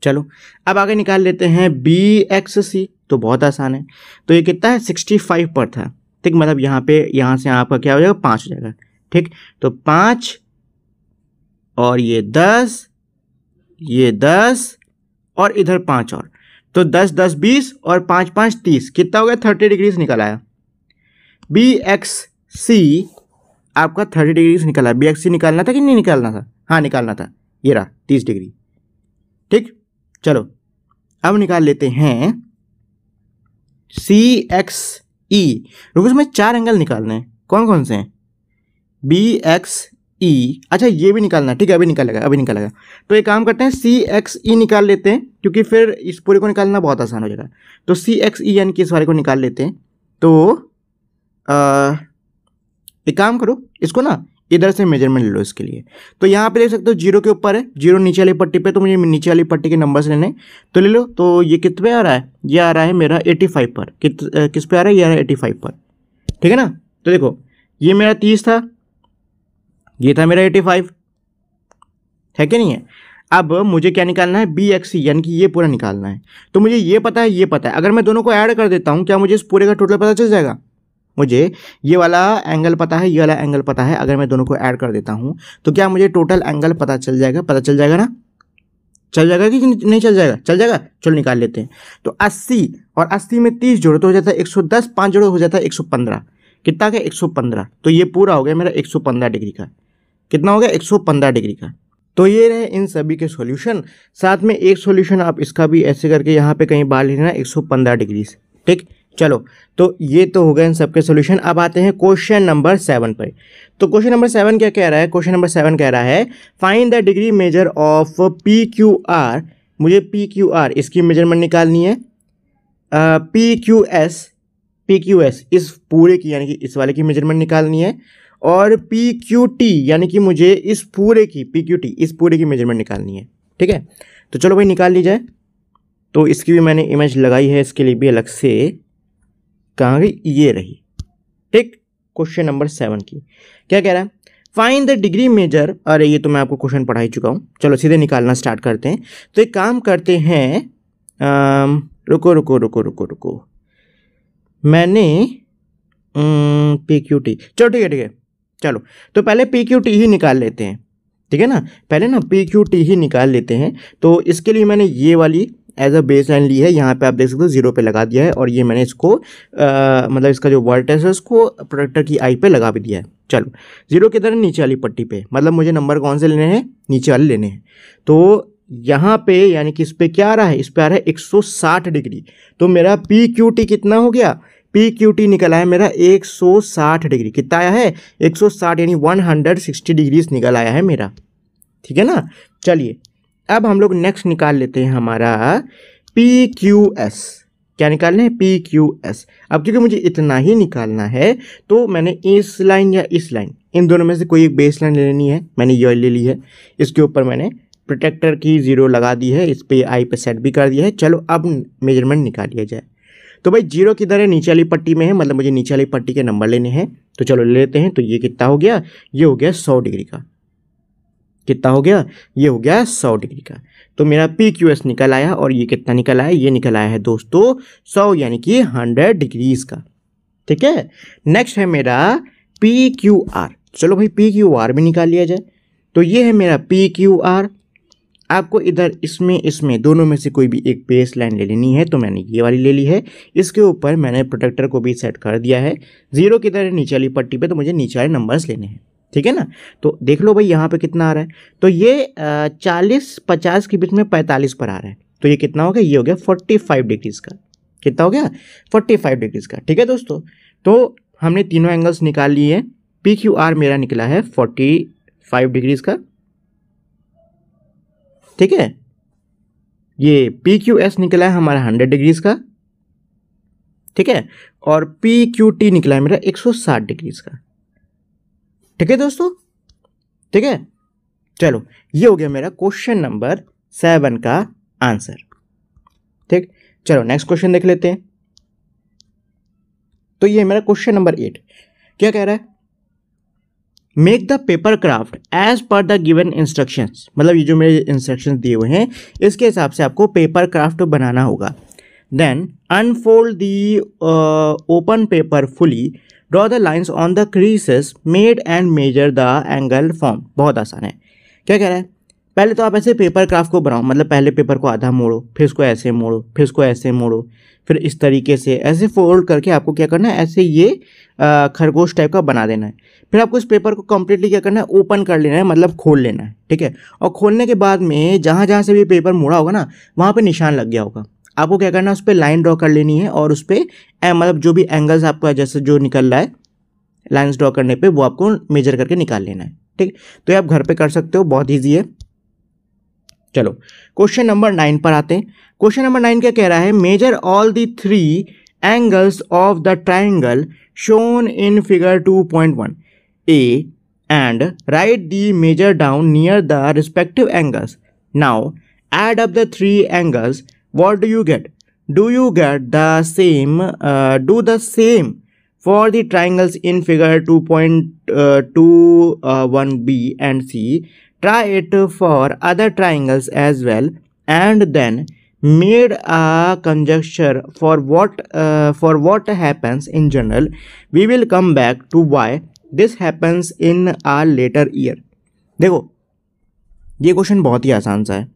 चलो अब आगे निकाल लेते हैं बी एक्स सी तो बहुत आसान है तो ये कितना है सिक्सटी फाइव पर था ठीक मतलब यहाँ पे यहाँ से आपका क्या हो जाएगा पाँच हो जाएगा ठीक तो पाँच और ये दस ये दस और इधर पाँच और तो दस दस बीस और पाँच पाँच तीस कितना हो गया थर्टी डिग्रीज निकल आया बी एक्स सी आपका थर्टी डिग्रीज निकला बी एक्स सी निकालना था कि नहीं निकालना था हाँ निकालना था ये रहा तीस डिग्री ठीक चलो अब निकाल लेते हैं सी एक्स ई e. रुको इसमें चार एंगल निकालने हैं कौन कौन से हैं बी एक्स ई अच्छा ये भी निकालना ठीक है अभी निकालेगा अभी निकालेगा तो एक काम करते हैं सी एक्स ई निकाल लेते हैं क्योंकि फिर इस पूरे को निकालना बहुत आसान हो जाएगा तो सी एक्स ई यानी कि इस वाले को निकाल लेते हैं तो आ, एक काम करो इसको ना इधर से मेजरमेंट ले लो इसके लिए तो यहाँ पे देख सकते हो जीरो के ऊपर है जीरो नीचे वाली पट्टी पे तो मुझे नीचे वाली पट्टी के नंबर्स लेने तो ले लो तो ये कित पे आ रहा है ये आ रहा है मेरा एटी फाइव पर कित किस पे आ रहा है ये आ रहा है एटी फाइव पर ठीक है ना तो देखो ये मेरा तीस था ये था मेरा एटी फाइव है कि नहीं है अब मुझे क्या निकालना है बी एक्स यानी कि ये पूरा निकालना है तो मुझे ये पता है ये पता है अगर मैं दोनों को ऐड कर देता हूँ क्या मुझे इस पूरे का टोटल पता चल जाएगा मुझे ये वाला एंगल पता है ये वाला एंगल पता है अगर मैं दोनों को ऐड कर देता हूँ तो क्या मुझे टोटल एंगल पता चल जाएगा पता चल जाएगा ना चल जाएगा कि नहीं चल जाएगा चल जाएगा चलो निकाल लेते हैं तो 80 और 80 में 30 जोड़े तो हो जाता है 110 पाँच जोड़े हो जाता है 115 कितना का एक तो ये पूरा हो गया मेरा 115 डिग्री का कितना हो गया 115 डिग्री का तो ये रहे इन सभी के सॉल्यूशन साथ में एक सॉल्यूशन आप इसका भी ऐसे करके यहाँ पे कहीं बाल लेना एक डिग्री से ठीक चलो तो ये तो हो गए इन सबके सोल्यूशन अब आते हैं क्वेश्चन नंबर सेवन पर तो क्वेश्चन नंबर सेवन क्या कह रहा है क्वेश्चन नंबर सेवन कह रहा है find the degree measure of P Q R मुझे पी क्यू आर इसकी मेजरमेंट निकालनी है P Q S P Q S इस पूरे की यानी कि इस वाले की मेजरमेंट निकालनी है और पी क्यू टी यानी कि मुझे इस पूरे की पी क्यू टी इस पूरे की मेजरमेंट निकालनी है ठीक है तो चलो भाई निकाल ली जाए तो इसकी भी मैंने इमेज लगाई है इसके लिए भी अलग से कहाँ गई ये रही ठीक क्वेश्चन नंबर सेवन की क्या कह रहा है फाइन द डिग्री मेजर अरे ये तो मैं आपको क्वेश्चन पढ़ा ही चुका हूँ चलो सीधे निकालना स्टार्ट करते हैं तो एक काम करते हैं रुको रुको रुको रुको रुको मैंने पी क्यू टी चलो ठीक है ठीक है चलो तो पहले पी क्यू टी ही निकाल लेते हैं ठीक है ना पहले ना पी क्यू टी ही निकाल लेते हैं तो इसके लिए मैंने ये वाली एज अ बेस लाइन ली है यहाँ पे आप देख सकते हो जीरो पे लगा दिया है और ये मैंने इसको आ, मतलब इसका जो वर्टेस है उसको प्रोडक्टर की आई पे लगा भी दिया है चलो जीरो के तरह नीचे वाली पट्टी पे मतलब मुझे नंबर कौन से लेने हैं नीचे वाले लेने हैं तो यहाँ पे यानी कि इस पर क्या आ रहा है इस पर आ रहा है साठ डिग्री तो मेरा पी क्यू टी कितना हो गया पी क्यू टी निकला है मेरा 160 डिग्री कितना आया है 160 यानी 160 डिग्रीज निकल आया है मेरा ठीक है ना चलिए अब हम लोग नेक्स्ट निकाल लेते हैं हमारा पी क्यू एस क्या निकालना है पी क्यू एस अब क्योंकि मुझे इतना ही निकालना है तो मैंने इस लाइन या इस लाइन इन दोनों में से कोई एक बेस लाइन ले लेनी है मैंने ये ले ली है इसके ऊपर मैंने प्रोटेक्टर की ज़ीरो लगा दी है इस पर आई पे सेट भी कर दिया है चलो अब मेजरमेंट निकाल लिया जाए तो भाई जीरो की तरह नीचे वाली पट्टी में है मतलब मुझे नीचे वाली पट्टी के नंबर लेने हैं तो चलो लेते हैं तो ये कितना हो गया ये हो गया सौ डिग्री का कितना हो गया ये हो गया सौ डिग्री का तो मेरा पी क्यू एस निकल आया और ये कितना निकल आया ये निकल आया है दोस्तों सौ यानी कि हंड्रेड डिग्रीज का ठीक है नेक्स्ट है मेरा पी क्यू आर चलो भाई पी क्यू आर भी निकाल लिया जाए तो ये है मेरा पी क्यू आर आपको इधर इसमें इसमें दोनों में से कोई भी एक बेस लाइन ले लेनी है तो मैंने ये वाली ले ली है इसके ऊपर मैंने प्रोटेक्टर को भी सेट कर दिया है जीरो की तरह नीचे वाली पट्टी पे तो मुझे नीचे वाले नंबर्स लेने हैं ठीक है ना तो देख लो भाई यहाँ पे कितना आ रहा है तो ये चालीस पचास के बीच में पैंतालीस पर आ रहा है तो ये कितना हो गया ये हो गया फोर्टी फाइव डिग्रीज़ का कितना हो गया फोर्टी फाइव डिग्रीज़ का ठीक है दोस्तों तो हमने तीनों एंगल्स निकाल लिए हैं पी क्यू आर मेरा निकला है फोर्टी फाइव डिग्रीज़ का ठीक है ये पी क्यू एस निकला है हमारा हंड्रेड डिग्रीज़ का ठीक है और पी क्यू टी निकला है मेरा एक सौ साठ डिग्रीज़ का ठीक है दोस्तों ठीक है चलो ये हो गया मेरा क्वेश्चन नंबर सेवन का आंसर ठीक चलो नेक्स्ट क्वेश्चन देख लेते हैं तो ये मेरा क्वेश्चन नंबर एट क्या कह रहा है make the paper craft as per the given instructions मतलब ये जो मेरे इंस्ट्रक्शंस दिए हुए हैं इसके हिसाब से आपको पेपर क्राफ्ट बनाना होगा then unfold the open paper fully draw the lines on the creases made and measure the angle form बहुत आसान है क्या कह रहा है पहले तो आप ऐसे पेपर क्राफ्ट को बनाओ मतलब पहले पेपर को आधा मोड़ो फिर उसको ऐसे मोड़ो फिर उसको ऐसे मोड़ो फिर इस तरीके से ऐसे फोल्ड करके आपको क्या करना है ऐसे ये खरगोश टाइप का बना देना है फिर आपको इस पेपर को कम्प्लीटली क्या करना है ओपन कर लेना है मतलब खोल लेना है ठीक है और खोलने के बाद में जहाँ जहाँ से भी पेपर मोड़ा होगा ना वहाँ पर निशान लग गया होगा आपको क्या करना है उस पर लाइन ड्रॉ कर लेनी है और उस पर मतलब जो भी एंगल्स आपका जैसे जो निकल रहा है लाइन्स ड्रॉ करने पे वो आपको मेजर करके निकाल लेना है ठीक तो ये आप घर पे कर सकते हो बहुत ईजी है चलो क्वेश्चन नंबर नाइन पर आते हैं क्वेश्चन नंबर नाइन क्या कह रहा है measure all the three angles of the triangle shown in figure two point one a and write the measure down near the respective angles now add up the three angles what do you get do you get the same uh, do the same for the triangles in figure 2.21b uh, uh and c try it for other triangles as well and then made a conjecture for what uh, for what happens in general we will come back to why this happens in a later year देखो ये question बहुत ही आसान सा है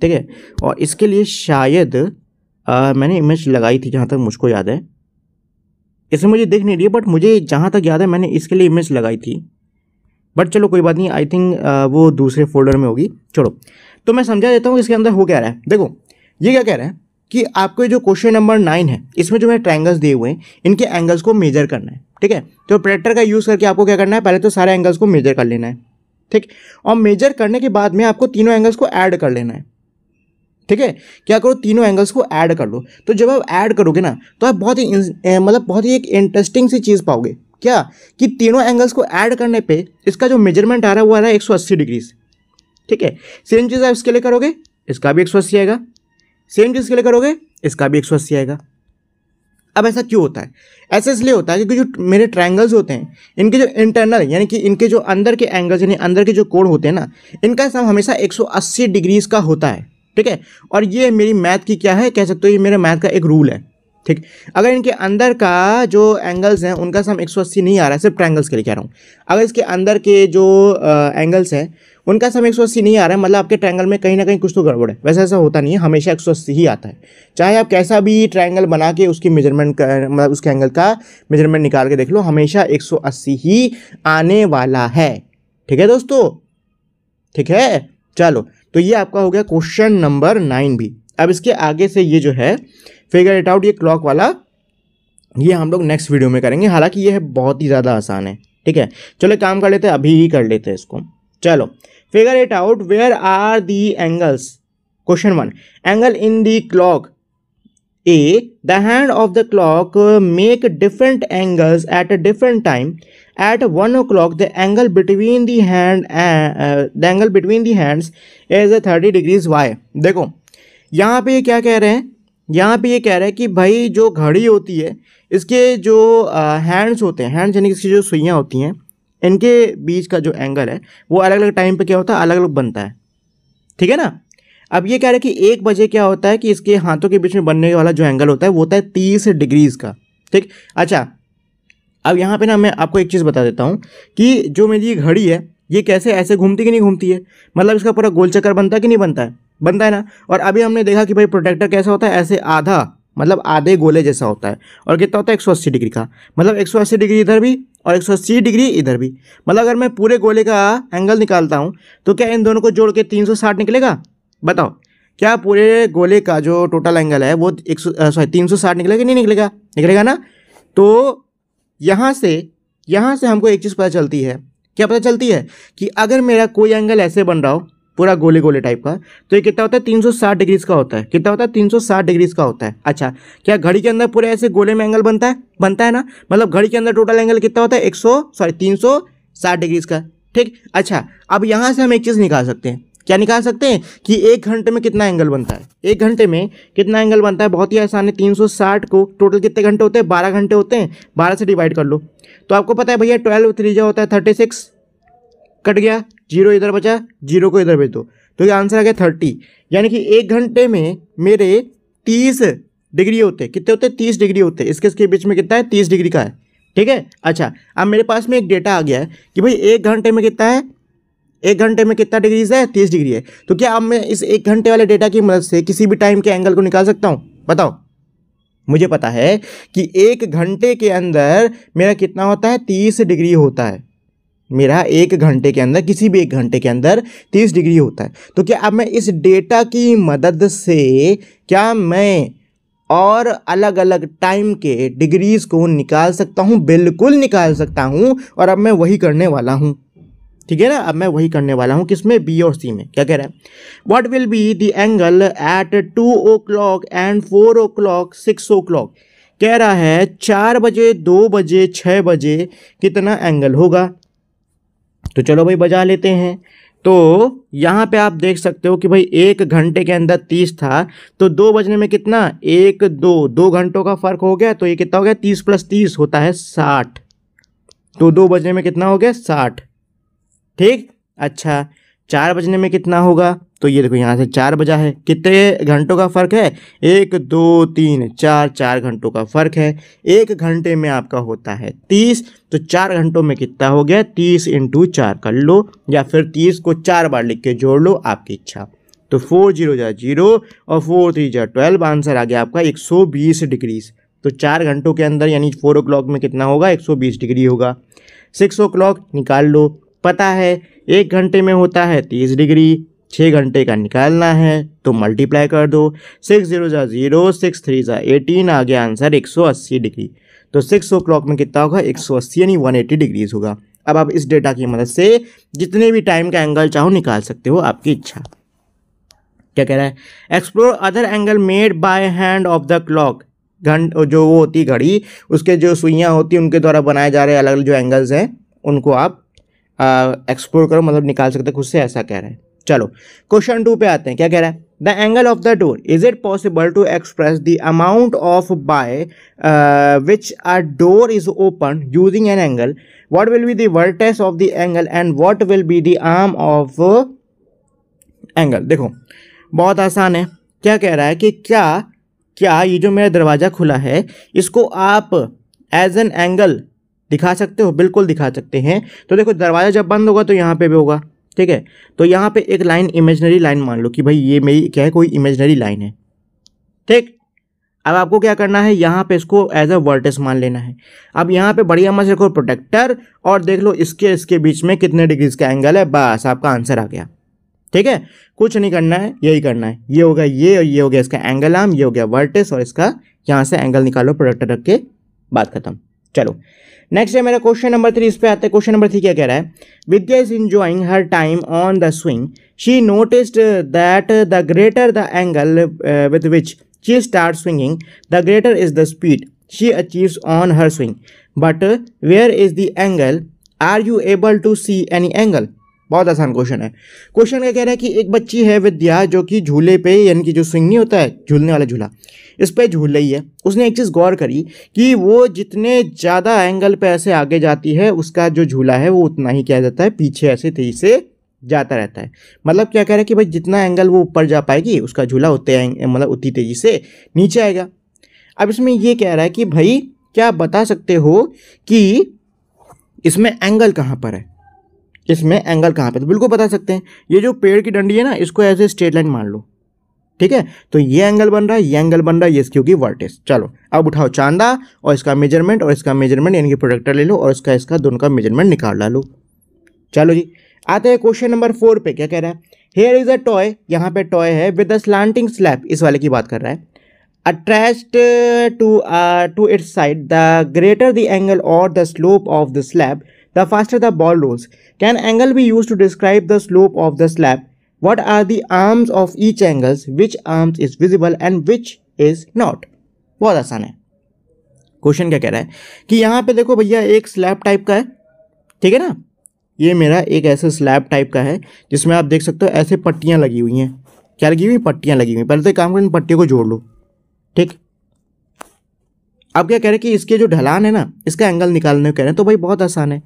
ठीक है और इसके लिए शायद आ, मैंने इमेज लगाई थी जहाँ तक मुझको याद है इसमें मुझे देख नहीं रही है बट मुझे जहाँ तक याद है मैंने इसके लिए इमेज लगाई थी बट चलो कोई बात नहीं आई थिंक वो दूसरे फोल्डर में होगी चलो तो मैं समझा देता हूँ इसके अंदर हो क्या रहा है देखो ये क्या कह रहा है कि आपको जो क्वेश्चन नंबर नाइन है इसमें जो मैंने ट्रायंगल्स दिए हुए हैं इनके एंगल्स को मेजर करना है ठीक है तो प्रेटर का यूज़ करके आपको क्या करना है पहले तो सारे एंगल्स को मेजर कर लेना है ठीक और मेजर करने के बाद में आपको तीनों एंगल्स को ऐड कर लेना है ठीक है क्या करो तीनों एंगल्स को ऐड कर लो तो जब आप ऐड करोगे ना तो आप बहुत ही मतलब बहुत ही एक इंटरेस्टिंग सी चीज़ पाओगे क्या कि तीनों एंगल्स को ऐड करने पे इसका जो मेजरमेंट आ रहा है वो आ रहा है एक सौ अस्सी डिग्री से ठीक है सेम चीज़ आप इसके लिए करोगे इसका भी एक सौ अस्सी आएगा सेम चीज़ के लिए करोगे इसका भी एक सौ अस्सी आएगा अब ऐसा क्यों होता है ऐसा इसलिए होता है क्योंकि जो मेरे ट्रायंगल्स होते हैं इनके जो इंटरनल यानी कि इनके जो अंदर के एंगल्स यानी अंदर के जो कोण होते हैं ना इनका सम हमेशा 180 डिग्रीज का होता है ठीक है और ये मेरी मैथ की क्या है कह सकते हो ये मेरे मैथ का एक रूल है ठीक अगर इनके अंदर का जो एंगल्स हैं उनका सम 180 नहीं आ रहा है सिर्फ ट्रैंगल्स के लिए कह रहा हूँ अगर इसके अंदर के जो आ, एंगल्स हैं उनका सम 180 नहीं आ रहा है मतलब आपके ट्रैंगल में कहीं ना कहीं कुछ तो गड़बड़ है वैसे ऐसा होता नहीं है हमेशा 180 ही आता है चाहे आप कैसा भी ट्रैंगल बना के उसकी मेजरमेंट मतलब उसके एंगल का मेजरमेंट निकाल के देख लो हमेशा एक ही आने वाला है ठीक है दोस्तों ठीक है चलो तो ये आपका हो गया क्वेश्चन नंबर नाइन भी अब इसके आगे से ये जो है फिगर इट आउट ये क्लॉक वाला ये हम लोग नेक्स्ट वीडियो में करेंगे हालांकि ये है बहुत ही ज़्यादा आसान है ठीक है चलो काम कर लेते हैं अभी ही कर लेते हैं इसको चलो figure it out where are the angles question one angle in the clock a the hand of the clock make different angles at a different time one o'clock the angle between the hand the angle between the hands is a thirty degrees why देखो यहाँ पे ये क्या कह रहे हैं यहाँ पे ये कह रहे हैं कि भाई जो घड़ी होती है इसके जो हैंड्स uh, होते हैं हैंड्स यानी कि इसकी जो सुइयाँ होती हैं इनके बीच का जो एंगल है वो अलग अलग टाइम पे क्या होता है अलग अलग बनता है ठीक है ना अब ये कह रहे हैं कि एक बजे क्या होता है कि इसके हाथों के बीच में बनने वाला जो एंगल होता है वो होता है तीस डिग्रीज़ का ठीक अच्छा अब यहाँ पे ना मैं आपको एक चीज़ बता देता हूँ कि जो मेरी ये घड़ी है ये कैसे ऐसे घूमती कि नहीं घूमती है मतलब इसका पूरा गोल चक्कर बनता है कि नहीं बनता है बनता है ना और अभी हमने देखा कि भाई प्रोटेक्टर कैसा होता है ऐसे आधा मतलब आधे गोले जैसा होता है और कितना होता है एक डिग्री का मतलब एक डिग्री इधर भी और एक डिग्री इधर भी मतलब अगर मैं पूरे गोले का एंगल निकालता हूँ तो क्या इन दोनों को जोड़ के 360 निकलेगा बताओ क्या पूरे गोले का जो टोटल एंगल है वो एक सॉरी तीन निकलेगा कि नहीं निकलेगा निकलेगा ना तो यहाँ से यहाँ से हमको एक चीज़ पता चलती है क्या पता चलती है कि अगर मेरा कोई एंगल ऐसे बन रहा हो पूरा गोले गोले टाइप का तो ये कितना होता है 360 डिग्रीज का होता है कितना होता है 360 डिग्रीज का होता है अच्छा क्या घड़ी के अंदर पूरे ऐसे गोले में एंगल बनता है बनता है ना मतलब घड़ी के अंदर टोटल एंगल कितना होता है 100 सॉरी 360 डिग्रीज का ठीक अच्छा अब यहाँ से हम एक चीज़ निकाल सकते हैं क्या निकाल सकते हैं कि एक घंटे में कितना एंगल बनता है एक घंटे में कितना एंगल बनता है बहुत ही आसान है 360 को टोटल कितने घंटे होते हैं बारह घंटे होते हैं बारह से डिवाइड कर लो तो आपको पता है भैया ट्वेल्व थ्री जो होता है थर्टी सिक्स कट गया जीरो इधर बचा जीरो को इधर भेज दो तो ये आंसर आ गया थर्टी यानी कि एक घंटे में मेरे तीस डिग्री होते हैं कितने होते हैं तीस डिग्री होते हैं इसके इसके बीच में कितना है तीस डिग्री का है ठीक है अच्छा अब मेरे पास में एक डेटा आ गया है कि भाई एक घंटे में कितना है एक घंटे में कितना डिग्रीज है तीस डिग्री है तो क्या अब मैं इस एक घंटे वाले डेटा की मदद से किसी भी टाइम के एंगल को निकाल सकता हूँ बताओ मुझे पता है कि एक घंटे के अंदर मेरा कितना होता है तीस डिग्री होता है मेरा एक घंटे के अंदर किसी भी एक घंटे के अंदर तीस डिग्री होता है तो क्या अब मैं इस डेटा की मदद से क्या मैं और अलग अलग टाइम के डिग्रीज़ को निकाल सकता हूँ बिल्कुल निकाल सकता हूँ और अब मैं वही करने वाला हूँ ठीक है ना अब मैं वही करने वाला हूँ किसमें बी और सी में क्या कह रहा है what will be the angle at two o'clock and four o'clock six o'clock कह रहा है चार बजे दो बजे छः बजे कितना एंगल होगा तो चलो भाई बजा लेते हैं तो यहाँ पे आप देख सकते हो कि भाई एक घंटे के अंदर तीस था तो दो बजने में कितना एक दो दो घंटों का फर्क हो गया तो ये कितना हो गया तीस प्लस तीस होता है साठ तो दो बजने में कितना हो गया साठ ठीक अच्छा चार बजने में कितना होगा तो ये देखो यहाँ से चार बजा है कितने घंटों का फ़र्क है एक दो तीन चार चार घंटों का फ़र्क है एक घंटे में आपका होता है तीस तो चार घंटों में कितना हो गया तीस इंटू चार कर लो या फिर तीस को चार बार लिख के जोड़ लो आपकी इच्छा तो फोर जीरो जा जीरो और फोर थ्री जा ट्वेल्व आंसर आ गया आपका एक सौ बीस डिग्रीज तो चार घंटों के अंदर यानी फोर ओ क्लॉक में कितना होगा एक सौ बीस डिग्री होगा सिक्स ओ क्लॉक निकाल लो पता है एक घंटे में होता है तीस डिग्री छः घंटे का निकालना है तो मल्टीप्लाई कर दो सिक्स जीरो ज़ा ज़ीरो सिक्स थ्री ज़ा एटीन आ गया आंसर एक सौ अस्सी डिग्री तो सिक्स ओ क्लॉक में कितना होगा एक सौ अस्सी यानी वन एटी डिग्रीज़ होगा अब आप इस डेटा की मदद से जितने भी टाइम का एंगल चाहो निकाल सकते हो आपकी इच्छा क्या कह रहा है explore other angle made by hand of the clock घंट जो वो होती घड़ी उसके जो सुइयाँ होती उनके द्वारा बनाए जा रहे अलग अलग जो एंगल्स हैं उनको आप एक्सप्लोर करो मतलब निकाल सकते खुद से ऐसा कह रहे हैं चलो क्वेश्चन टू पे आते हैं क्या कह रहा है the angle of the door is it possible to express the amount of by which a door is open using an angle what will be the vertex of the angle and what will be the arm of angle देखो बहुत आसान है क्या कह रहा है कि क्या क्या ये जो मेरा दरवाज़ा खुला है इसको आप एज एन एंगल दिखा सकते हो बिल्कुल दिखा सकते हैं तो देखो दरवाज़ा जब बंद होगा तो यहाँ पे भी होगा ठीक है तो यहाँ पे एक लाइन इमेजनरी लाइन मान लो कि भाई ये मेरी क्या है कोई इमेजनरी लाइन है ठीक अब आपको क्या करना है यहाँ पे इसको एज अ वर्टेस मान लेना है अब यहाँ पे बढ़िया मत रखो प्रोटेक्टर और देख लो इसके इसके बीच में कितने डिग्रीज का एंगल है बस आपका आंसर आ गया ठीक है कुछ नहीं करना है यही करना है ये हो गया ये और ये हो गया इसका एंगल आर्म ये हो गया वर्टेस और इसका यहाँ से एंगल निकालो प्रोटेक्टर रख के बात खत्म चलो नेक्स्ट है मेरा क्वेश्चन नंबर थ्री इस पे आता है क्वेश्चन नंबर थ्री क्या कह रहा है Vidya is enjoying her time on the swing she noticed that the greater the angle with which she start swinging the greater is the speed she achieve on her swing but where is the angle are you able to see any angle बहुत आसान question है question का कह रहा है कि एक बच्ची है विद्या जो कि झूले पे यानी कि जो स्विंग नहीं होता है झूलने वाला झूला इस पर झूल रही है उसने एक चीज़ गौर करी कि वो जितने ज़्यादा एंगल पे ऐसे आगे जाती है उसका जो झूला है वो उतना ही क्या जाता है पीछे ऐसे तेजी से जाता रहता है मतलब क्या कह रहा है कि भाई जितना एंगल वो ऊपर जा पाएगी उसका झूला उतने मतलब उतनी तेज़ी से नीचे आएगा अब इसमें ये कह रहा है कि भाई क्या बता सकते हो कि इसमें एंगल कहाँ पर है इसमें एंगल कहाँ पे तो बिल्कुल बता सकते हैं ये जो पेड़ की डंडी है ना इसको एज ए स्ट्रेट लाइन मान लो ठीक है तो ये एंगल बन रहा है ये एंगल बन रहा है ये इसकी होगी वर्टेस चलो अब उठाओ चांदा और इसका मेजरमेंट और इसका मेजरमेंट यानी कि प्रोडक्टर ले लो और इसका इसका दोनों का मेजरमेंट निकाल ला लो चलो जी आते हैं क्वेश्चन नंबर फोर पे क्या कह रहा है हेयर इज़ अ टॉय यहाँ पे टॉय है विद अ स्लांटिंग स्लैब इस वाले की बात कर रहा है attached to two its side the greater the angle और the slope of the slab the faster the ball rolls. Can angle be used to describe the slope of the slab? What are the arms of each angles? Which arms is visible and which is not? बहुत आसान है question क्या कह रहा है कि यहाँ पे देखो भैया एक स्लैब टाइप का है ठीक है ना ये मेरा एक ऐसे स्लैब टाइप का है जिसमें आप देख सकते हो ऐसे पट्टियाँ लगी हुई हैं क्या लगी हुई पट्टियाँ लगी हुई पहले तो काम करो इन पट्टियों को जोड़ लो ठीक अब क्या कह रहे हैं कि इसके जो ढलान है ना इसका एंगल निकालने को कह रहे हैं तो भाई बहुत आसान है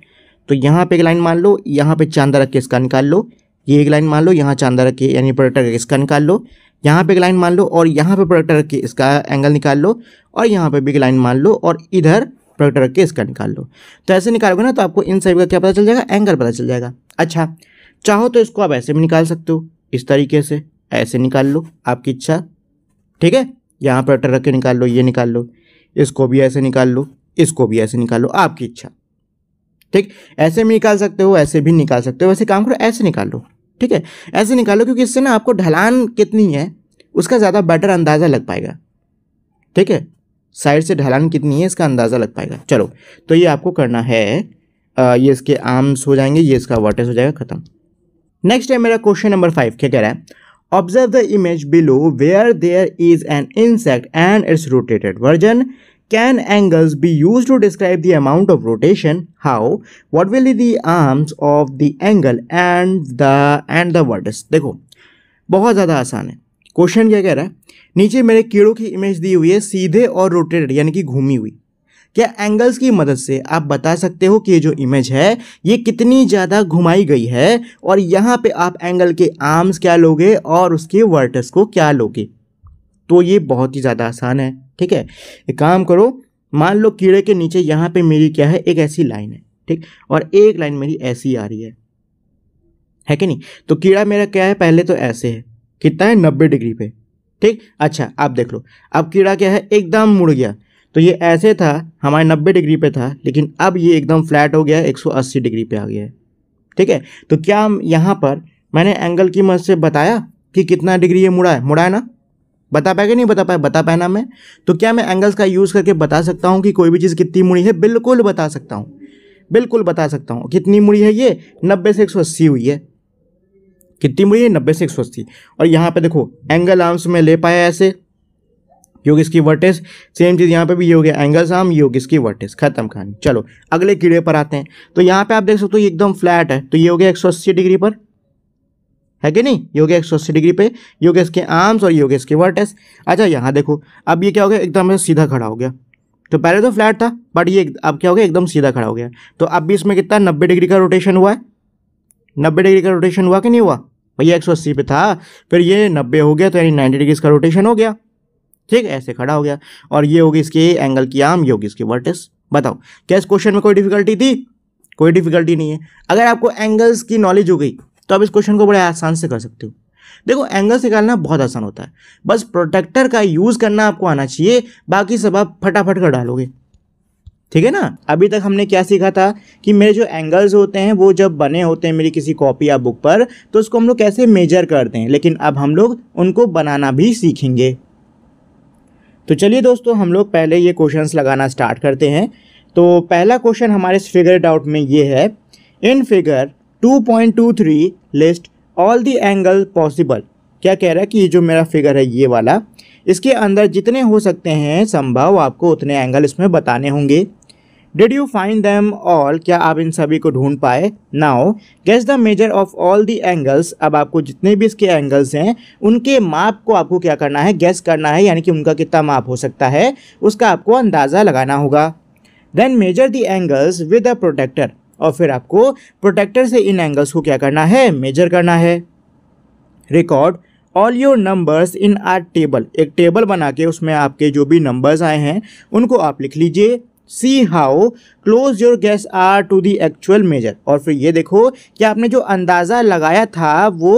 तो यहाँ पे एक लाइन मान लो यहाँ पे चांदा रख के इसका निकाल लो ये एक लाइन मान लो यहाँ चांदा रख के यानी प्रोडक्टर रख के इसका निकाल लो यहाँ पे एक लाइन मान लो और यहाँ पे प्रोडक्ट रख के इसका एंगल निकाल लो और यहाँ पे भी एक लाइन मान लो और इधर प्रोडक्ट रख के इसका निकाल लो तो ऐसे निकालोगे ना तो आपको इन सभी का क्या पता चल जाएगा एंगल पता चल जाएगा अच्छा चाहो तो इसको आप ऐसे भी निकाल सकते हो इस तरीके से ऐसे निकाल लो आपकी इच्छा ठीक है यहाँ प्रोडक्टर रख के निकाल लो ये निकाल लो इसको भी ऐसे निकाल लो इसको भी ऐसे निकाल लो आपकी इच्छा ठीक ऐसे भी निकाल सकते हो ऐसे भी निकाल सकते हो वैसे काम करो ऐसे निकाल लो ठीक है ऐसे निकालो क्योंकि इससे ना आपको ढलान कितनी है उसका ज़्यादा बेटर अंदाज़ा लग पाएगा ठीक है साइड से ढलान कितनी है इसका अंदाज़ा लग पाएगा चलो तो ये आपको करना है आ, ये इसके आर्म्स हो जाएंगे ये इसका वाटर्स हो जाएगा ख़त्म नेक्स्ट है मेरा क्वेश्चन नंबर फाइव क्या कह रहा है observe the image below where there is an insect and its rotated version Can angles be used to describe the amount of rotation? How? What will be the arms of the angle and the and the vertex? देखो बहुत ज़्यादा आसान है question क्या कह रहा है नीचे मेरे कीड़ों की इमेज दी हुई है सीधे और रोटेटेड यानी कि घूमी हुई क्या एंगल्स की मदद से आप बता सकते हो कि ये जो इमेज है ये कितनी ज़्यादा घुमाई गई है और यहाँ पे आप एंगल के आर्म्स क्या लोगे और उसके वर्टस को क्या लोगे तो ये बहुत ही ज़्यादा आसान है ठीक है एक काम करो मान लो कीड़े के नीचे यहाँ पे मेरी क्या है एक ऐसी लाइन है ठीक और एक लाइन मेरी ऐसी आ रही है है कि नहीं तो कीड़ा मेरा क्या है पहले तो ऐसे है कितना है नब्बे डिग्री पे ठीक अच्छा आप देख लो अब कीड़ा क्या है एकदम मुड़ गया तो ये ऐसे था हमारे नब्बे डिग्री पे था लेकिन अब ये एकदम फ्लैट हो गया एक डिग्री पर आ गया है ठीक है तो क्या यहाँ पर मैंने एंगल की मदद से बताया कि कितना डिग्री ये मुड़ा है मुड़ा है ना बता पाएगा नहीं बता पाया बता पाया ना मैं तो क्या मैं एंगल्स का यूज़ करके बता सकता हूँ कि कोई भी चीज़ कितनी मुड़ी है बिल्कुल बता सकता हूँ बिल्कुल बता सकता हूँ कितनी मुड़ी है ये नब्बे से एक सौ अस्सी हुई है कितनी मुड़ी है नब्बे से एक सौ अस्सी और यहाँ पर देखो एंगल आर्म्स में ले पाया ऐसे योगी इसकी वर्टेस सेम चीज़ यहाँ पे भी ये हो गया एंगल्स आर्म योग इसकी वर्टेस खत्म कहानी चलो अगले कीड़े पर आते हैं तो यहाँ पे आप देख सकते हो तो एकदम फ्लैट है तो ये हो गया एक सौ अस्सी डिग्री पर है कि नहीं योगे एक सौ अस्सी डिग्री पे योगेश के आर्म्स और योगेश के वर्टेस अच्छा यहाँ देखो अब ये क्या हो गया एकदम सीधा खड़ा हो गया तो पहले तो फ्लैट था बट ये अब क्या हो गया एकदम सीधा खड़ा हो गया तो अब भी इसमें कितना नब्बे डिग्री का रोटेशन हुआ है नब्बे डिग्री का रोटेशन हुआ कि नहीं हुआ भैया एक सौ अस्सी पे था फिर ये नब्बे हो गया तो यानी नाइन्टी डिग्री इसका रोटेशन हो गया ठीक ऐसे खड़ा हो गया और ये होगी इसके एंगल की आम ये होगी इसके वर्टिस बताओ क्या इस क्वेश्चन में कोई डिफिकल्टी थी कोई डिफिकल्टी नहीं है अगर आपको एंगल्स की नॉलेज हो गई तो आप इस क्वेश्चन को बड़े आसान से कर सकते हो देखो एंगल्स निकालना बहुत आसान होता है बस प्रोटेक्टर का यूज़ करना आपको आना चाहिए बाकी सब आप फटाफट कर डालोगे ठीक है ना अभी तक हमने क्या सीखा था कि मेरे जो एंगल्स होते हैं वो जब बने होते हैं मेरी किसी कॉपी या बुक पर तो उसको हम लोग कैसे मेजर करते हैं लेकिन अब हम लोग उनको बनाना भी सीखेंगे तो चलिए दोस्तों हम लोग पहले ये क्वेश्चंस लगाना स्टार्ट करते हैं तो पहला क्वेश्चन हमारे फिगर डाउट में ये है in figure 2.23 list all the angle possible क्या कह रहा है कि ये जो मेरा फिगर है ये वाला इसके अंदर जितने हो सकते हैं संभव आपको उतने एंगल इसमें बताने होंगे did you find them all क्या आप इन सभी को ढूंढ पाए now guess the measure of all the angles अब आपको जितने भी इसके एंगल्स हैं उनके माप को आपको क्या करना है गैस करना है यानी कि उनका कितना माप हो सकता है उसका आपको अंदाज़ा लगाना होगा then measure the angles with a protector और फिर आपको प्रोटेक्टर से इन एंगल्स को क्या करना है मेजर करना है record all your numbers in our table एक टेबल बना के उसमें आपके जो भी नंबर्स आए हैं उनको आप लिख लीजिए see how close your guess are to the actual measure और फिर ये देखो कि आपने जो अंदाज़ा लगाया था वो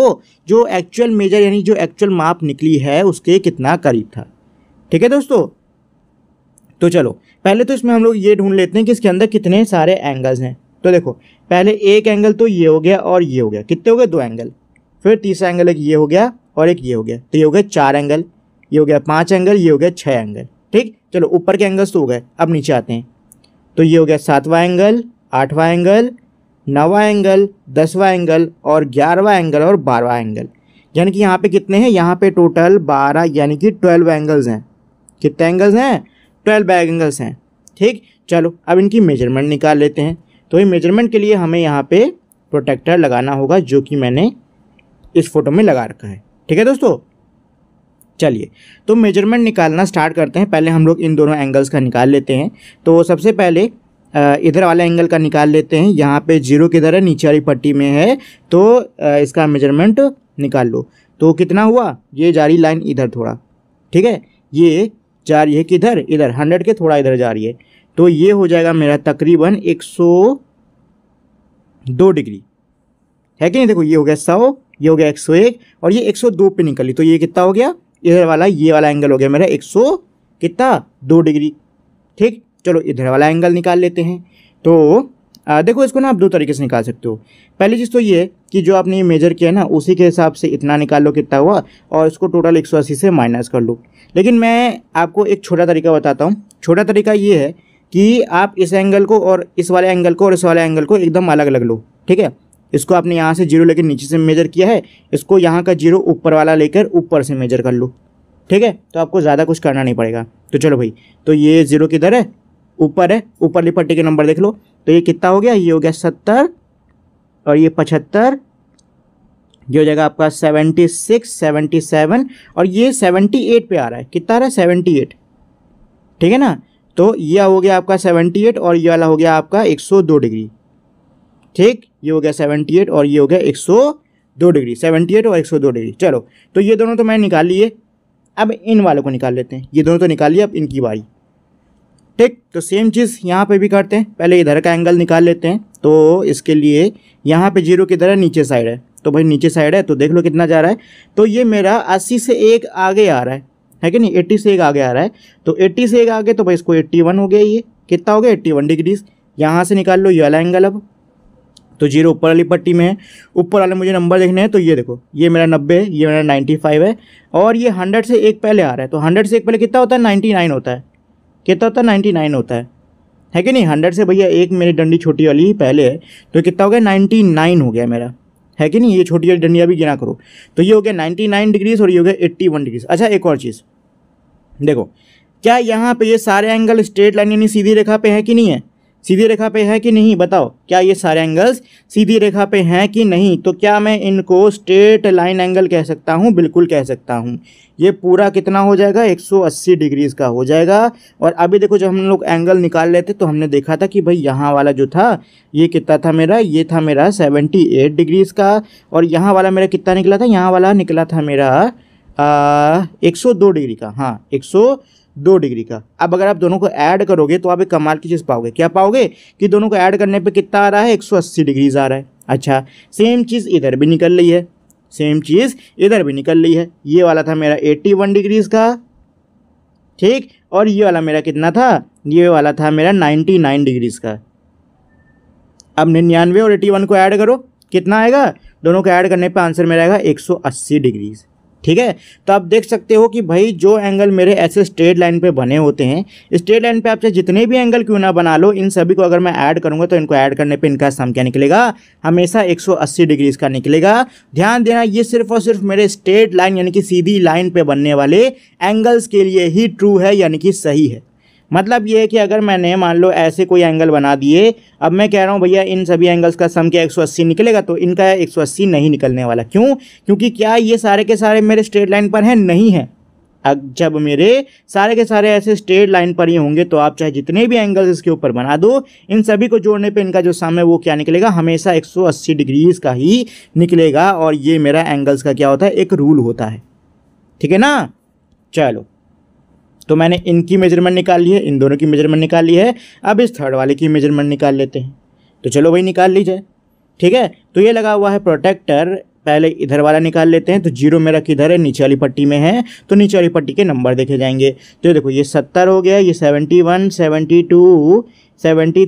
जो एक्चुअल मेजर यानी जो एक्चुअल माप निकली है उसके कितना करीब था ठीक है दोस्तों तो चलो पहले तो इसमें हम लोग ये ढूंढ लेते हैं कि इसके अंदर कितने सारे एंगल्स हैं तो देखो पहले एक एंगल तो ये हो गया और ये हो गया कितने हो गए दो एंगल फिर तीसरा एंगल एक ये हो गया और एक ये हो गया तो ये हो गया चार एंगल ये हो गया पाँच एंगल ये हो गया छः एंगल ठीक चलो ऊपर के एंगल्स तो हो गए अब नीचे आते हैं तो ये हो गया सातवां एंगल आठवां एंगल नवा एंगल दसवां एंगल और ग्यारहवा एंगल और बारहवा एंगल यानी कि यहाँ पे कितने हैं यहाँ पे टोटल बारह यानी कि ट्वेल्व एंगल्स हैं कितने एंगल्स हैं ट्वेल्व एंगल्स हैं ठीक चलो अब इनकी मेजरमेंट निकाल लेते हैं तो ये मेजरमेंट के लिए हमें यहाँ पे प्रोटेक्टर लगाना होगा जो कि मैंने इस फोटो में लगा रखा है ठीक है दोस्तों चलिए तो मेजरमेंट निकालना स्टार्ट करते हैं पहले हम लोग इन दोनों एंगल्स का निकाल लेते हैं तो सबसे पहले इधर वाला एंगल का निकाल लेते हैं यहाँ पे जीरो किधर है नीचे वाली पट्टी में है तो इसका मेजरमेंट निकाल लो तो कितना हुआ ये जा रही लाइन इधर थोड़ा ठीक है ये जा रही है किधर इधर हंड्रेड के थोड़ा इधर जा रही है तो ये हो जाएगा मेरा तकरीबन एक सौ दो डिग्री है कि नहीं देखो ये हो गया सौ ये हो गया एक सौ एक और ये एक सौ दो पे निकली तो ये कितना हो गया इधर वाला ये वाला एंगल हो गया मेरा एक सौ कितना दो डिग्री ठीक चलो इधर वाला एंगल निकाल लेते हैं तो आ, देखो इसको ना आप दो तरीके से निकाल सकते हो पहली चीज़ तो ये कि जो आपने ये मेजर किया ना उसी के हिसाब से इतना निकाल लो कितना हुआ और इसको टोटल 180 से माइनस कर लो लेकिन मैं आपको एक छोटा तरीका बताता हूँ छोटा तरीका ये है कि आप इस एंगल को और इस वाले एंगल को और इस वाले एंगल को एकदम अलग अलग लो ठीक है इसको आपने यहाँ से जीरो लेकर नीचे से मेजर किया है इसको यहाँ का जीरो ऊपर वाला लेकर ऊपर से मेजर कर लो ठीक है तो आपको ज़्यादा कुछ करना नहीं पड़ेगा तो चलो भाई तो ये जीरो किधर है ऊपर है ऊपरली पट्टी के नंबर देख लो तो ये कितना हो गया ये हो गया सत्तर और ये पचहत्तर ये हो जाएगा आपका सेवेंटी सिक्स सेवेंटी सेवन और ये सेवेंटी एट पर आ रहा है कितना आ रहा है सेवेंटी एट ठीक है ना तो यह हो गया आपका 78 एट और ये वाला हो गया आपका एक सौ दो डिग्री ठीक ये हो गया 78 एट और ये हो गया एक सौ दो डिग्री सेवेंटी एट और एक सौ दो डिग्री चलो तो ये दोनों तो मैंने निकाल लिए अब इन वालों को निकाल लेते हैं ये दोनों तो निकाल लिए अब इनकी बारी ठीक तो सेम चीज़ यहाँ पे भी करते हैं पहले इधर का एंगल निकाल लेते हैं तो इसके लिए यहाँ पे जीरो की तरह नीचे साइड है तो भाई नीचे साइड है तो देख लो कितना जा रहा है तो ये मेरा अस्सी से एक आगे आ रहा है है कि नहीं एट्टी से एक आगे आ रहा है तो एट्टी से एक आगे तो भाई इसको एट्टी वन हो गया ये कितना हो गया एट्टी वन डिग्रीज यहाँ से निकाल लो ये वाला एंगल अब तो जीरो ऊपर वाली पट्टी में है ऊपर वाले मुझे नंबर देखने हैं तो ये देखो ये मेरा नब्बे है ये मेरा नाइन्टी फाइव है और ये हंड्रेड से एक पहले आ रहा है तो हंड्रेड से एक पहले कितना होता है नाइन्टी नाइन होता है कितना होता है नाइन्टी नाइन होता है है कि नहीं हंड्रेड से भैया एक मेरी डंडी छोटी वाली ही पहले है तो कितना हो गया नाइन्टी नाइन हो गया मेरा है कि नहीं ये छोटी वाली डंडी भी गिना करो तो ये हो गया नाइन्टी नाइन डिग्रीज और ये हो गया एट्टी वन डिग्रीज अच्छा एक और चीज़ देखो क्या यहाँ पे ये सारे एंगल स्ट्रेट लाइन यानी सीधी रेखा पे है कि नहीं है सीधी रेखा पे है कि नहीं बताओ क्या ये सारे एंगल्स सीधी रेखा पे हैं कि नहीं तो क्या मैं इनको स्ट्रेट लाइन एंगल कह सकता हूँ बिल्कुल कह सकता हूँ ये पूरा कितना हो जाएगा 180 डिग्रीज़ का हो जाएगा और अभी देखो जब हम लोग एंगल निकाल लेते तो हमने देखा था कि भाई यहाँ वाला जो था ये कितना था मेरा ये था मेरा सेवेंटी डिग्रीज़ का और यहाँ वाला मेरा कितना निकला था यहाँ वाला निकला था मेरा एक सौ दो डिग्री का हाँ एक सौ दो डिग्री का अब अगर आप दोनों को ऐड करोगे तो आप एक कमाल की चीज़ पाओगे क्या पाओगे कि दोनों को ऐड करने पे कितना आ रहा है एक सौ अस्सी डिग्रीज आ रहा है अच्छा सेम चीज़ इधर भी निकल रही है सेम चीज़ इधर भी निकल रही है ये वाला था मेरा एट्टी वन डिग्रीज़ का ठीक और ये वाला मेरा कितना था ये वाला था मेरा नाइन्टी नाइन डिग्रीज़ का अब निन्यानवे और एट्टी वन को ऐड करो कितना आएगा दोनों को ऐड करने पर आंसर मेरा आएगा एक सौ अस्सी डिग्रीज़ ठीक है तो आप देख सकते हो कि भाई जो एंगल मेरे ऐसे स्ट्रेट लाइन पे बने होते हैं स्ट्रेट लाइन पे आप चाहे जितने भी एंगल क्यों ना बना लो इन सभी को अगर मैं ऐड करूँगा तो इनको ऐड करने पे इनका सम क्या निकलेगा हमेशा 180 डिग्री का निकलेगा ध्यान देना ये सिर्फ और सिर्फ मेरे स्ट्रेट लाइन यानी कि सीधी लाइन पर बनने वाले एंगल्स के लिए ही ट्रू है यानी कि सही है मतलब ये है कि अगर मैंने मान लो ऐसे कोई एंगल बना दिए अब मैं कह रहा हूँ भैया इन सभी एंगल्स का सम क्या एक निकलेगा तो इनका एक नहीं निकलने वाला क्यों क्योंकि क्या ये सारे के सारे मेरे स्ट्रेट लाइन पर हैं नहीं है अब जब मेरे सारे के सारे ऐसे स्ट्रेट लाइन पर ही होंगे तो आप चाहे जितने भी एंगल्स इसके ऊपर बना दो इन सभी को जोड़ने पे इनका जो सम है वो क्या निकलेगा हमेशा 180 डिग्रीज का ही निकलेगा और ये मेरा एंगल्स का क्या होता है एक रूल होता है ठीक है ना चलो तो मैंने इनकी मेजरमेंट निकाल ली है इन दोनों की मेजरमेंट निकाल ली है अब इस थर्ड वाले की मेजरमेंट निकाल लेते हैं तो चलो भाई निकाल ली जाए ठीक है तो ये लगा हुआ है प्रोटेक्टर पहले इधर वाला निकाल लेते हैं तो जीरो मेरा किधर है नीचे वाली पट्टी में है तो नीचे वाली पट्टी के नंबर देखे जाएंगे तो ये देखो ये सत्तर हो गया ये seventy one seventy two seventy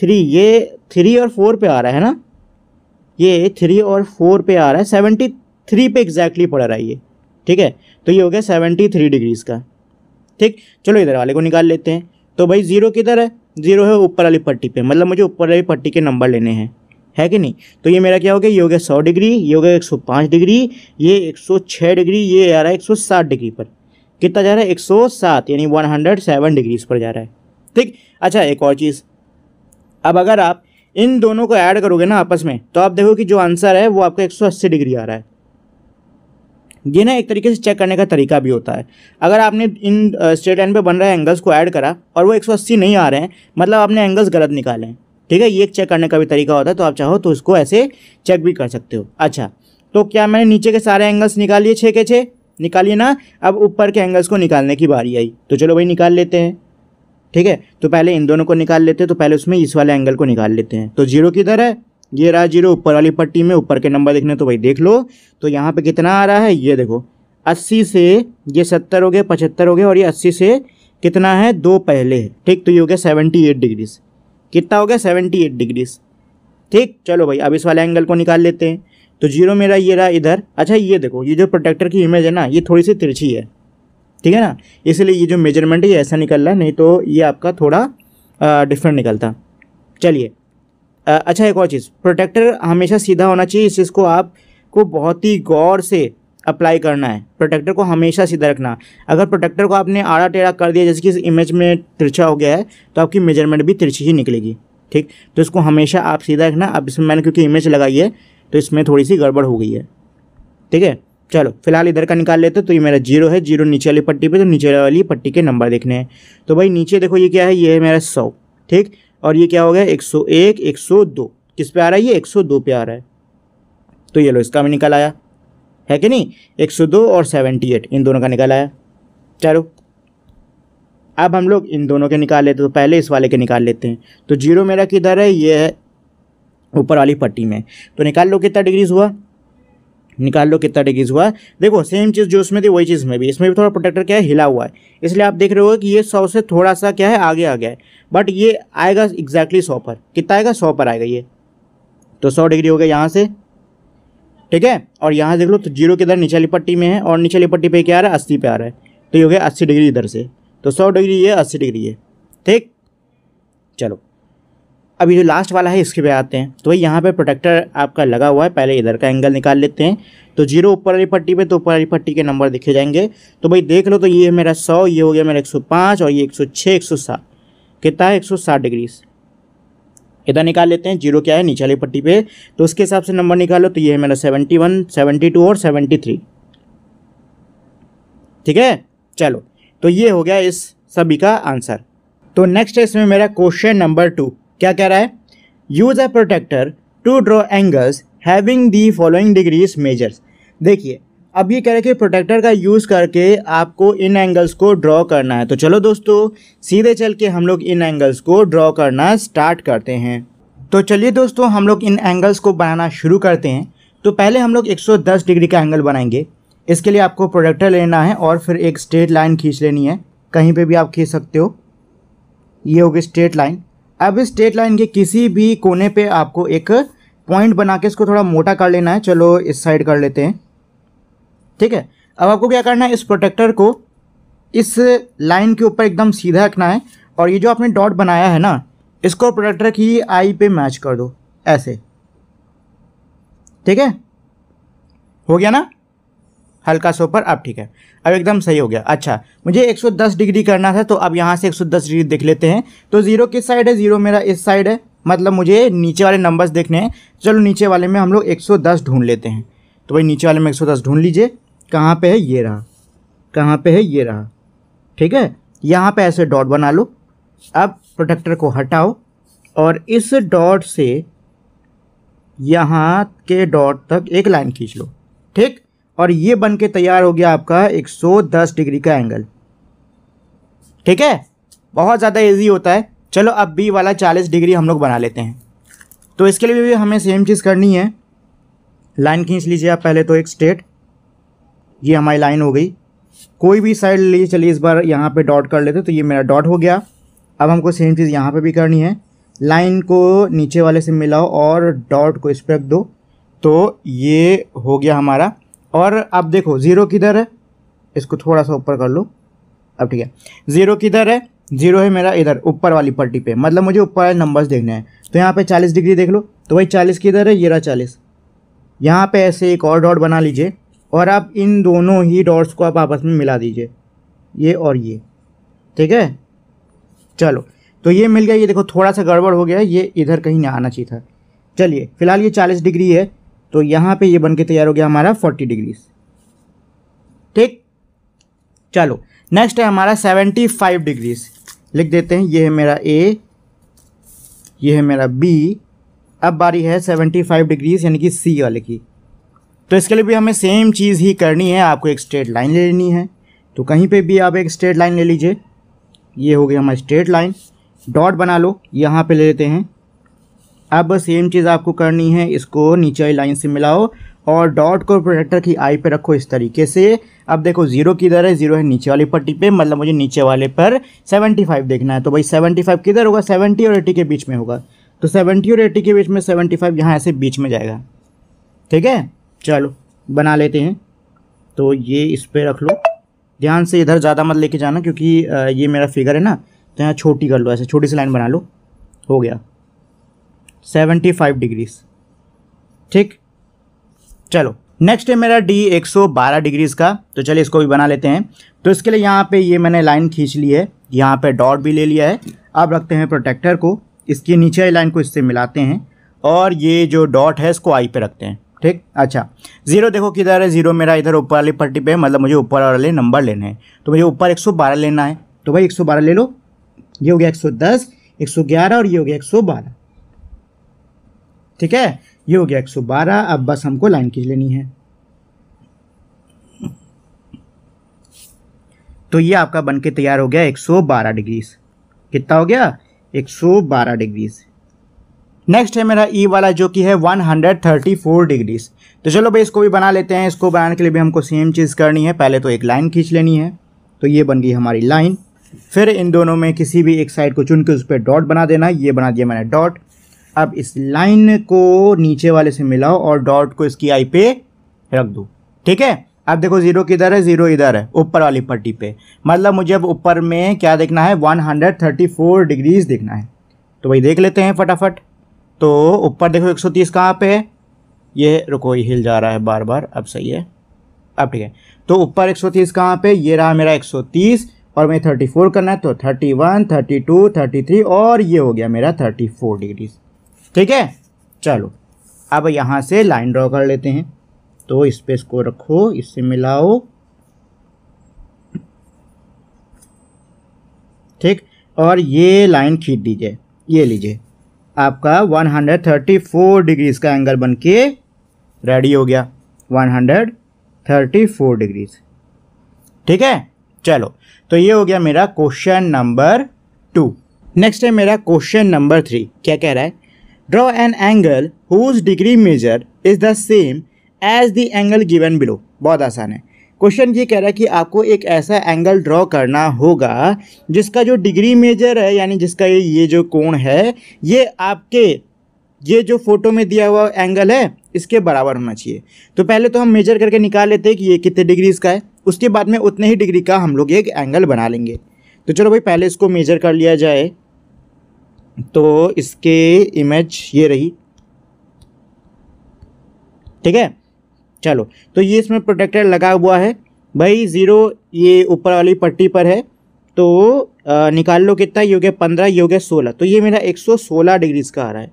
three ये थ्री और फोर पे आ रहा है ना ये थ्री और फोर पे आ रहा है सेवेंटी थ्री पे एग्जैक्टली पड़ रहा है ये ठीक है तो ये हो गया सेवेंटी थ्री डिग्रीज़ का ठीक चलो इधर वाले को निकाल लेते हैं तो भाई ज़ीरो किधर है ज़ीरो है ऊपर वाली पट्टी पे मतलब मुझे ऊपर वाली पट्टी के नंबर लेने हैं है कि नहीं तो ये मेरा क्या हो गया ये हो गया सौ डिग्री ये हो गया एक सौ पाँच डिग्री ये एक सौ छः डिग्री ये आ रहा है एक सौ सात डिग्री पर कितना जा रहा है एक सौ सात यानी वन हंड्रेड सेवन डिग्रीज पर जा रहा है ठीक अच्छा एक और चीज़ अब अगर आप इन दोनों को ऐड करोगे ना आपस में तो आप देखो कि जो आंसर है वो आपका एक सौ अस्सी डिग्री आ रहा है ये ना एक तरीके से चेक करने का तरीका भी होता है अगर आपने इन स्ट्रेट लाइन पे बन रहे एंगल्स को ऐड करा और वो 180 नहीं आ रहे हैं मतलब आपने एंगल्स गलत निकाले हैं ठीक है ये एक चेक करने का भी तरीका होता है तो आप चाहो तो इसको ऐसे चेक भी कर सकते हो अच्छा तो क्या मैंने नीचे के सारे एंगल्स निकालिए छः के छः निकालिए ना अब ऊपर के एंगल्स को निकालने की बारी आई तो चलो भाई निकाल लेते हैं ठीक है तो पहले इन दोनों को निकाल लेते हैं तो पहले उसमें इस वाले एंगल को निकाल लेते हैं तो जीरो किधर है ये रहा जीरो ऊपर वाली पट्टी में ऊपर के नंबर देखने तो भाई देख लो तो यहाँ पे कितना आ रहा है ये देखो अस्सी से ये सत्तर हो गए पचहत्तर हो गए और ये अस्सी से कितना है दो पहले ठीक तो ये हो गया सेवेंटी एट डिग्रीज कितना हो गया सेवेंटी एट डिग्रीज ठीक चलो भाई अब इस वाले एंगल को निकाल लेते हैं तो जीरो मेरा ये रहा इधर अच्छा ये देखो ये जो प्रोटेक्टर की इमेज है ना ये थोड़ी सी तिरछी है ठीक है ना इसलिए ये जो मेजरमेंट है ये ऐसा निकल रहा है नहीं तो ये आपका थोड़ा डिफरेंट निकलता चलिए अच्छा एक और चीज़ प्रोटेक्टर हमेशा सीधा होना चाहिए इस चीज़ को आपको बहुत ही गौर से अप्लाई करना है प्रोटेक्टर को हमेशा सीधा रखना अगर प्रोटेक्टर को आपने आड़ा टेढ़ा कर दिया जैसे कि इस इमेज में तिरछा हो गया है तो आपकी मेजरमेंट भी तिरछी ही निकलेगी ठीक तो इसको हमेशा आप सीधा रखना अब इसमें मैंने क्योंकि इमेज लगाई है तो इसमें थोड़ी सी गड़बड़ हो गई है ठीक है चलो फिलहाल इधर का निकाल लेते तो ये मेरा जीरो है जीरो नीचे वाली पट्टी पर तो नीचे वाली पट्टी के नंबर देखने हैं तो भाई नीचे देखो ये क्या है ये है मेरा सौ ठीक और ये क्या हो गया एक सौ एक एक सौ दो किस पे आ रहा है ये एक सौ दो पे आ रहा है तो ये लो इसका भी निकल आया है कि नहीं एक सौ दो और सेवेंटी एट इन दोनों का निकल आया चलो अब हम लोग इन दोनों के निकाल लेते तो पहले इस वाले के निकाल लेते हैं तो जीरो मेरा किधर है ये है ऊपर वाली पट्टी में तो निकाल लो कितना डिग्रीज हुआ निकाल लो कितना डिग्रीज हुआ है देखो सेम चीज़ जो उसमें थी वही चीज़ में भी इसमें भी थोड़ा प्रोटेक्टर क्या है हिला हुआ है इसलिए आप देख रहे हो कि ये सौ से थोड़ा सा क्या है आगे आ गया है बट ये आएगा एग्जैक्टली सौ पर कितना आएगा सौ पर आएगा ये तो सौ डिग्री हो गया यहाँ से ठीक है और यहाँ देख लो तो जीरो किधर निचली पट्टी में है और निचली पट्टी पर क्या आ रहा है अस्सी पे आ रहा है तो ये हो गया अस्सी डिग्री इधर से तो सौ डिग्री ये अस्सी डिग्री है ठीक चलो अभी जो लास्ट वाला है इसके पे आते हैं तो भाई यहाँ पे प्रोटेक्टर आपका लगा हुआ है पहले इधर का एंगल निकाल लेते हैं तो जीरो ऊपर वाली पट्टी पे तो ऊपर वाली पट्टी के नंबर दिखे जाएंगे तो भाई देख लो तो ये है मेरा सौ ये हो गया मेरा एक सौ पाँच और ये एक सौ छः एक सौ सात कितना है एक सौ साठ डिग्री इधर निकाल लेते हैं जीरो क्या है नीचे वाली पट्टी पर तो उसके हिसाब से नंबर निकालो तो ये है मेरा सेवेंटी वन सेवेंटी टू और सेवेंटी थ्री ठीक है चलो तो ये हो गया इस सभी का आंसर तो नेक्स्ट है इसमें मेरा क्वेश्चन नंबर टू क्या कह रहा है use a protector to draw angles having the following degrees measures देखिए अब ये कह रहे हैं कि प्रोटेक्टर का यूज़ करके आपको इन एंगल्स को ड्रॉ करना है तो चलो दोस्तों सीधे चल के हम लोग इन एंगल्स को ड्रॉ करना स्टार्ट करते हैं तो चलिए दोस्तों हम लोग इन एंगल्स को बनाना शुरू करते हैं तो पहले हम लोग 110 डिग्री का एंगल बनाएंगे इसके लिए आपको प्रोटेक्टर लेना है और फिर एक स्ट्रेट लाइन खींच लेनी है कहीं पर भी आप खींच सकते हो ये होगी स्ट्रेट लाइन अब इस स्ट्रेट लाइन के किसी भी कोने पे आपको एक पॉइंट बना के इसको थोड़ा मोटा कर लेना है चलो इस साइड कर लेते हैं ठीक है अब आपको क्या करना है इस प्रोटेक्टर को इस लाइन के ऊपर एकदम सीधा रखना है और ये जो आपने डॉट बनाया है ना इसको प्रोटेक्टर की आई पे मैच कर दो ऐसे ठीक है हो गया ना हल्का सा ऊपर आप ठीक है अब एकदम सही हो गया अच्छा मुझे 110 डिग्री करना था तो अब यहाँ से 110 डिग्री देख लेते हैं तो ज़ीरो किस साइड है ज़ीरो मेरा इस साइड है मतलब मुझे नीचे वाले नंबर्स देखने हैं चलो नीचे वाले में हम लोग एक ढूंढ लेते हैं तो भाई नीचे वाले में एक ढूंढ लीजिए कहाँ पर है ये रहा कहाँ पर है ये रहा ठीक है यहाँ पर ऐसे डॉट बना लो अब प्रोटेक्टर को हटाओ और इस डॉट से यहाँ के डॉट तक एक लाइन खींच लो ठीक और ये बन के तैयार हो गया आपका 110 डिग्री का एंगल ठीक है बहुत ज़्यादा इजी होता है चलो अब बी वाला 40 डिग्री हम लोग बना लेते हैं तो इसके लिए भी हमें सेम चीज़ करनी है लाइन खींच लीजिए आप पहले तो एक स्ट्रेट ये हमारी लाइन हो गई कोई भी साइड ले लीजिए चलिए इस बार यहाँ पर डॉट कर लेते तो ये मेरा डॉट हो गया अब हमको सेम चीज़ यहाँ पर भी करनी है लाइन को नीचे वाले से मिलाओ और डॉट को इस पर रख दो तो ये हो गया हमारा और अब देखो ज़ीरो किधर है इसको थोड़ा सा ऊपर कर लो अब ठीक है ज़ीरो किधर है जीरो है मेरा इधर ऊपर वाली पट्टी पे मतलब मुझे ऊपर वाले नंबर्स देखने हैं तो यहाँ पे चालीस डिग्री देख लो तो वही चालीस किधर है ये रहा चालीस यहाँ पे ऐसे एक और डॉट बना लीजिए और आप इन दोनों ही डॉट्स को आप आपस में मिला दीजिए ये और ये ठीक है चलो तो ये मिल गया ये देखो थोड़ा सा गड़बड़ हो गया ये इधर कहीं नहीं आना चाहिए था चलिए फिलहाल ये चालीस डिग्री है तो यहाँ पे ये बन के तैयार हो गया हमारा फोर्टी डिग्रीज ठीक चलो नेक्स्ट है हमारा सेवेंटी फाइव डिग्रीज लिख देते हैं ये है मेरा ए ये है मेरा बी अब बारी है सेवेंटी फाइव डिग्रीज यानी कि सी वाले की तो इसके लिए भी हमें सेम चीज़ ही करनी है आपको एक स्ट्रेट लाइन ले लेनी है तो कहीं पे भी आप एक स्ट्रेट लाइन ले लीजिए ये हो गया हमारा स्ट्रेट लाइन डॉट बना लो यहाँ पे ले लेते हैं अब सेम चीज़ आपको करनी है इसको नीचे वाली लाइन से मिलाओ और डॉट को प्रोटेक्टर की आई पे रखो इस तरीके से अब देखो जीरो किधर है जीरो है नीचे वाली पट्टी पे मतलब मुझे नीचे वाले पर 75 देखना है तो भाई 75 किधर होगा 70 और 80 के बीच में होगा तो 70 और 80 के बीच में 75 फाइव यहाँ ऐसे बीच में जाएगा ठीक है चलो बना लेते हैं तो ये इस पर रख लो ध्यान से इधर ज़्यादा मत लेके जाना क्योंकि ये मेरा फिगर है ना तो यहाँ छोटी कर लो ऐसे छोटी सी लाइन बना लो हो गया सेवेंटी फाइव डिग्रीज ठीक चलो नेक्स्ट है मेरा डी एक सौ बारह डिग्रीज़ का तो चलिए इसको भी बना लेते हैं तो इसके लिए यहाँ पे ये मैंने लाइन खींच ली है यहाँ पे डॉट भी ले लिया है अब रखते हैं प्रोटेक्टर को इसके नीचे वाली लाइन को इससे मिलाते हैं और ये जो डॉट है इसको आई पे रखते हैं ठीक अच्छा जीरो देखो किधर है जीरो मेरा इधर ऊपर वाली पट्टी पे है मतलब मुझे ऊपर वाले नंबर लेने हैं तो मुझे ऊपर एक सौ बारह लेना है तो भाई एक सौ बारह ले लो ये हो गया एक सौ दस एक सौ ग्यारह और ये हो गया एक सौ बारह ठीक है ये हो गया एक अब बस हमको लाइन खींच लेनी है तो ये आपका बन के तैयार हो गया 112 डिग्रीज कितना हो गया 112 डिग्रीज नेक्स्ट है मेरा ई e वाला जो कि है 134 डिग्रीज तो चलो भाई इसको भी बना लेते हैं इसको बनाने के लिए भी हमको सेम चीज़ करनी है पहले तो एक लाइन खींच लेनी है तो ये बन गई हमारी लाइन फिर इन दोनों में किसी भी एक साइड को चुन के उस पर डॉट बना देना ये बना दिया मैंने डॉट अब इस लाइन को नीचे वाले से मिलाओ और डॉट को इसकी आई पे रख दो ठीक है अब देखो जीरो किधर है जीरो इधर है ऊपर वाली पट्टी पे मतलब मुझे अब ऊपर में क्या देखना है 134 डिग्रीज देखना है तो भाई देख लेते हैं फटाफट तो ऊपर देखो 130 कहाँ पर है ये रुको ये हिल जा रहा है बार बार अब सही है अब ठीक है तो ऊपर 130 कहाँ पर ये रहा मेरा 130 और मैं 34 करना है तो 31 32 33 और ये हो गया मेरा 34 डिग्रीज ठीक है चलो अब यहाँ से लाइन ड्रॉ कर लेते हैं तो स्पेस को रखो इससे मिलाओ ठीक और ये लाइन खींच दीजिए ये लीजिए आपका 134 डिग्रीज का एंगल बन के रेडी हो गया 134 डिग्रीज ठीक है चलो तो ये हो गया मेरा क्वेश्चन नंबर टू नेक्स्ट है मेरा क्वेश्चन नंबर थ्री क्या कह रहा है Draw an angle whose degree measure is the same as the angle given below. बहुत आसान है क्वेश्चन ये कह रहा है कि आपको एक ऐसा एंगल ड्रॉ करना होगा जिसका जो डिग्री मेजर है यानी जिसका ये ये जो कोण है ये आपके ये जो फोटो में दिया हुआ एंगल है इसके बराबर होना चाहिए तो पहले तो हम मेजर करके निकाल लेते हैं कि ये कितने डिग्री इसका है उसके बाद में उतने ही डिग्री का हम लोग एक एंगल बना लेंगे तो चलो भाई पहले इसको मेजर कर लिया जाए तो इसके इमेज ये रही ठीक है चलो तो ये इसमें प्रोटेक्टर लगा हुआ है भाई ज़ीरो ये ऊपर वाली पट्टी पर है तो आ, निकाल लो कितना योग्य पंद्रह योग्य सोलह तो ये मेरा एक सौ सोलह डिग्रीज़ का आ रहा है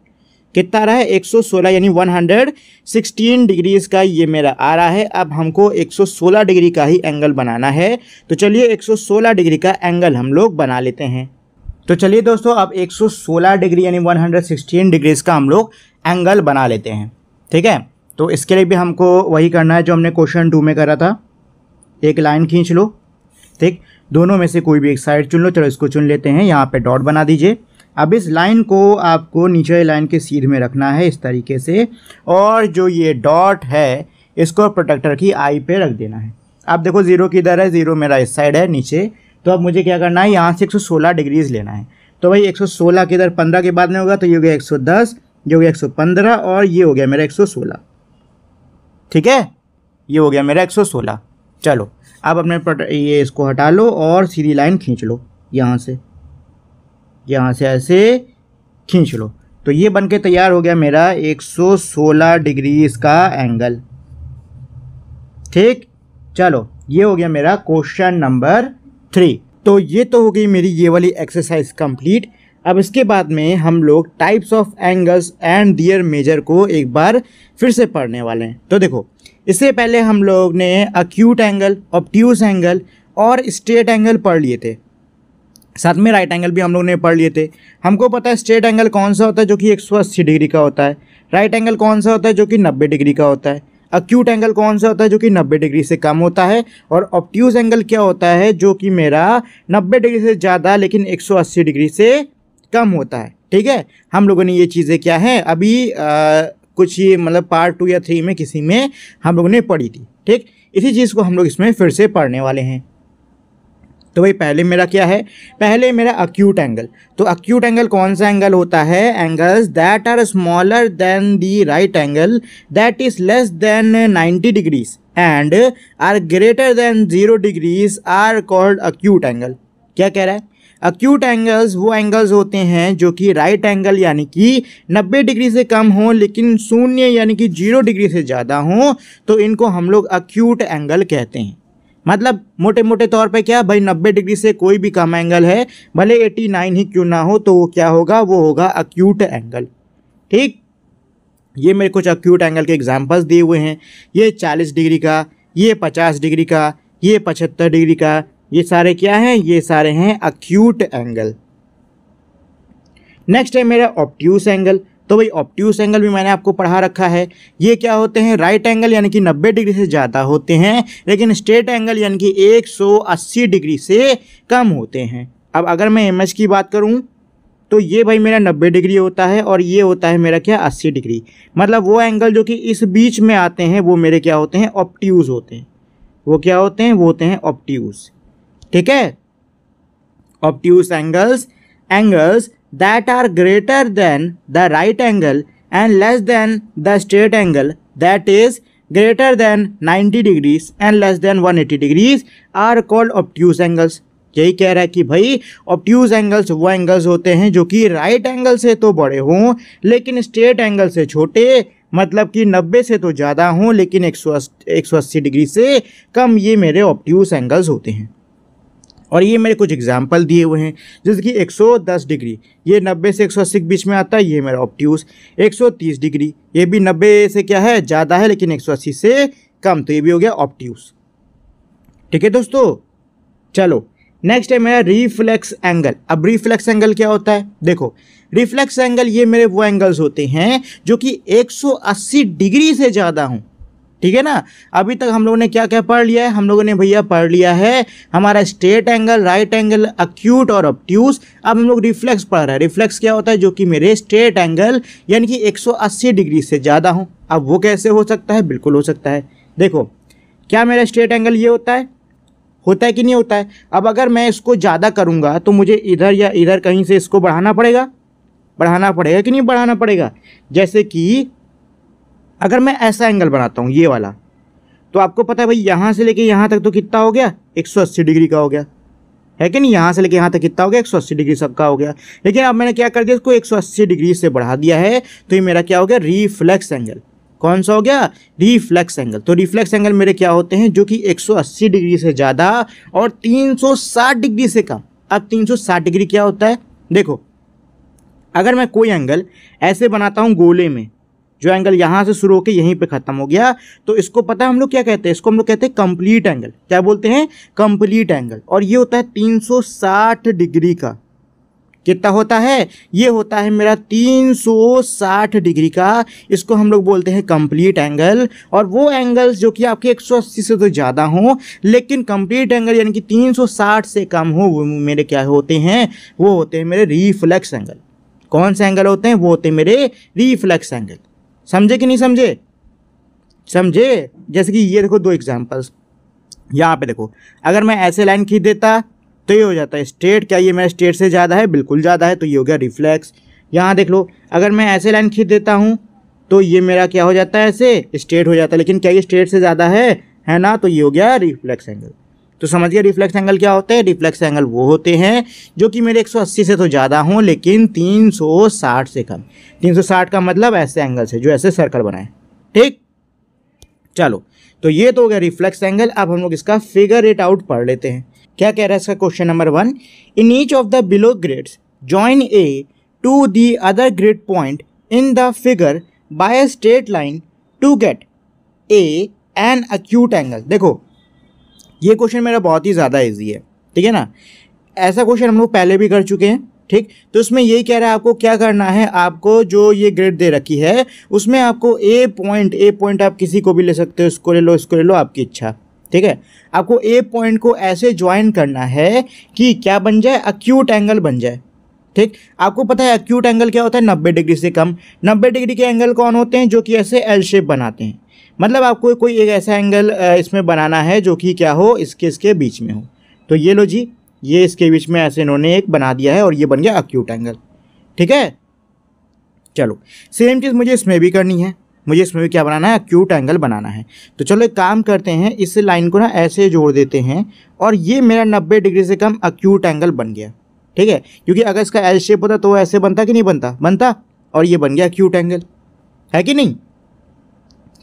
कितना आ रहा है एक सौ सोलह यानी वन हंड्रेड सिक्सटीन डिग्रीज़ का ये मेरा आ रहा है अब हमको एक सौ सोलह डिग्री का ही एंगल बनाना है तो चलिए एक सौ सोलह डिग्री का एंगल हम लोग बना लेते हैं तो चलिए दोस्तों अब 116 डिग्री यानी 116 डिग्रीज का हम लोग एंगल बना लेते हैं ठीक है तो इसके लिए भी हमको वही करना है जो हमने क्वेश्चन टू में करा था एक लाइन खींच लो ठीक दोनों में से कोई भी एक साइड चुन लो चलो इसको चुन लेते हैं यहाँ पे डॉट बना दीजिए अब इस लाइन को आपको नीचे लाइन के सीध में रखना है इस तरीके से और जो ये डॉट है इसको प्रोटेक्टर की आई पे रख देना है आप देखो ज़ीरो किधर है ज़ीरो मेरा इस साइड है नीचे तो अब मुझे क्या करना है यहाँ से 116 डिग्रीज लेना है तो भाई 116 के इधर 15 के बाद में होगा तो ये हो गया 110 ये हो गया 115 और ये हो गया मेरा 116 ठीक है ये हो गया मेरा 116 चलो अब अपने ये इसको हटा लो और सीधी लाइन खींच लो यहाँ से यहाँ से ऐसे खींच लो तो ये बन के तैयार हो गया मेरा 116 डिग्री इसका एंगल ठीक चलो ये हो गया मेरा क्वेश्चन नंबर थ्री तो ये तो हो गई मेरी ये वाली एक्सरसाइज कंप्लीट अब इसके बाद में हम लोग types of angles and their measure को एक बार फिर से पढ़ने वाले हैं तो देखो इससे पहले हम लोग ने अक्यूट एंगल ऑप्ट्यूस एंगल और स्ट्रेट एंगल पढ़ लिए थे साथ में राइट एंगल भी हम लोग ने पढ़ लिए थे हमको पता है स्ट्रेट एंगल कौन सा होता है जो कि एक डिग्री का होता है राइट एंगल कौन सा होता है जो कि नब्बे डिग्री का होता है अक्यूट एंगल कौन सा होता है जो कि नब्बे डिग्री से कम होता है और ऑप्ट्यूज एंगल क्या होता है जो कि मेरा नब्बे डिग्री से ज़्यादा लेकिन एक सौ अस्सी डिग्री से कम होता है ठीक है हम लोगों ने ये चीज़ें क्या हैं अभी आ, कुछ ये मतलब पार्ट टू या थ्री में किसी में हम लोगों ने पढ़ी थी ठीक इसी चीज़ को हम लोग इसमें फिर से पढ़ने वाले हैं तो भाई पहले मेरा क्या है पहले मेरा अक्यूट एंगल तो अक्यूट एंगल कौन सा एंगल होता है angles that are smaller than the right angle that is less than 90 degrees and are greater than zero degrees are called acute angle क्या कह रहा है अक्यूट एंगल्स वो एंगल्स होते हैं जो कि राइट एंगल यानी कि 90 डिग्री से कम हो लेकिन शून्य यानी कि जीरो डिग्री से ज़्यादा हो तो इनको हम लोग अक्यूट एंगल कहते हैं मतलब मोटे मोटे तौर पे क्या भाई 90 डिग्री से कोई भी कम एंगल है भले 89 ही क्यों ना हो तो वो क्या होगा वो होगा अक्यूट एंगल ठीक ये मेरे कुछ अक्यूट एंगल के एग्जाम्पल्स दिए हुए हैं ये 40 डिग्री का ये 50 डिग्री का ये 75 डिग्री का ये सारे क्या हैं ये सारे हैं अक्यूट एंगल नेक्स्ट है मेरा ऑप्ट्यूस एंगल तो भाई ऑप्ट्यूस एंगल भी मैंने आपको पढ़ा रखा है ये क्या होते हैं राइट एंगल यानी कि 90 डिग्री से ज़्यादा होते हैं लेकिन स्ट्रेट एंगल यानी कि 180 डिग्री से कम होते हैं अब अगर मैं एम की बात करूँ तो ये भाई मेरा नब्बे डिग्री होता है और ये होता है मेरा क्या अस्सी डिग्री मतलब वो एंगल जो कि इस बीच में आते हैं वो मेरे क्या होते हैं ऑप्ट्यूज़ होते हैं वो क्या होते हैं वो होते हैं ऑप्ट्यूज़ ठीक है obtuse angles angles that are greater than the right angle and less than the straight angle that is greater than 90 degrees and less than 180 degrees are called obtuse angles यही कह रहा है कि भाई ऑप्ट्यूज एंगल्स वो angles होते हैं जो कि राइट एंगल से तो बड़े हों लेकिन स्ट्रेट एंगल से छोटे मतलब कि 90 से तो ज़्यादा हों लेकिन 180 180 डिग्री से कम ये मेरे ऑप्ट्यूज एंगल्स होते हैं और ये मेरे कुछ एग्जाम्पल दिए हुए हैं जैसे कि 110 डिग्री ये 90 से 180 के बीच में आता है ये मेरा ऑप्ट्यूस 130 डिग्री ये भी 90 से क्या है ज़्यादा है लेकिन 180 से कम तो ये भी हो गया ऑप्टिवस ठीक है दोस्तों चलो नेक्स्ट है मेरा रिफ्लेक्स एंगल अब रिफ्लेक्स एंगल क्या होता है देखो रिफ्लेक्स एंगल ये मेरे वो एंगल्स होते हैं जो कि 180 डिग्री से ज़्यादा हों ठीक है ना अभी तक हम लोगों ने क्या क्या पढ़ लिया है हम लोगों ने भैया पढ़ लिया है हमारा straight angle right angle acute और अपट्यूस अब हम लोग रिफ्लेक्स पढ़ रहे हैं रिफ्लेक्स क्या होता है जो कि मेरे स्ट्रेट एंगल यानी कि 180 डिग्री से ज़्यादा हो अब वो कैसे हो सकता है बिल्कुल हो सकता है देखो क्या मेरा स्ट्रेट एंगल ये होता है होता है कि नहीं होता है अब अगर मैं इसको ज़्यादा करूँगा तो मुझे इधर या इधर कहीं से इसको बढ़ाना पड़ेगा बढ़ाना पड़ेगा कि नहीं बढ़ाना पड़ेगा जैसे कि अगर मैं ऐसा एंगल बनाता हूँ ये वाला तो आपको पता है भाई यहाँ से लेके यहाँ तक तो कितना हो गया 180 डिग्री का हो गया है कि नहीं यहाँ से लेके यहाँ तक कितना हो गया 180 डिग्री सबका हो गया लेकिन अब मैंने क्या कर दिया इसको 180 डिग्री से बढ़ा दिया है तो ये मेरा क्या हो गया रिफ्लेक्स एंगल कौन सा हो गया रिफ्लेक्स एंगल तो रिफ्लेक्स एंगल मेरे क्या होते हैं जो कि 180 डिग्री से ज़्यादा और 360 डिग्री से कम अब 360 डिग्री क्या होता है देखो अगर मैं कोई एंगल ऐसे बनाता हूँ गोले में जो एंगल यहाँ से शुरू होकर यहीं पे ख़त्म हो गया तो इसको पता है हम लोग क्या कहते हैं इसको हम लोग कहते हैं कंप्लीट एंगल क्या बोलते हैं कंप्लीट एंगल और ये होता है तीन डिग्री का कितना होता है ये होता है मेरा 360 डिग्री का इसको हम लोग बोलते हैं कंप्लीट एंगल और वो एंगल्स जो कि आपके 180 से तो ज़्यादा हों लेकिन कंप्लीट एंगल यानी कि 360 से कम हो वो मेरे क्या होते हैं वो होते हैं मेरे रिफ्लेक्स एंगल कौन से एंगल होते हैं वो होते हैं मेरे रिफ्लेक्स एंगल समझे कि नहीं समझे समझे जैसे कि ये देखो दो एग्जाम्पल्स यहाँ पे देखो अगर मैं ऐसे लाइन खींच देता तो ये हो जाता है स्टेट क्या ये मेरा स्टेट से ज़्यादा है बिल्कुल ज़्यादा है तो ये हो गया रिफ्लेक्स यहाँ देख लो अगर मैं ऐसे लाइन खींच देता हूँ तो ये मेरा क्या हो जाता है ऐसे स्टेट हो जाता है लेकिन क्या ये स्टेट से ज़्यादा है है ना तो ये हो गया रिफ्लेक्स एंगल तो समझिए रिफ्लेक्स एंगल क्या होते हैं रिफ्लेक्स एंगल वो होते हैं जो कि मेरे 180 से तो ज़्यादा हों लेकिन 360 से कम 360 का मतलब ऐसे एंगल से जो ऐसे सर्कल बनाए ठीक चलो तो ये तो हो गया रिफ्लेक्स एंगल अब हम लोग इसका फिगर एट आउट पढ़ लेते हैं क्या कह रहा है इसका question number one in each of the below grades join A to the other grade point in the figure by straight line to get a an acute angle देखो ये क्वेश्चन मेरा बहुत ही ज़्यादा ईजी है ठीक है ना ऐसा क्वेश्चन हम लोग पहले भी कर चुके हैं ठीक तो इसमें यही कह रहा है आपको क्या करना है आपको जो ये ग्रेड दे रखी है उसमें आपको ए पॉइंट ए पॉइंट आप किसी को भी ले सकते हो इसको ले लो इसको ले लो आपकी इच्छा ठीक है आपको ए पॉइंट को ऐसे ज्वाइन करना है कि क्या बन जाए अक्यूट एंगल बन जाए ठीक आपको पता है अक्यूट एंगल क्या होता है नब्बे डिग्री से कम नब्बे डिग्री के एंगल कौन होते हैं जो कि ऐसे एल शेप बनाते हैं मतलब आपको कोई एक ऐसा एंगल इसमें बनाना है जो कि क्या हो इसके इसके बीच में हो तो ये लो जी ये इसके बीच में ऐसे इन्होंने एक बना दिया है और ये बन गया अक्यूट एंगल ठीक है चलो सेम चीज़ मुझे इसमें भी करनी है मुझे इसमें भी क्या बनाना है अक्यूट एंगल बनाना है तो चलो एक काम करते हैं इस लाइन को ना ऐसे जोड़ देते हैं और ये मेरा नब्बे डिग्री से कम अक्यूट एंगल बन गया ठीक है क्योंकि अगर इसका एल शेप होता तो वो ऐसे बनता कि नहीं बनता बनता और ये बन गया अक्यूट एंगल है कि नहीं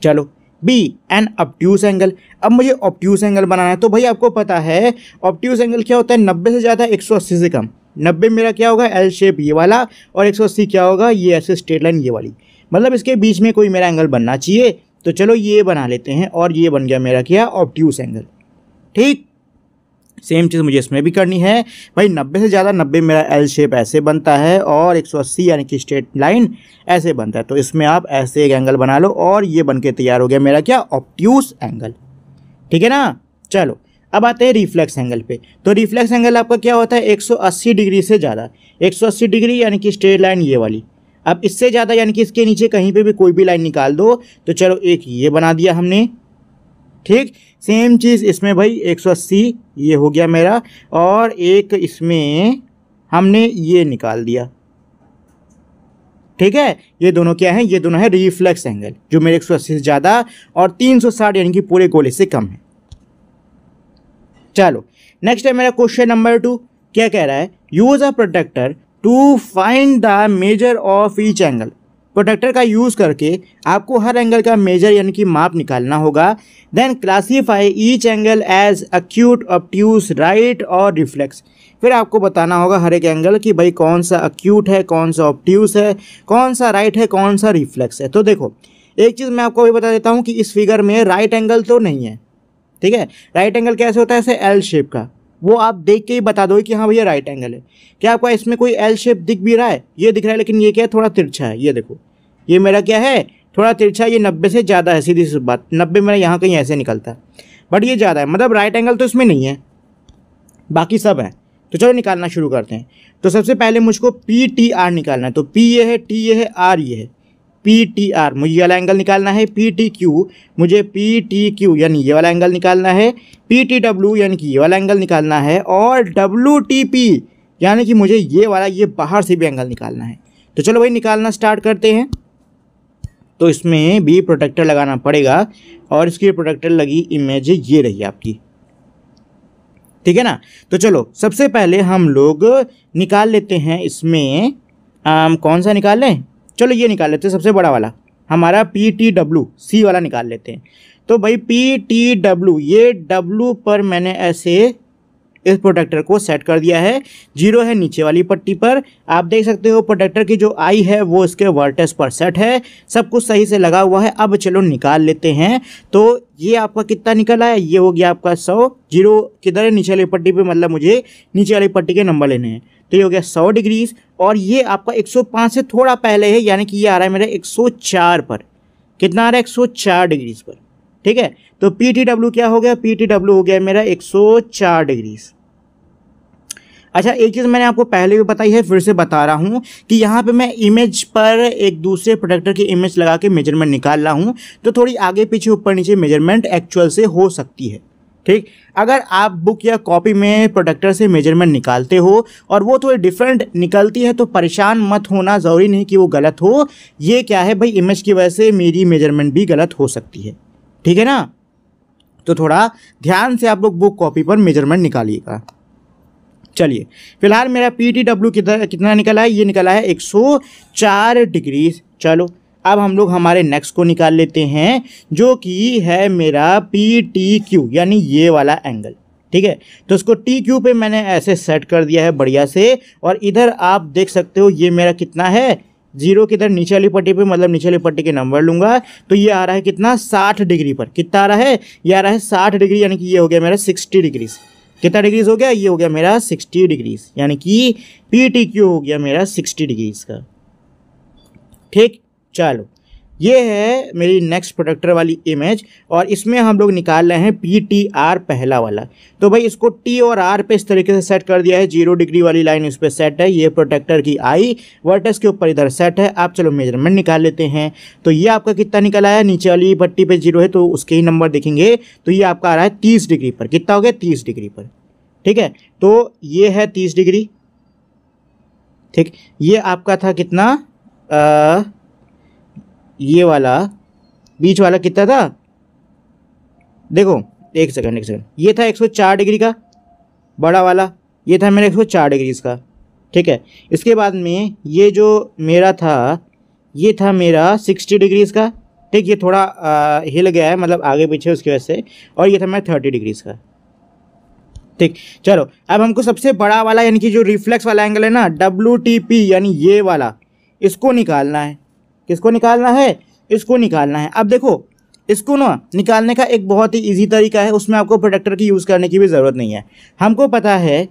चलो बी एन ऑप्ट्यूस एंगल अब मुझे ऑप्ट्यूस एंगल बनाना है तो भाई आपको पता है ऑप्ट्यूस एंगल क्या होता है नब्बे से ज़्यादा एक सौ अस्सी से कम नब्बे मेरा क्या होगा एल शेप ये वाला और एक सौ अस्सी क्या होगा ये ऐसे स्ट्रेट लाइन ये वाली मतलब इसके बीच में कोई मेरा एंगल बनना चाहिए तो चलो ये बना लेते हैं और ये बन गया मेरा क्या ऑप्ट्यूस एंगल ठीक सेम चीज़ मुझे इसमें भी करनी है भाई नब्बे से ज़्यादा नब्बे मेरा एल शेप ऐसे बनता है और एक सौ अस्सी यानी कि स्ट्रेट लाइन ऐसे बनता है तो इसमें आप ऐसे एक एंगल बना लो और ये बन के तैयार हो गया मेरा क्या ऑप्ट्यूस एंगल ठीक है ना चलो अब आते हैं रिफ्लेक्स एंगल पे तो रिफ्लेक्स एंगल आपका क्या होता है एक डिग्री से ज़्यादा एक डिग्री यानी कि स्ट्रेट लाइन ये वाली अब इससे ज़्यादा यानी कि इसके नीचे कहीं पर भी कोई भी लाइन निकाल दो तो चलो एक ये बना दिया हमने ठीक सेम चीज़ इसमें भाई 180 ये हो गया मेरा और एक इसमें हमने ये निकाल दिया ठीक है ये दोनों क्या है ये दोनों है रिफ्लेक्स एंगल जो मेरे 180 से ज़्यादा और 360 यानी कि पूरे गोले से कम है चलो नेक्स्ट है मेरा क्वेश्चन नंबर टू क्या कह रहा है use a protractor to find the measure of each angle protractor का यूज़ करके आपको हर एंगल का मेजर यानी कि माप निकालना होगा then classify each angle as acute obtuse right और रिफ्लेक्स फिर आपको बताना होगा हर एक एंगल कि भाई कौन सा अक्यूट है कौन सा ऑप्ट्यूस है कौन सा राइट right है कौन सा रिफ्लेक्स है तो देखो एक चीज़ मैं आपको भी बता देता हूँ कि इस फिगर में राइट right एंगल तो नहीं है ठीक है राइट एंगल कैसे होता है ऐसे एल शेप का वो आप देख के ही बता दो कि हाँ भैया राइट एंगल है क्या आपका इसमें कोई एल शेप दिख भी रहा है ये दिख रहा है लेकिन ये क्या है थोड़ा तिरछा है ये देखो ये मेरा क्या है थोड़ा तिरछा ये नब्बे से ज़्यादा है सीधी सी बात नब्बे मेरा यहाँ कहीं ऐसे निकलता है बट ये ज़्यादा है मतलब राइट एंगल तो इसमें नहीं है बाकी सब है तो चलो निकालना शुरू करते हैं तो सबसे पहले मुझको पी टी आर निकालना है तो पी ये है टी ये है आर ये है पी टी आर मुझे ये वाला एंगल निकालना है पी टी क्यू मुझे पी टी क्यू यानी ये वाला एंगल निकालना है पी टी डब्ल्यू यानी कि ये वाला एंगल निकालना है और डब्ल्यू टी पी यानी कि मुझे ये वाला ये बाहर से भी एंगल निकालना है तो चलो भाई निकालना स्टार्ट करते हैं तो इसमें भी प्रोटेक्टर लगाना पड़ेगा और इसकी प्रोटेक्टर लगी इमेज ये रही आपकी ठीक है ना तो चलो सबसे पहले हम लोग निकाल लेते हैं इसमें आम, कौन सा निकाल लें चलो ये निकाल लेते हैं सबसे बड़ा वाला हमारा पी टी डब्लू सी वाला निकाल लेते हैं तो भाई पी टी डब्ल्यू ये डब्लू पर मैंने ऐसे इस प्रोटेक्टर को सेट कर दिया है जीरो है नीचे वाली पट्टी पर आप देख सकते हो प्रोटेक्टर की जो आई है वो इसके वर्टेस पर सेट है सब कुछ सही से लगा हुआ है अब चलो निकाल लेते हैं तो ये आपका कितना निकल आया ये हो गया आपका सौ जीरो किधर है नीचे वाली पट्टी पर मतलब मुझे नीचे वाली पट्टी के नंबर लेने हैं तो ये हो गया सौ डिग्रीज और ये आपका एक से थोड़ा पहले है यानी कि ये आ रहा है मेरा एक पर कितना आ रहा है एक डिग्रीज पर ठीक है तो पी क्या हो गया पी हो गया मेरा 104 डिग्रीज अच्छा एक चीज़ मैंने आपको पहले भी बताई है फिर से बता रहा हूँ कि यहाँ पे मैं इमेज पर एक दूसरे प्रोडक्टर की इमेज लगा के मेजरमेंट निकाल रहा हूँ तो थोड़ी आगे पीछे ऊपर नीचे मेजरमेंट एक्चुअल से हो सकती है ठीक अगर आप बुक या कॉपी में प्रोडक्टर से मेजरमेंट निकालते हो और वो थोड़ी डिफरेंट निकलती है तो परेशान मत होना ज़रूरी नहीं कि वो गलत हो ये क्या है भाई इमेज की वजह से मेरी मेजरमेंट भी गलत हो सकती है ठीक है ना तो थोड़ा ध्यान से आप लोग बुक कॉपी पर मेजरमेंट निकालिएगा चलिए फिलहाल मेरा पी टी डब्ल्यू कितना कितना निकला है ये निकला है एक सौ चार डिग्री चलो अब हम लोग हमारे नेक्स्ट को निकाल लेते हैं जो कि है मेरा पी टी क्यू यानी ये वाला एंगल ठीक है तो इसको टी क्यू पे मैंने ऐसे सेट कर दिया है बढ़िया से और इधर आप देख सकते हो ये मेरा कितना है जीरो के इधर नीचे वाली पट्टी पे मतलब नीचे वाली पट्टी के नंबर लूंगा तो ये आ रहा है कितना साठ डिग्री पर कितना आ रहा है ये आ रहा है साठ डिग्री यानी कि ये हो गया मेरा सिक्सटी डिग्री कितना डिग्रीज हो गया ये हो गया मेरा सिक्सटी डिग्रीज यानी कि पी टी क्यू हो गया मेरा सिक्सटी डिग्रीज का ठीक चलो ये है मेरी नेक्स्ट प्रोडक्टर वाली इमेज और इसमें हम लोग निकाल रहे हैं पी टी आर पहला वाला तो भाई इसको टी और आर पे इस तरीके से सेट कर दिया है जीरो डिग्री वाली लाइन इस पर सेट है ये प्रोटेक्टर की आई वर्टस के ऊपर इधर सेट है आप चलो मेजरमेंट निकाल लेते हैं तो ये आपका कितना निकल आया नीचे वाली पट्टी पर जीरो है तो उसके ही नंबर देखेंगे तो ये आपका आ रहा है तीस डिग्री पर कितना हो गया तीस डिग्री पर ठीक है तो ये है तीस डिग्री ठीक ये आपका था कितना आ, ये वाला बीच वाला कितना था देखो एक सेकंड एक सेकंड ये था 104 डिग्री का बड़ा वाला ये था मेरा 104 डिग्री इसका ठीक है इसके बाद में ये जो मेरा था ये था मेरा 60 डिग्रीज़ का ठीक ये थोड़ा आ, हिल गया है मतलब आगे पीछे उसकी वजह से और ये था मेरा थर्टी डिग्रीज़ का ठीक चलो अब हमको सबसे बड़ा वाला यानी कि जो रिफ्लेक्स वाला एंगल है ना डब्ल्यू यानी ये वाला इसको निकालना है किसको निकालना है इसको निकालना है अब देखो इसको ना निकालने का एक बहुत ही इजी तरीका है उसमें आपको प्रोडक्टर की यूज़ करने की भी ज़रूरत नहीं है हमको पता है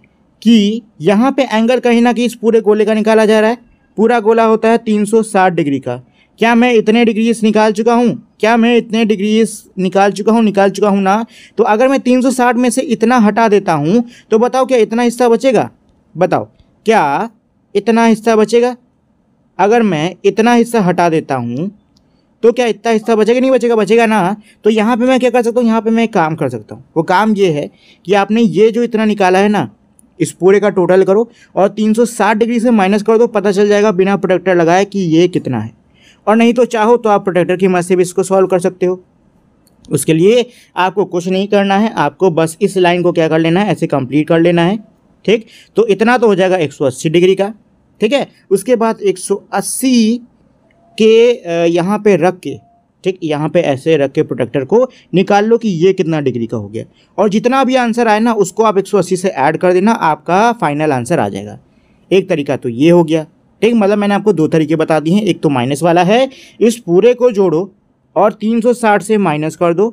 कि यहाँ पे एंगल कहीं ना कहीं इस पूरे गोले का निकाला जा रहा है पूरा गोला होता है 360 डिग्री का क्या मैं इतने डिग्रीज निकाल चुका हूँ क्या मैं इतने डिग्रीज निकाल चुका हूँ निकाल चुका हूँ ना तो अगर मैं तीन में से इतना हटा देता हूँ तो बताओ क्या इतना हिस्सा बचेगा बताओ क्या इतना हिस्सा बचेगा अगर मैं इतना हिस्सा हटा देता हूँ तो क्या इतना हिस्सा बचेगा नहीं बचेगा बचेगा ना तो यहाँ पे मैं क्या कर सकता हूँ यहाँ पे मैं काम कर सकता हूँ वो काम ये है कि आपने ये जो इतना निकाला है ना इस पूरे का टोटल करो और 360 डिग्री से माइनस कर दो पता चल जाएगा बिना प्रोटेक्टर लगाए कि ये कितना है और नहीं तो चाहो तो आप प्रोटेक्टर की मदद से भी इसको सॉल्व कर सकते हो उसके लिए आपको कुछ नहीं करना है आपको बस इस लाइन को क्या कर लेना है ऐसे कंप्लीट कर लेना है ठीक तो इतना तो हो जाएगा एक डिग्री का ठीक है उसके बाद 180 के यहाँ पे रख के ठीक यहाँ पे ऐसे रख के प्रोटेक्टर को निकाल लो कि ये कितना डिग्री का हो गया और जितना भी आंसर आए ना उसको आप 180 से ऐड कर देना आपका फाइनल आंसर आ जाएगा एक तरीका तो ये हो गया ठीक मतलब मैंने आपको दो तरीके बता दिए हैं एक तो माइनस वाला है इस पूरे को जोड़ो और 360 से माइनस कर दो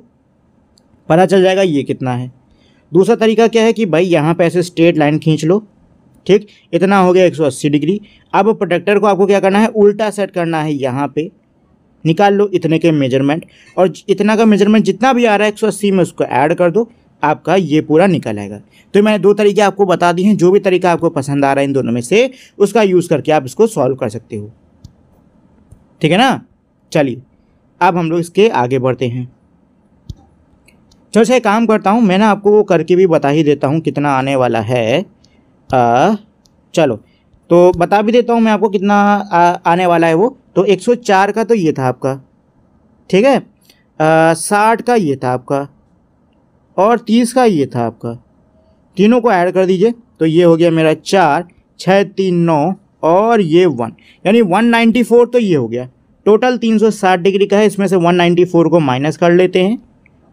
पता चल जाएगा ये कितना है दूसरा तरीका क्या है कि भाई यहाँ पे ऐसे स्ट्रेट लाइन खींच लो ठीक इतना हो गया 180 डिग्री अब प्रोटेक्टर को आपको क्या करना है उल्टा सेट करना है यहाँ पे निकाल लो इतने के मेजरमेंट और इतना का मेजरमेंट जितना भी आ रहा है 180 में उसको ऐड कर दो आपका ये पूरा निकल आएगा तो मैंने दो तरीके आपको बता दिए हैं जो भी तरीका आपको पसंद आ रहा है इन दोनों में से उसका यूज़ करके आप इसको सॉल्व कर सकते हो ठीक है ना चलिए अब हम लोग इसके आगे बढ़ते हैं चलो सर काम करता हूँ मैं ना आपको वो करके भी बता ही देता हूँ कितना आने वाला है आ, चलो तो बता भी देता हूँ मैं आपको कितना आ, आने वाला है वो तो 104 का तो ये था आपका ठीक है साठ का ये था आपका और तीस का ये था आपका तीनों को ऐड कर दीजिए तो ये हो गया मेरा चार छः तीन नौ और ये वन यानी वन नाइन्टी फोर तो ये हो गया टोटल तीन सौ साठ डिग्री का है इसमें से वन नाइन्टी फोर को माइनस कर लेते हैं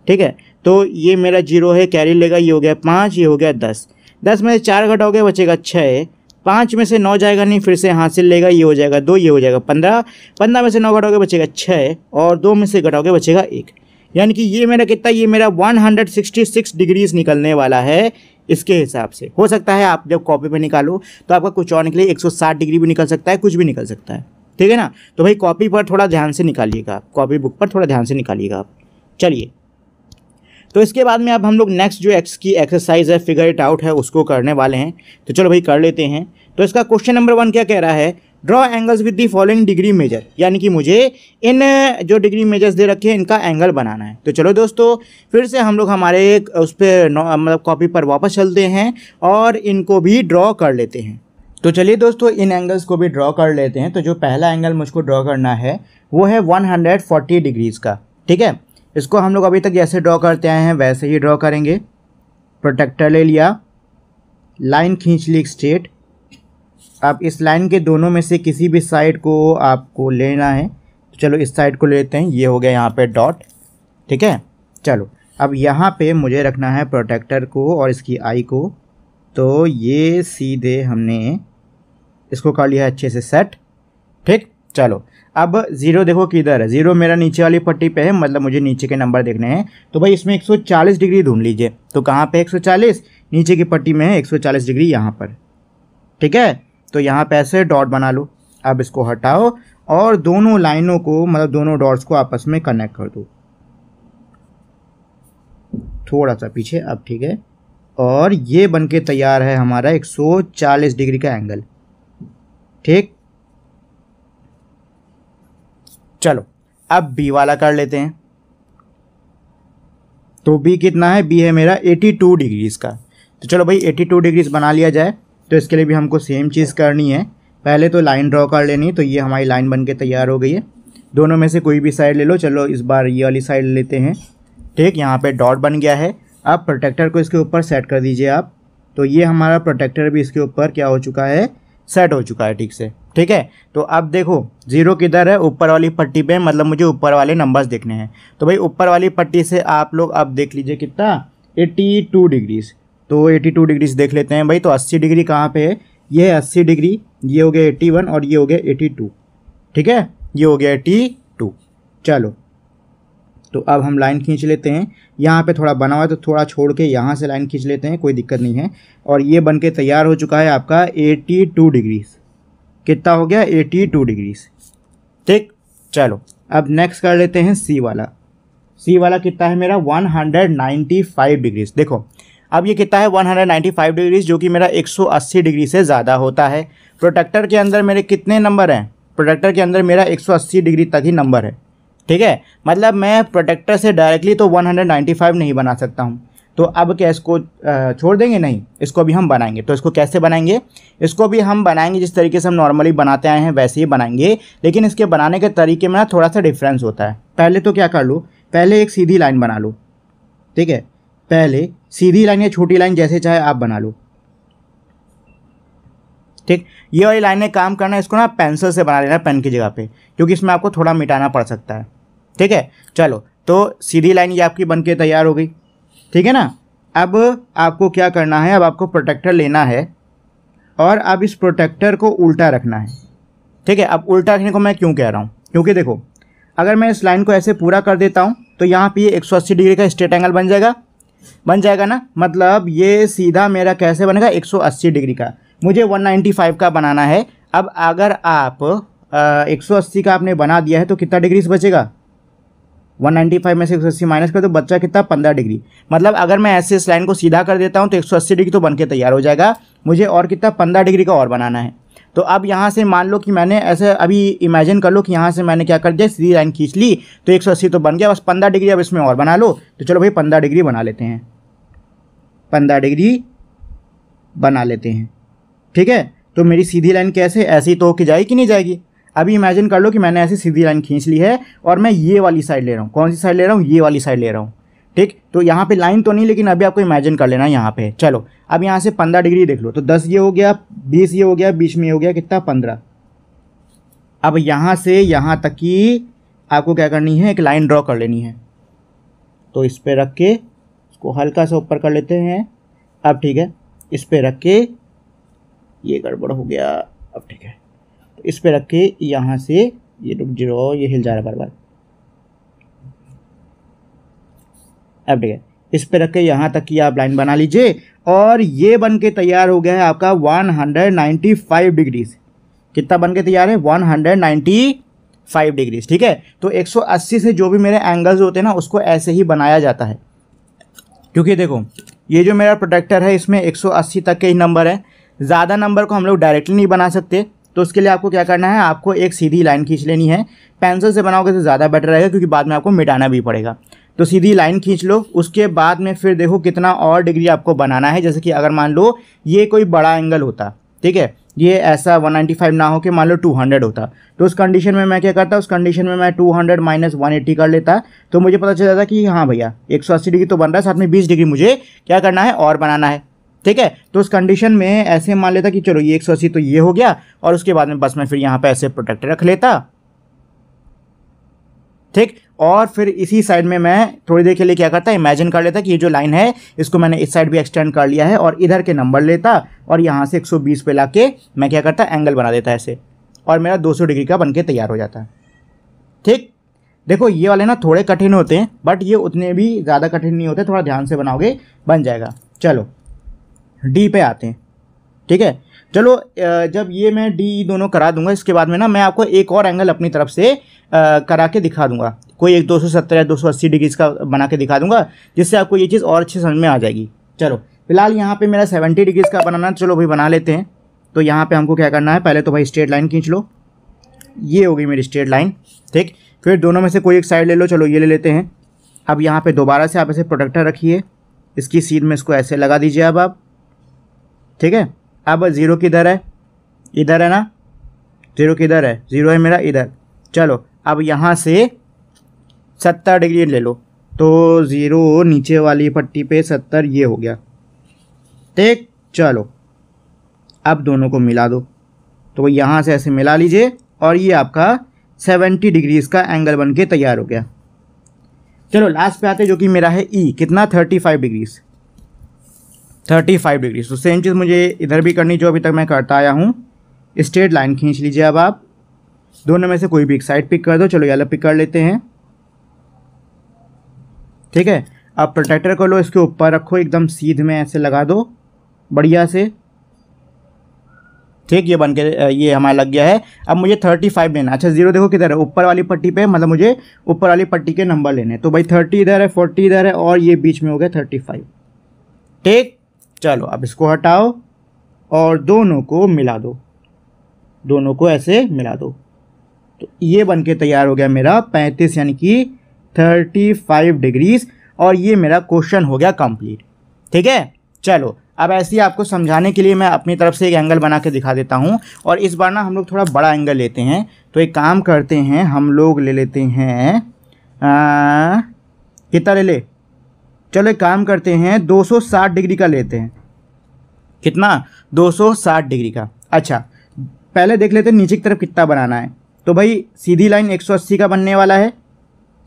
ठीक है तो ये मेरा जीरो है कैरी लेगा ये हो गया पाँच ये हो गया दस दस में से चार घटाओगे बचेगा छः पाँच में से नौ जाएगा नहीं फिर से हासिल लेगा ये हो जाएगा दो ये हो जाएगा पंद्रह पंद्रह में से नौ घटाओगे बचेगा छः और दो में से घटाओगे बचेगा एक यानी कि ये मेरा कितना ये मेरा 166 डिग्रीज निकलने वाला है इसके हिसाब से हो सकता है आप जब कॉपी पे निकालो तो आपका कुछ और निकले 160 डिग्री भी निकल सकता है कुछ भी निकल सकता है ठीक है ना तो भाई कॉपी पर थोड़ा ध्यान से निकालिएगा आप कॉपी बुक पर थोड़ा ध्यान से निकालिएगा आप चलिए तो इसके बाद में अब हम लोग नेक्स्ट जो एक्स की एक्सरसाइज है फिगर इट आउट है उसको करने वाले हैं तो चलो भाई कर लेते हैं तो इसका क्वेश्चन नंबर वन क्या कह रहा है draw angles with the following degree measure यानी कि मुझे इन जो डिग्री मेजर्स दे रखे हैं इनका एंगल बनाना है तो चलो दोस्तों फिर से हम लोग हमारे उस पर मतलब कॉपी पर वापस चलते हैं और इनको भी ड्रॉ कर लेते हैं तो चलिए दोस्तों इन एंगल्स को भी ड्रॉ कर लेते हैं तो जो पहला एंगल मुझको ड्रॉ करना है वो है 140 डिग्रीज़ का ठीक है इसको हम लोग अभी तक जैसे ड्रॉ करते आए हैं वैसे ही ड्रॉ करेंगे प्रोटेक्टर ले लिया लाइन खींच ली स्ट्रेट अब इस लाइन के दोनों में से किसी भी साइड को आपको लेना है तो चलो इस साइड को लेते हैं ये हो गया यहाँ पे डॉट ठीक है चलो अब यहाँ पे मुझे रखना है प्रोटेक्टर को और इसकी आई को तो ये सीधे हमने इसको कर लिया अच्छे से सेट ठीक चलो अब जीरो देखो किधर है जीरो मेरा नीचे वाली पट्टी पे है मतलब मुझे नीचे के नंबर देखने हैं तो भाई इसमें 140 डिग्री ढूंढ लीजिए तो कहाँ पे 140 नीचे की पट्टी में है 140 डिग्री यहाँ पर ठीक है तो यहाँ पे ऐसे डॉट बना लो अब इसको हटाओ और दोनों लाइनों को मतलब दोनों डॉट्स को आपस में कनेक्ट कर दो थोड़ा सा पीछे अब ठीक है और ये बन के तैयार है हमारा एक डिग्री का एंगल ठीक चलो अब बी वाला कर लेते हैं तो बी कितना है बी है मेरा 82 डिग्रीज़ का तो चलो भाई 82 डिग्रीज़ बना लिया जाए तो इसके लिए भी हमको सेम चीज़ करनी है पहले तो लाइन ड्रॉ कर लेनी तो ये हमारी लाइन बन के तैयार हो गई है दोनों में से कोई भी साइड ले लो चलो इस बार ये वाली साइड लेते हैं ठीक यहाँ पे डॉट बन गया है अब प्रोटेक्टर को इसके ऊपर सेट कर दीजिए आप तो ये हमारा प्रोटेक्टर भी इसके ऊपर क्या हो चुका है सेट हो चुका है ठीक से ठीक है तो अब देखो जीरो किधर है ऊपर वाली पट्टी पे मतलब मुझे ऊपर वाले नंबर्स देखने हैं तो भाई ऊपर वाली पट्टी से आप लोग अब देख लीजिए कितना एट्टी टू डिग्रीज तो 82 टू डिग्रीज देख लेते हैं भाई तो अस्सी डिग्री कहाँ पे है ये है अस्सी डिग्री ये हो गया एट्टी वन और ये हो गया एट्टी टू ठीक है ये हो गया एट्टी टू चलो तो अब हम लाइन खींच लेते हैं यहाँ पे थोड़ा बना हुआ है तो थोड़ा छोड़ के यहाँ से लाइन खींच लेते हैं कोई दिक्कत नहीं है और ये बन के तैयार हो चुका है आपका 82 टू डिग्रीज़ कितना हो गया एटी टू डिग्रीज ठीक चलो अब नेक्स्ट कर लेते हैं सी वाला सी वाला कितना है मेरा one hundred ninety five degrees देखो अब ये कितना है 195 डिग्रीज जो कि मेरा 180 डिग्री से ज़्यादा होता है प्रोटेक्टर के अंदर मेरे कितने नंबर हैं प्रोटेक्टर के अंदर मेरा 180 डिग्री तक ही नंबर है ठीक है मतलब मैं प्रोटेक्टर से डायरेक्टली तो 195 नहीं बना सकता हूँ तो अब क्या इसको छोड़ देंगे नहीं इसको भी हम बनाएंगे तो इसको कैसे बनाएंगे इसको भी हम बनाएंगे जिस तरीके से हम नॉर्मली बनाते आए हैं वैसे ही बनाएंगे लेकिन इसके बनाने के तरीके में ना थोड़ा सा डिफरेंस होता है पहले तो क्या कर लो पहले एक सीधी लाइन बना लो ठीक है पहले सीधी लाइन या छोटी लाइन जैसे चाहे आप बना लो ठीक ये वाली में काम करना है इसको ना पेंसिल से बना लेना पेन की जगह पे क्योंकि इसमें आपको थोड़ा मिटाना पड़ सकता है ठीक है चलो तो सीधी लाइन ये आपकी बन के तैयार हो गई ठीक है ना अब आपको क्या करना है अब आपको प्रोटेक्टर लेना है और अब इस प्रोटेक्टर को उल्टा रखना है ठीक है अब उल्टा रखने को मैं क्यों कह रहा हूँ क्योंकि देखो अगर मैं इस लाइन को ऐसे पूरा कर देता हूँ तो यहाँ पे ये 180 डिग्री का स्ट्रेट एंगल बन जाएगा बन जाएगा ना मतलब ये सीधा मेरा कैसे बनेगा 180 डिग्री का मुझे 195 का बनाना है अब अगर आप आ, 180 का आपने बना दिया है तो कितना डिग्री बचेगा फाइव में से एक माइनस कर तो बच्चा कितना पंद्रह डिग्री मतलब अगर मैं ऐसे इस लाइन को सीधा कर देता हूँ तो एक डिग्री तो बन के तैयार हो जाएगा मुझे और कितना पंद्रह डिग्री का और बनाना है तो अब यहाँ से मान लो कि मैंने ऐसे अभी इमेजिन कर लो कि यहाँ से मैंने क्या कर दिया सीधी लाइन खींच ली तो 180 तो बन गया बस पंद्रह डिग्री अब इसमें और बना लो तो चलो भाई पंद्रह डिग्री बना लेते हैं पंद्रह डिग्री बना लेते हैं ठीक है तो मेरी सीधी लाइन कैसे ऐसी तो होके जाएगी कि नहीं जाएगी अभी इमेजिन कर लो कि मैंने ऐसी सीधी लाइन खींच ली है और मैं ये वाली साइड ले रहा हूँ कौन सी साइड ले रहा हूँ ये वाली साइड ले रहा हूँ ठीक तो यहाँ पे लाइन तो नहीं लेकिन अभी आपको इमेजिन कर लेना है यहाँ पे चलो अब यहाँ से पंद्रह डिग्री देख लो तो दस ये हो गया बीस ये हो गया बीस में ये हो गया कितना पंद्रह अब यहाँ से यहाँ तक की आपको क्या करनी है एक लाइन ड्रॉ कर लेनी है तो इस पर रख के इसको हल्का सा ऊपर कर लेते हैं अब ठीक है इस पर रख के ये गड़बड़ हो गया अब ठीक है इस पे रख के यहाँ से ये रुक जीरो ये हिल जा रहा है बार बार अब ठीक है इस पे रख के यहाँ तक की आप लाइन बना लीजिए और ये बन के तैयार हो गया है आपका 195 डिग्री कितना बन के तैयार है 195 डिग्रीज ठीक है तो 180 से जो भी मेरे एंगल्स होते हैं ना उसको ऐसे ही बनाया जाता है क्योंकि देखो ये जो मेरा प्रोटेक्टर है इसमें 180 तक के ही नंबर है ज़्यादा नंबर को हम लोग डायरेक्टली नहीं बना सकते तो उसके लिए आपको क्या करना है आपको एक सीधी लाइन खींच लेनी है पेंसिल से बनाओगे तो ज़्यादा बेटर रहेगा क्योंकि बाद में आपको मिटाना भी पड़ेगा तो सीधी लाइन खींच लो उसके बाद में फिर देखो कितना और डिग्री आपको बनाना है जैसे कि अगर मान लो ये कोई बड़ा एंगल होता ठीक है ये ऐसा 195 ना हो के मान लो 200 होता तो उस कंडीशन में मैं क्या करता उस कंडीशन में मैं 200 हंड्रेड माइनस वन कर लेता तो मुझे पता चल जाता कि हाँ भैया 180 डिग्री तो बन रहा है साथ में 20 डिग्री मुझे क्या करना है और बनाना है ठीक है तो उस कंडीशन में ऐसे मान लेता कि चलो ये एक सौ अस्सी तो ये हो गया और उसके बाद में बस मैं फिर यहाँ पर ऐसे प्रोटेक्ट रख लेता ठीक और फिर इसी साइड में मैं थोड़ी देर के लिए क्या करता इमेजिन कर लेता कि ये जो लाइन है इसको मैंने इस साइड भी एक्सटेंड कर लिया है और इधर के नंबर लेता और यहाँ से 120 पे ला के मैं क्या करता एंगल बना देता ऐसे और मेरा 200 डिग्री का बन के तैयार हो जाता है ठीक देखो ये वाले ना थोड़े कठिन होते हैं बट ये उतने भी ज़्यादा कठिन नहीं होते थोड़ा ध्यान से बनाओगे बन जाएगा चलो डी पे आते हैं ठीक है चलो जब ये मैं डी e दोनों करा दूंगा इसके बाद में ना मैं आपको एक और एंगल अपनी तरफ से करा के दिखा दूंगा कोई एक 270 या अस्सी डिग्री का बना के दिखा दूंगा जिससे आपको ये चीज़ और अच्छी समझ में आ जाएगी चलो फिलहाल यहाँ पे मेरा 70 डिग्रीज का बनाना चलो भाई बना लेते हैं तो यहाँ पे हमको क्या करना है पहले तो भाई स्ट्रेट लाइन खींच लो ये होगी मेरी स्ट्रेट लाइन ठीक फिर दोनों में से कोई एक साइड ले लो चलो ये ले लेते हैं अब यहाँ पर दोबारा से आप इसे प्रोटेक्टर रखिए इसकी सीध में इसको ऐसे लगा दीजिए अब आप ठीक है अब ज़ीरो किधर है इधर है ना ज़ीरो किधर है ज़ीरो है मेरा इधर चलो अब यहाँ से सत्तर डिग्री ले लो तो ज़ीरो नीचे वाली पट्टी पे सत्तर ये हो गया ठीक चलो अब दोनों को मिला दो तो यहाँ से ऐसे मिला लीजिए और ये आपका सेवेंटी डिग्रीज़ का एंगल बन के तैयार हो गया चलो लास्ट पे आते जो कि मेरा है ई e, कितना thirty five degrees thirty five degree तो सेम चीज़ मुझे इधर भी करनी जो अभी तक मैं करता आया हूँ स्ट्रेट लाइन खींच लीजिए अब आप दोनों में से कोई भी एक साइड पिक कर दो चलो ये पिक कर लेते हैं ठीक है अब प्रोटेक्टर कर लो इसके ऊपर रखो एकदम सीध में ऐसे लगा दो बढ़िया से ठीक ये बन के ये हमारा लग गया है अब मुझे थर्टी फाइव लेना अच्छा जीरो देखो किधर है ऊपर वाली पट्टी पे मतलब मुझे ऊपर वाली पट्टी के नंबर लेने तो भाई थर्टी इधर है फोर्टी इधर है और ये बीच में हो गया थर्टी फाइव ठीक चलो अब इसको हटाओ और दोनों को मिला दो दोनों को ऐसे मिला दो तो ये बन के तैयार हो गया मेरा पैंतीस यानी कि थर्टी फाइव डिग्रीज और ये मेरा क्वेश्चन हो गया कंप्लीट ठीक है चलो अब ऐसे ही आपको समझाने के लिए मैं अपनी तरफ से एक एंगल बना के दिखा देता हूँ और इस बार ना हम लोग थोड़ा बड़ा एंगल लेते हैं तो एक काम करते हैं हम लोग ले लेते हैं कितना ले ले चलो एक काम करते हैं 260 डिग्री का लेते हैं कितना 260 डिग्री का अच्छा पहले देख लेते हैं नीचे की तरफ कितना बनाना है तो भाई सीधी लाइन 180 का बनने वाला है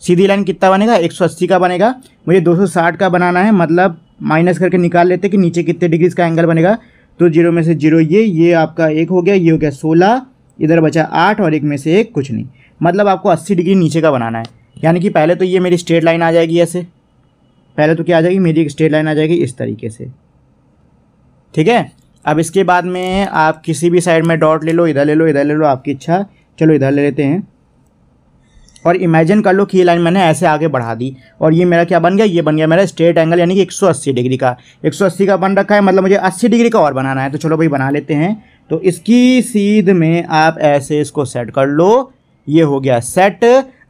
सीधी लाइन कितना बनेगा 180 का बनेगा मुझे 260 का बनाना है मतलब माइनस करके निकाल लेते कि नीचे कितने डिग्री का एंगल बनेगा तो जीरो में से जीरो ये ये आपका एक हो गया ये हो गया सोलह इधर बचा आठ और एक में से एक कुछ नहीं मतलब आपको अस्सी डिग्री नीचे का बनाना है यानी कि पहले तो ये मेरी स्ट्रेट लाइन आ जाएगी ऐसे पहले तो क्या आ जाएगी मेरी एक स्ट्रेट लाइन आ जाएगी इस तरीके से ठीक है अब इसके बाद में आप किसी भी साइड में डॉट ले लो इधर ले लो इधर ले लो आपकी इच्छा चलो इधर ले लेते हैं और इमेजिन कर लो कि ये लाइन मैंने ऐसे आगे बढ़ा दी और ये मेरा क्या बन गया ये बन गया मेरा स्ट्रेट एंगल यानी कि 180 डिग्री का 180 का बन रखा है मतलब मुझे 80 डिग्री का और बनाना है तो चलो भाई बना लेते हैं तो इसकी सीध में आप ऐसे इसको सेट कर लो ये हो गया सेट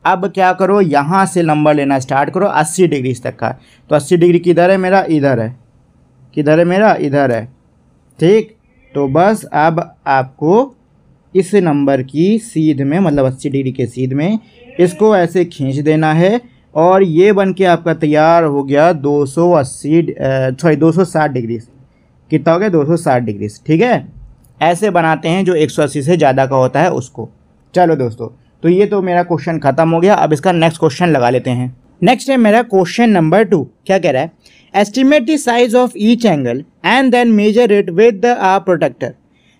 अब क्या करो यहाँ से लंबा लेना स्टार्ट करो 80 डिग्री तक का तो 80 डिग्री किधर है मेरा इधर है किधर है मेरा इधर है ठीक तो बस अब आपको इस नंबर की सीध में मतलब 80 डिग्री के सीध में इसको ऐसे खींच देना है और ये बन के आपका तैयार हो गया 280 सॉरी 260 डिग्री कितना हो गया 260 डिग्री ठीक है ऐसे बनाते हैं जो 180 से ज़्यादा का होता है उसको चलो दोस्तों तो ये तो मेरा क्वेश्चन खत्म हो गया अब इसका नेक्स्ट क्वेश्चन लगा लेते हैं नेक्स्ट है मेरा क्वेश्चन नंबर टू क्या कह रहा है estimate the size of each angle and then measure it with the uh protractor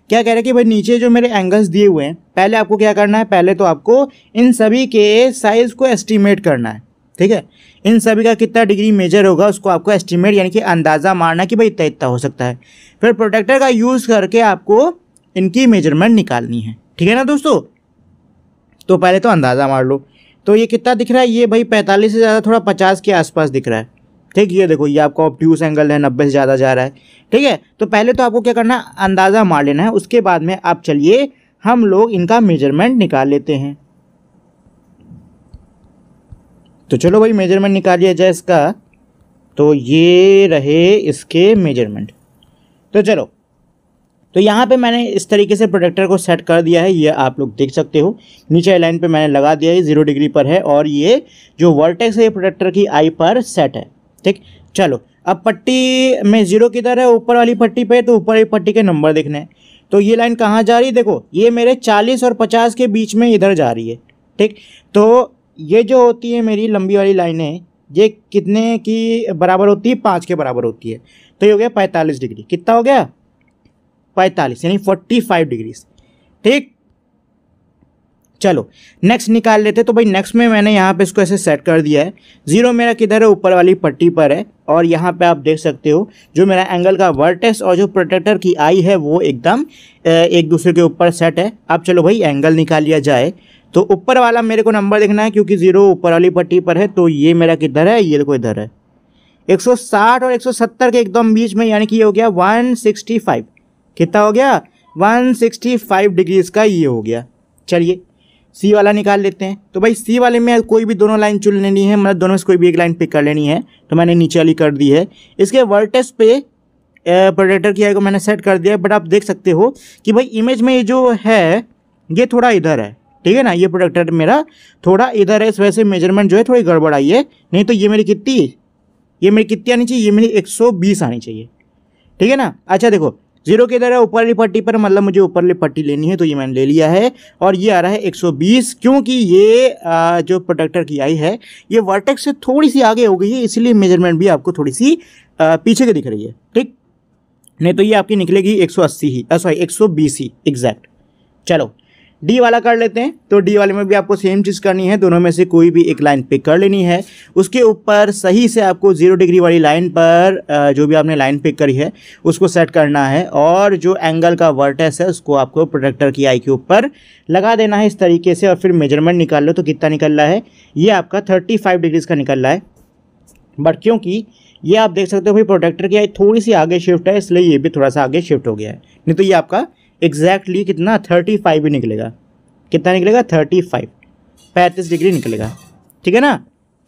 क्या कह रहा है कि भाई नीचे जो मेरे एंगल्स दिए हुए हैं पहले आपको क्या करना है पहले तो आपको इन सभी के साइज़ को एस्टिमेट करना है ठीक है इन सभी का कितना डिग्री मेजर होगा उसको आपको एस्टिमेट यानी कि अंदाज़ा मारना कि भाई इतना इतना हो सकता है फिर प्रोटेक्टर का यूज़ करके आपको इनकी मेजरमेंट निकालनी है ठीक है ना दोस्तों तो पहले तो अंदाज़ा मार लो तो ये कितना दिख रहा है ये भाई पैंतालीस से ज़्यादा थोड़ा पचास के आसपास दिख रहा है ठीक ये देखो ये आपका ऑप्ट्यूस एंगल है नब्बे से ज़्यादा जा रहा है ठीक है तो पहले तो आपको क्या करना है अंदाज़ा मार लेना है उसके बाद में आप चलिए हम लोग इनका मेजरमेंट निकाल लेते हैं तो चलो भाई मेजरमेंट निकाल लिया जाए इसका तो ये रहे इसके मेजरमेंट तो चलो तो यहाँ पे मैंने इस तरीके से प्रोटेक्टर को सेट कर दिया है ये आप लोग देख सकते हो नीचे लाइन पे मैंने लगा दिया है जीरो डिग्री पर है और ये जो वर्टेक्स है ये प्रोटेक्टर की आई पर सेट है ठीक चलो अब पट्टी में जीरो किधर है ऊपर वाली पट्टी पे तो ऊपर वाली पट्टी के नंबर देखने हैं तो ये लाइन कहाँ जा रही है देखो ये मेरे चालीस और पचास के बीच में इधर जा रही है ठीक तो ये जो होती है मेरी लंबी वाली लाइनें ये कितने की बराबर होती है पाँच के बराबर होती है तो ये हो गया पैंतालीस डिग्री कितना हो गया पैंतालीस यानी फोर्टी फाइव डिग्रीज ठीक चलो नेक्स्ट निकाल लेते तो भाई नेक्स्ट में मैंने यहाँ पे इसको ऐसे सेट कर दिया है जीरो मेरा किधर है ऊपर वाली पट्टी पर है और यहाँ पे आप देख सकते हो जो मेरा एंगल का वर्टेस और जो प्रोटेक्टर की आई है वो एकदम एक दूसरे के ऊपर सेट है अब चलो भाई एंगल निकाल लिया जाए तो ऊपर वाला मेरे को नंबर देखना है क्योंकि जीरो ऊपर वाली पट्टी पर है तो ये मेरा किधर है ये देखो इधर है 160 और 170 के एकदम बीच में यानी कि ये हो गया 165 कितना हो गया 165 डिग्रीज का ये हो गया चलिए सी वाला निकाल लेते हैं तो भाई सी वाले में कोई भी दोनों लाइन चुन लेनी है मतलब दोनों से कोई भी एक लाइन पिक कर लेनी है तो मैंने नीचे वाली कर दी है इसके वर्टेस पे प्रोडेटर की आई को मैंने सेट कर दिया बट आप देख सकते हो कि भाई इमेज में ये जो है ये थोड़ा इधर है ठीक है ना ये प्रोडक्टर मेरा थोड़ा इधर है इस वजह से मेजरमेंट जो है थोड़ी गड़बड़ आई है नहीं तो ये मेरी कितनी ये मेरी कितनी आनी चाहिए ये मेरी 120 आनी चाहिए ठीक है ना अच्छा देखो जीरो के इधर है ऊपरली पट्टी पर मतलब मुझे ऊपरली पट्टी लेनी है तो ये मैंने ले लिया है और ये आ रहा है 120 क्योंकि ये आ, जो प्रोटेक्टर की आई है ये वर्टेक्स से थोड़ी सी आगे हो गई है इसलिए मेजरमेंट भी आपको थोड़ी सी आ, पीछे की दिख रही है ठीक नहीं तो ये आपकी निकलेगी एक ही सॉरी एक ही एग्जैक्ट चलो डी वाला कर लेते हैं तो डी वाले में भी आपको सेम चीज़ करनी है दोनों में से कोई भी एक लाइन पिक कर लेनी है उसके ऊपर सही से आपको जीरो डिग्री वाली लाइन पर जो भी आपने लाइन पिक करी है उसको सेट करना है और जो एंगल का वर्टेस है उसको आपको प्रोडक्टर की आई के ऊपर लगा देना है इस तरीके से और फिर मेजरमेंट निकाल लो तो कितना निकल रहा है ये आपका थर्टी फाइव डिग्रीज़ का निकल रहा है बट क्योंकि ये आप देख सकते हो भाई प्रोडक्टर की आई थोड़ी सी आगे शिफ्ट है इसलिए ये भी थोड़ा सा आगे शिफ्ट हो गया है नहीं तो ये आपका एग्जैक्टली कितना थर्टी फाइव ही निकलेगा कितना निकलेगा थर्टी फाइव पैंतीस डिग्री निकलेगा ठीक है ना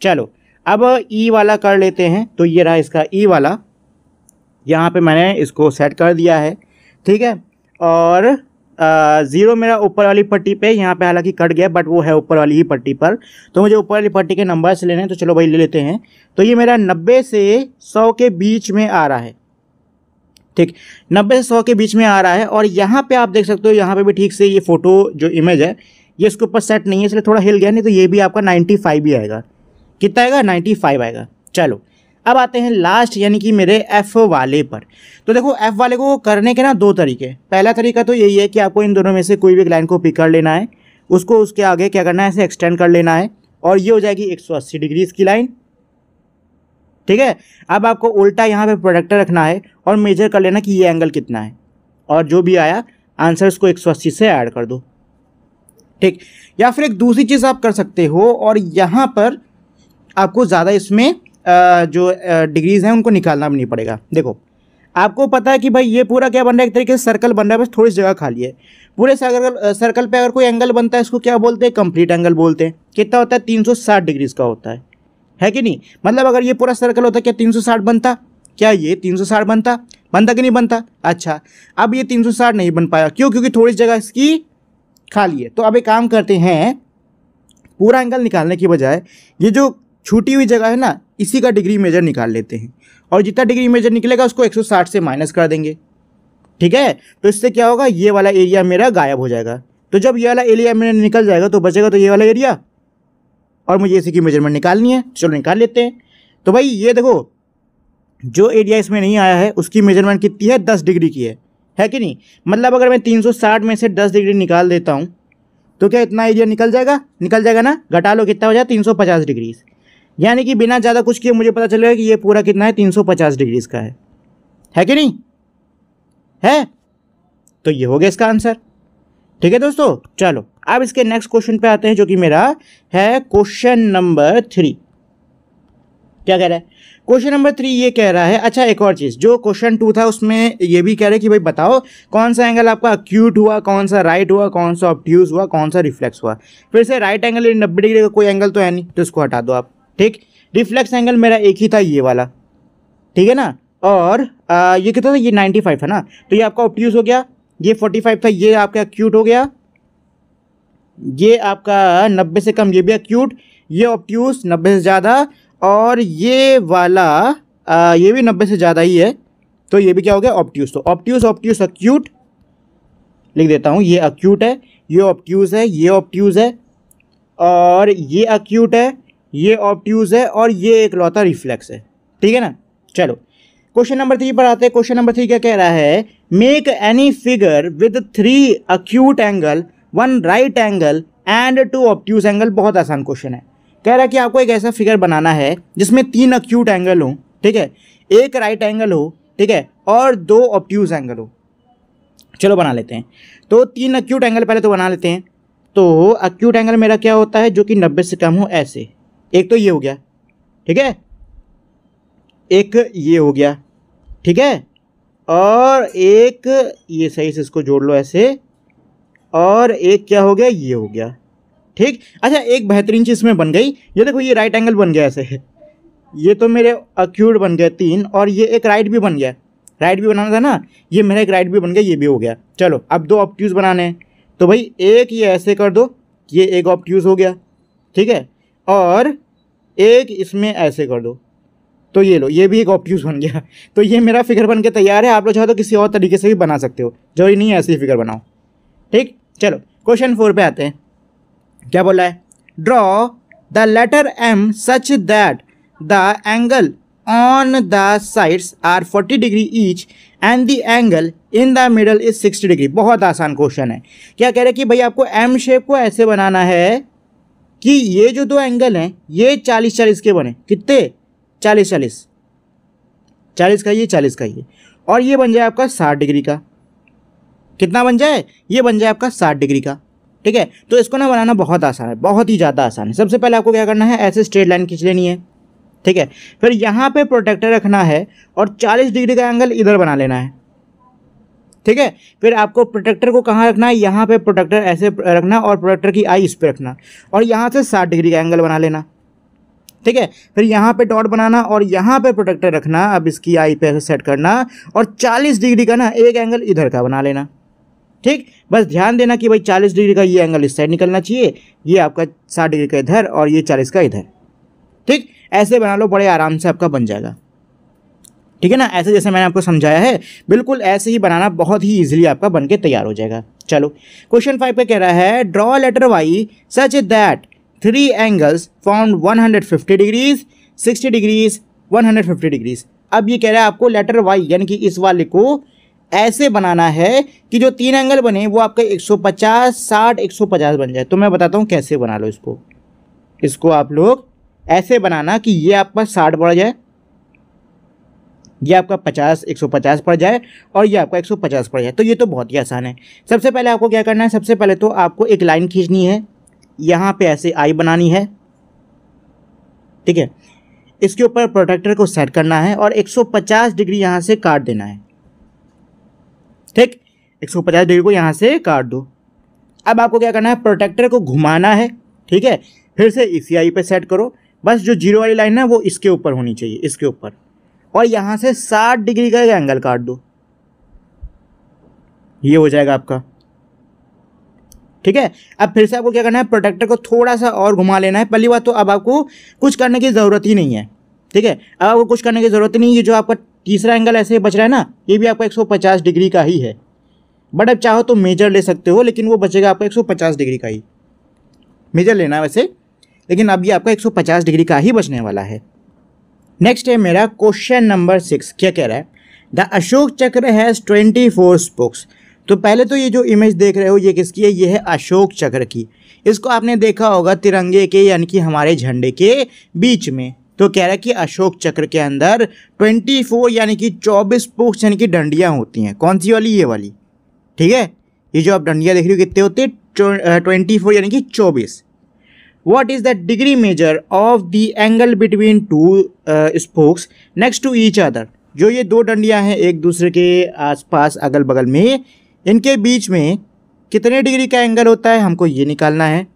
चलो अब ई e वाला कर लेते हैं तो ये रहा इसका ई e वाला यहाँ पे मैंने इसको सेट कर दिया है ठीक है और ज़ीरो मेरा ऊपर वाली पट्टी पे यहाँ पे हालांकि कट गया बट वो है ऊपर वाली ही पट्टी पर तो मुझे ऊपर वाली पट्टी के नंबर से लेने हैं तो चलो भाई ले लेते हैं तो ये मेरा नब्बे से सौ के बीच में आ रहा है ठीक नब्बे से सौ के बीच में आ रहा है और यहाँ पे आप देख सकते हो यहाँ पे भी ठीक से ये फोटो जो इमेज है ये इसके ऊपर सेट नहीं है इसलिए थोड़ा हिल गया नहीं तो ये भी आपका नाइन्टी फाइव ही आएगा कितना आएगा नाइन्टी फाइव आएगा चलो अब आते हैं लास्ट यानी कि मेरे एफ़ वाले पर तो देखो एफ़ वाले को करने के ना दो तरीके पहला तरीका तो यही है कि आपको इन दोनों में से कोई भी एक लाइन को पिक कर लेना है उसको उसके आगे क्या करना है इसे एक्सटेंड कर लेना है और ये हो जाएगी अस्सी डिग्रीज़ की लाइन ठीक है अब आपको उल्टा यहाँ पे प्रोडक्टर रखना है और मेजर कर लेना कि ये एंगल कितना है और जो भी आया आंसर उसको एक से ऐड कर दो ठीक या फिर एक दूसरी चीज़ आप कर सकते हो और यहाँ पर आपको ज़्यादा इसमें जो डिग्रीज़ हैं उनको निकालना भी नहीं पड़ेगा देखो आपको पता है कि भाई ये पूरा क्या बन रहा है एक तरीके से सर्कल बन रहा है बस थोड़ी जगह खाली है पूरे सर्कल सर्कल पे अगर कोई एंगल बनता है इसको क्या बोलते हैं कंप्लीट एंगल बोलते हैं कितना होता है 360 डिग्रीज का होता है है कि नहीं मतलब अगर ये पूरा सर्कल होता क्या तीन बनता क्या ये तीन बनता बनता कि नहीं बनता अच्छा अब ये तीन नहीं बन पाया क्यों क्योंकि थोड़ी जगह इसकी खाली है तो अब एक काम करते हैं पूरा एंगल निकालने की बजाय ये जो छूटी हुई जगह है ना इसी का डिग्री मेजर निकाल लेते हैं और जितना डिग्री मेजर निकलेगा उसको 160 से माइनस कर देंगे ठीक है तो इससे क्या होगा ये वाला एरिया मेरा गायब हो जाएगा तो जब ये वाला एरिया मेरा निकल जाएगा तो बचेगा तो ये वाला एरिया और मुझे इसी की मेजरमेंट निकालनी है चलो निकाल लेते हैं तो भाई ये देखो जो एरिया इसमें नहीं आया है उसकी मेजरमेंट कितनी है दस डिग्री की है है कि नहीं मतलब अगर मैं 360 में से 10 डिग्री निकाल देता हूँ तो क्या इतना एरिया निकल जाएगा निकल जाएगा ना घटा लो कितना हो जाए 350 डिग्री यानी कि बिना ज़्यादा कुछ किए मुझे पता चलेगा कि ये पूरा कितना है 350 डिग्रीज का है है कि नहीं है तो ये हो गया इसका आंसर ठीक है दोस्तों चलो अब इसके नेक्स्ट क्वेश्चन पे आते हैं जो कि मेरा है क्वेश्चन नंबर थ्री क्या कह रहा है क्वेश्चन नंबर थ्री ये कह रहा है अच्छा एक और चीज़ जो क्वेश्चन टू था उसमें ये भी कह रहे हैं कि भाई बताओ कौन सा एंगल आपका अक्यूट हुआ कौन सा राइट हुआ कौन सा ऑप्ट्यूज हुआ कौन सा रिफ्लेक्स हुआ फिर से राइट एंगल नब्बे डिग्री का कोई एंगल तो है नहीं तो उसको हटा दो आप ठीक रिफ्लेक्स एंगल मेरा एक ही था ये वाला ठीक है ना और आ, ये कितना था ये फाइव है ना तो ये आपका ऑप्ट्यूज हो गया ये फोर्टी फाइव था ये आपका क्यूट हो गया ये आपका नब्बे से कम ये भी एक्यूट ये ऑप्ट्यूस नब्बे से ज़्यादा और ये वाला आ, ये भी नब्बे से ज़्यादा ही है तो ये भी क्या हो गया ऑप्ट्यूस तो ऑप्ट्यूस ऑप्ट्यूस अक्यूट लिख देता हूँ ये अक्यूट है ये ऑप्ट्यूस है ये ऑप्ट्यूस है और ये अक्यूट है ये ऑप्ट्यूज है और ये एक लौता रिफ्लेक्स है ठीक है ना चलो क्वेश्चन नंबर थ्री पर आते हैं क्वेश्चन नंबर थ्री क्या कह रहा है make any figure with three acute angle one right angle and two obtuse angle बहुत आसान क्वेश्चन है कह रहा है कि आपको एक ऐसा फिगर बनाना है जिसमें तीन अक्यूट एंगल हो ठीक है एक राइट right एंगल हो ठीक है और दो ऑप्ट्यूज एंगल हो चलो बना लेते हैं तो तीन अक्यूट एंगल पहले तो बना लेते हैं तो अक्यूट एंगल मेरा क्या होता है जो कि नब्बे से कम हो ऐसे एक तो ये हो गया ठीक है एक ये हो गया ठीक है और एक ये सही से इसको जोड़ लो ऐसे और एक क्या हो गया ये हो गया ठीक अच्छा एक बेहतरीन चीज़ में बन गई ये देखो ये राइट एंगल बन गया ऐसे ये तो मेरे अक्यूट बन गए तीन और ये एक राइट भी बन गया राइट भी बनाना था ना ये मेरा एक राइट भी बन गया ये भी हो गया चलो अब दो ऑप्ट्यूज़ बनाने हैं तो भाई एक ये ऐसे कर दो ये एक ऑप्ट्यूज़ हो गया ठीक है और एक इसमें ऐसे कर दो तो ये लो ये भी एक ऑप्ट्यूज बन गया तो ये मेरा फिगर बन के तैयार है आप लोग चाहो तो किसी और तरीके से भी बना सकते हो जरूरी नहीं है ऐसी फिगर बनाओ ठीक चलो क्वेश्चन फोर पे आते हैं क्या बोला है draw the letter M such that the angle on the sides are 40 degree each and the angle in the middle is 60 degree बहुत आसान क्वेश्चन है क्या कह रहे हैं कि भाई आपको एम शेप को ऐसे बनाना है कि ये जो दो एंगल हैं ये 40 40 के बने कितने चालीस चालीस चालीस का ये चालीस का ये और ये बन जाए आपका साठ डिग्री का कितना बन जाए ये बन जाए आपका साठ डिग्री का ठीक है तो इसको ना बनाना बहुत आसान है बहुत ही ज़्यादा आसान है सबसे पहले आपको क्या करना है ऐसे स्ट्रेट लाइन खींच लेनी है ठीक है फिर यहाँ पे प्रोटेक्टर रखना है और 40 डिग्री का एंगल इधर बना लेना है ठीक है फिर आपको प्रोटेक्टर को कहाँ रखना है यहाँ पे प्रोटेक्टर ऐसे रखना और प्रोटेक्टर की आई इस पर रखना और यहाँ से 60 डिग्री का एंगल बना लेना ठीक है फिर यहाँ पे डॉट बनाना और यहाँ पे प्रोटेक्टर रखना अब इसकी आई पे सेट करना और 40 डिग्री का ना एक एंगल इधर का बना लेना ठीक बस ध्यान देना कि भाई 40 डिग्री का ये एंगल इस साइड निकलना चाहिए ये आपका 60 डिग्री का इधर और ये 40 का इधर ठीक ऐसे बना लो बड़े आराम से आपका बन जाएगा ठीक है ना ऐसे जैसे मैंने आपको समझाया है बिल्कुल ऐसे ही बनाना बहुत ही ईजिली आपका बन के तैयार हो जाएगा चलो क्वेश्चन फाइव पे कह रहा है draw letter Y such that three angles formed 150 degrees 60 degrees 150 degrees अब ये कह रहा है आपको लेटर वाई यानी कि इस वाले को ऐसे बनाना है कि जो तीन एंगल बने वो आपका 150, 60, 150 बन जाए तो मैं बताता हूँ कैसे बना लो इसको इसको आप लोग ऐसे बनाना कि ये आपका 60 बढ़ जाए ये आपका 50, 150 पड़ जाए और ये आपका 150 पड़ जाए तो ये तो बहुत ही आसान है सबसे पहले आपको क्या करना है सबसे पहले तो आपको एक लाइन खींचनी है यहाँ पे ऐसे आई बनानी है ठीक है इसके ऊपर प्रोटेक्टर को सेट करना है और 150 डिग्री यहाँ से काट देना है ठीक 150 डिग्री को यहाँ से काट दो अब आपको क्या करना है प्रोटेक्टर को घुमाना है ठीक है फिर से इसी आई पे सेट करो बस जो जीरो वाली लाइन है वो इसके ऊपर होनी चाहिए इसके ऊपर और यहाँ से 60 डिग्री का एंगल काट दो ये हो जाएगा आपका ठीक है अब फिर से आपको क्या करना है प्रोटेक्टर को थोड़ा सा और घुमा लेना है पहली बात तो अब आपको कुछ करने की ज़रूरत ही नहीं है ठीक है अब आपको कुछ करने की ज़रूरत ही नहीं है जो आपका तीसरा एंगल ऐसे बच रहा है ना ये भी आपका एक डिग्री का ही है बट अब चाहो तो मेजर ले सकते हो लेकिन वो बचेगा आपका एक डिग्री का ही मेजर लेना है वैसे लेकिन अब ये आपका एक डिग्री का ही बचने वाला है नेक्स्ट है मेरा क्वेश्चन नंबर सिक्स क्या कह रहा है द अशोक चक्र हैज़ ट्वेंटी फोर स्पोक्स तो पहले तो ये जो इमेज देख रहे हो ये किसकी है ये है अशोक चक्र की इसको आपने देखा होगा तिरंगे के यानी कि हमारे झंडे के बीच में तो कह रहा है कि अशोक चक्र के अंदर 24 यानी कि 24 पोक्स यानी कि डंडियाँ होती हैं कौन सी वाली ये वाली ठीक है ये जो आप डंडियाँ देख रहे हो कितने होते हैं ट्वेंटी फोर यानी कि चौबीस what is the degree measure of the angle between two spokes next to each other जो ये दो डंडियां हैं एक दूसरे के आसपास अगल बगल में इनके बीच में कितने डिग्री का एंगल होता है हमको ये निकालना है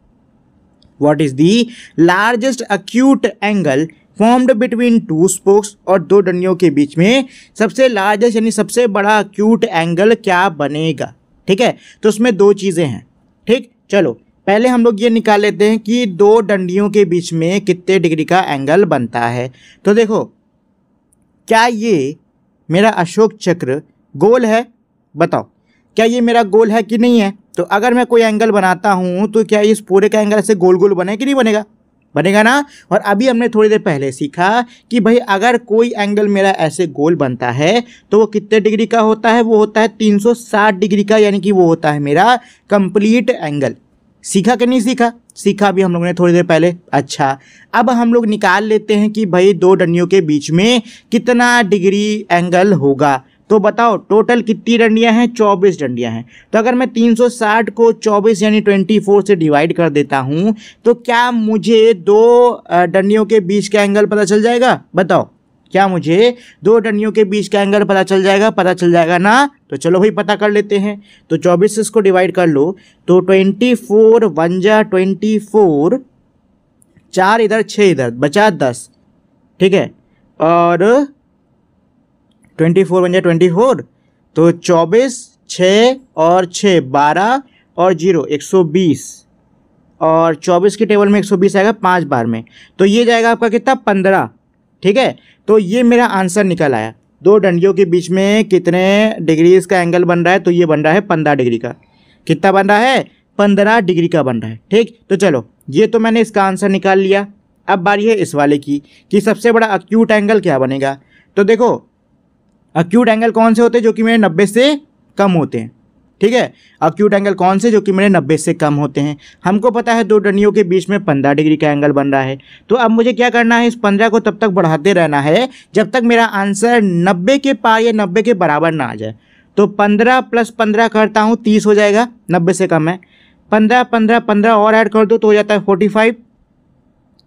what is the largest acute angle formed between two spokes और दो डंडियों के बीच में सबसे लार्जेस्ट यानी सबसे बड़ा अक्यूट एंगल क्या बनेगा ठीक है तो उसमें दो चीज़ें हैं ठीक चलो पहले हम लोग ये निकाल लेते हैं कि दो डंडियों के बीच में कितने डिग्री का एंगल बनता है तो देखो क्या ये मेरा अशोक चक्र गोल है बताओ क्या ये मेरा गोल है कि नहीं है तो अगर मैं कोई एंगल बनाता हूँ तो क्या इस पूरे का एंगल ऐसे गोल गोल बने कि नहीं बनेगा बनेगा ना और अभी हमने थोड़ी देर पहले सीखा कि भाई अगर कोई एंगल मेरा ऐसे गोल बनता है तो वो कितने डिग्री का होता है वो होता है 360 डिग्री का यानी कि वो होता है मेरा कंप्लीट एंगल सीखा कि नहीं सीखा सीखा अभी हम लोगों ने थोड़ी देर पहले अच्छा अब हम लोग निकाल लेते हैं कि भाई दो डंडियों के बीच में कितना डिग्री एंगल होगा तो बताओ टोटल कितनी डंडियाँ हैं चौबीस डंडियाँ हैं तो अगर मैं 360 को 24 यानी 24 से डिवाइड कर देता हूँ तो क्या मुझे दो डंडियों के बीच का एंगल पता चल जाएगा बताओ क्या मुझे दो डंडियों के बीच का एंगल पता चल जाएगा पता चल जाएगा ना तो चलो भाई पता कर लेते हैं तो चौबीस इसको डिवाइड कर लो तो ट्वेंटी फोर वंजा ट्वेंटी फोर चार इधर छः इधर बचा दस ठीक है और ट्वेंटी फोर बन जाए ट्वेंटी फोर तो चौबीस छः और छः बारह और जीरो एक सौ बीस और चौबीस के टेबल में एक सौ बीस आएगा पाँच बार में तो ये जाएगा आपका कितना पंद्रह ठीक है तो ये मेरा आंसर निकल आया दो डंडियों के बीच में कितने डिग्रीज का एंगल बन रहा है तो ये बन रहा है पंद्रह डिग्री का कितना बन रहा है पंद्रह डिग्री का बन रहा है ठीक तो चलो ये तो मैंने इसका आंसर निकाल लिया अब बारी है इस वाले की कि सबसे बड़ा अक्यूट एंगल क्या बनेगा तो देखो अक्यूट एंगल कौन से होते हैं जो कि मेरे नब्बे से कम होते हैं ठीक है अक्यूट एंगल कौन से जो कि मेरे नब्बे से कम होते हैं हमको पता है दो डंडियों के बीच में पंद्रह डिग्री का एंगल बन रहा है तो अब मुझे क्या करना है इस पंद्रह को तब तक बढ़ाते रहना है जब तक मेरा आंसर नब्बे के पार या नब्बे के बराबर ना आ जाए तो पंद्रह प्लस पंद्रह करता हूँ तीस हो जाएगा नब्बे से कम है पंद्रह पंद्रह पंद्रह और ऐड कर दो तो हो जाता है फोर्टी फाइव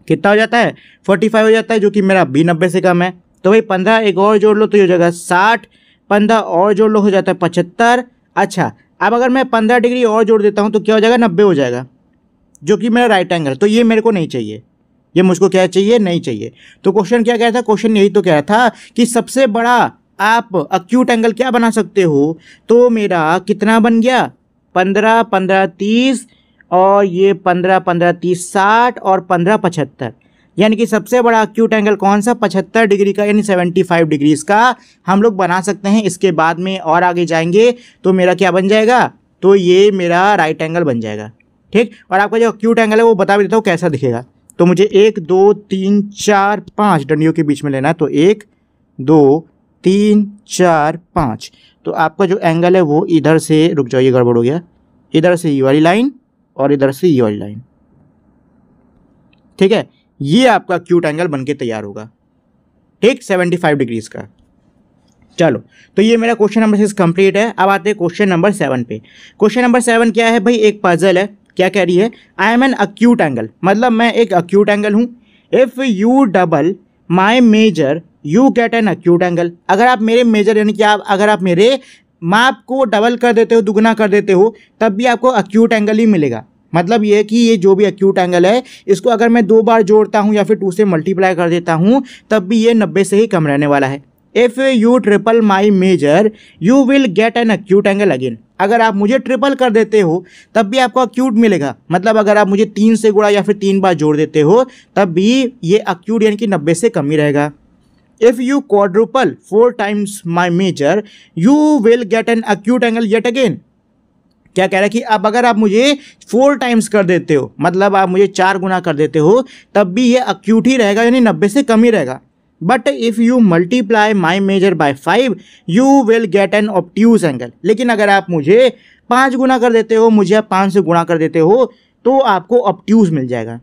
कितना हो जाता है फोर्टी फाइव हो जाता है जो कि मेरा बी नब्बे से कम है तो भाई पंद्रह एक और जोड़ लो तो ये हो जाएगा साठ पंद्रह और जोड़ लो हो जाता है पचहत्तर अच्छा अब अगर मैं पंद्रह डिग्री और जोड़ देता हूँ तो क्या हो जाएगा नब्बे हो जाएगा जो कि मेरा राइट एंगल तो ये मेरे को नहीं चाहिए ये मुझको क्या चाहिए नहीं चाहिए तो क्वेश्चन क्या कह रहा था क्वेश्चन यही तो कह रहा था कि सबसे बड़ा आप अक्यूट एंगल क्या बना सकते हो तो मेरा कितना बन गया पंद्रह पंद्रह तीस और ये पंद्रह पंद्रह तीस साठ और पंद्रह पचहत्तर यानी कि सबसे बड़ा अक्यूट एंगल कौन सा पचहत्तर डिग्री का यानी सेवेंटी फाइव डिग्री का हम लोग बना सकते हैं इसके बाद में और आगे जाएंगे तो मेरा क्या बन जाएगा तो ये मेरा राइट एंगल बन जाएगा ठीक और आपका जो अक्यूट एंगल है वो बता भी देता हूँ कैसा दिखेगा तो मुझे एक दो तीन चार पाँच डंडियों के बीच में लेना है तो एक दो तीन चार पाँच तो आपका जो एंगल है वो इधर से रुक जाओ ये गड़बड़ हो गया इधर से ये वाली लाइन और इधर से ये वाली लाइन ठीक है ये आपका क्यूट एंगल बनके तैयार होगा ठीक सेवेंटी फाइव डिग्रीज़ का चलो तो ये मेरा क्वेश्चन नंबर सिक्स कंप्लीट है अब आते हैं क्वेश्चन नंबर सेवन पे क्वेश्चन नंबर सेवन क्या है भाई एक पजल है क्या कह रही है I am an acute angle मतलब मैं एक अक्यूट एंगल हूँ if you double my measure you get an acute angle अगर आप मेरे मेजर यानी कि आप अगर आप मेरे माप को डबल कर देते हो दुगना कर देते हो तब भी आपको अक्यूट एंगल ही मिलेगा मतलब ये कि ये जो भी एक्यूट एंगल है इसको अगर मैं दो बार जोड़ता हूँ या फिर टू से मल्टीप्लाई कर देता हूँ तब भी ये नब्बे से ही कम रहने वाला है if you triple my measure you will get an acute angle again अगर आप मुझे ट्रिपल कर देते हो तब भी आपको अक्यूट मिलेगा मतलब अगर आप मुझे तीन से गुड़ा या फिर तीन बार जोड़ देते हो तब भी ये अक्यूट यानी कि नब्बे से कम ही रहेगा if you quadruple four times my measure you will get an acute angle yet again क्या कह रहा है कि अब अगर आप मुझे फोर टाइम्स कर देते हो मतलब आप मुझे चार गुना कर देते हो तब भी ये अक्यूट ही रहेगा यानी नब्बे से कम ही रहेगा but if you multiply my measure by five you will get an obtuse angle लेकिन अगर आप मुझे पाँच गुना कर देते हो मुझे आप पाँच से गुणा कर देते हो तो आपको ऑप्ट्यूज मिल जाएगा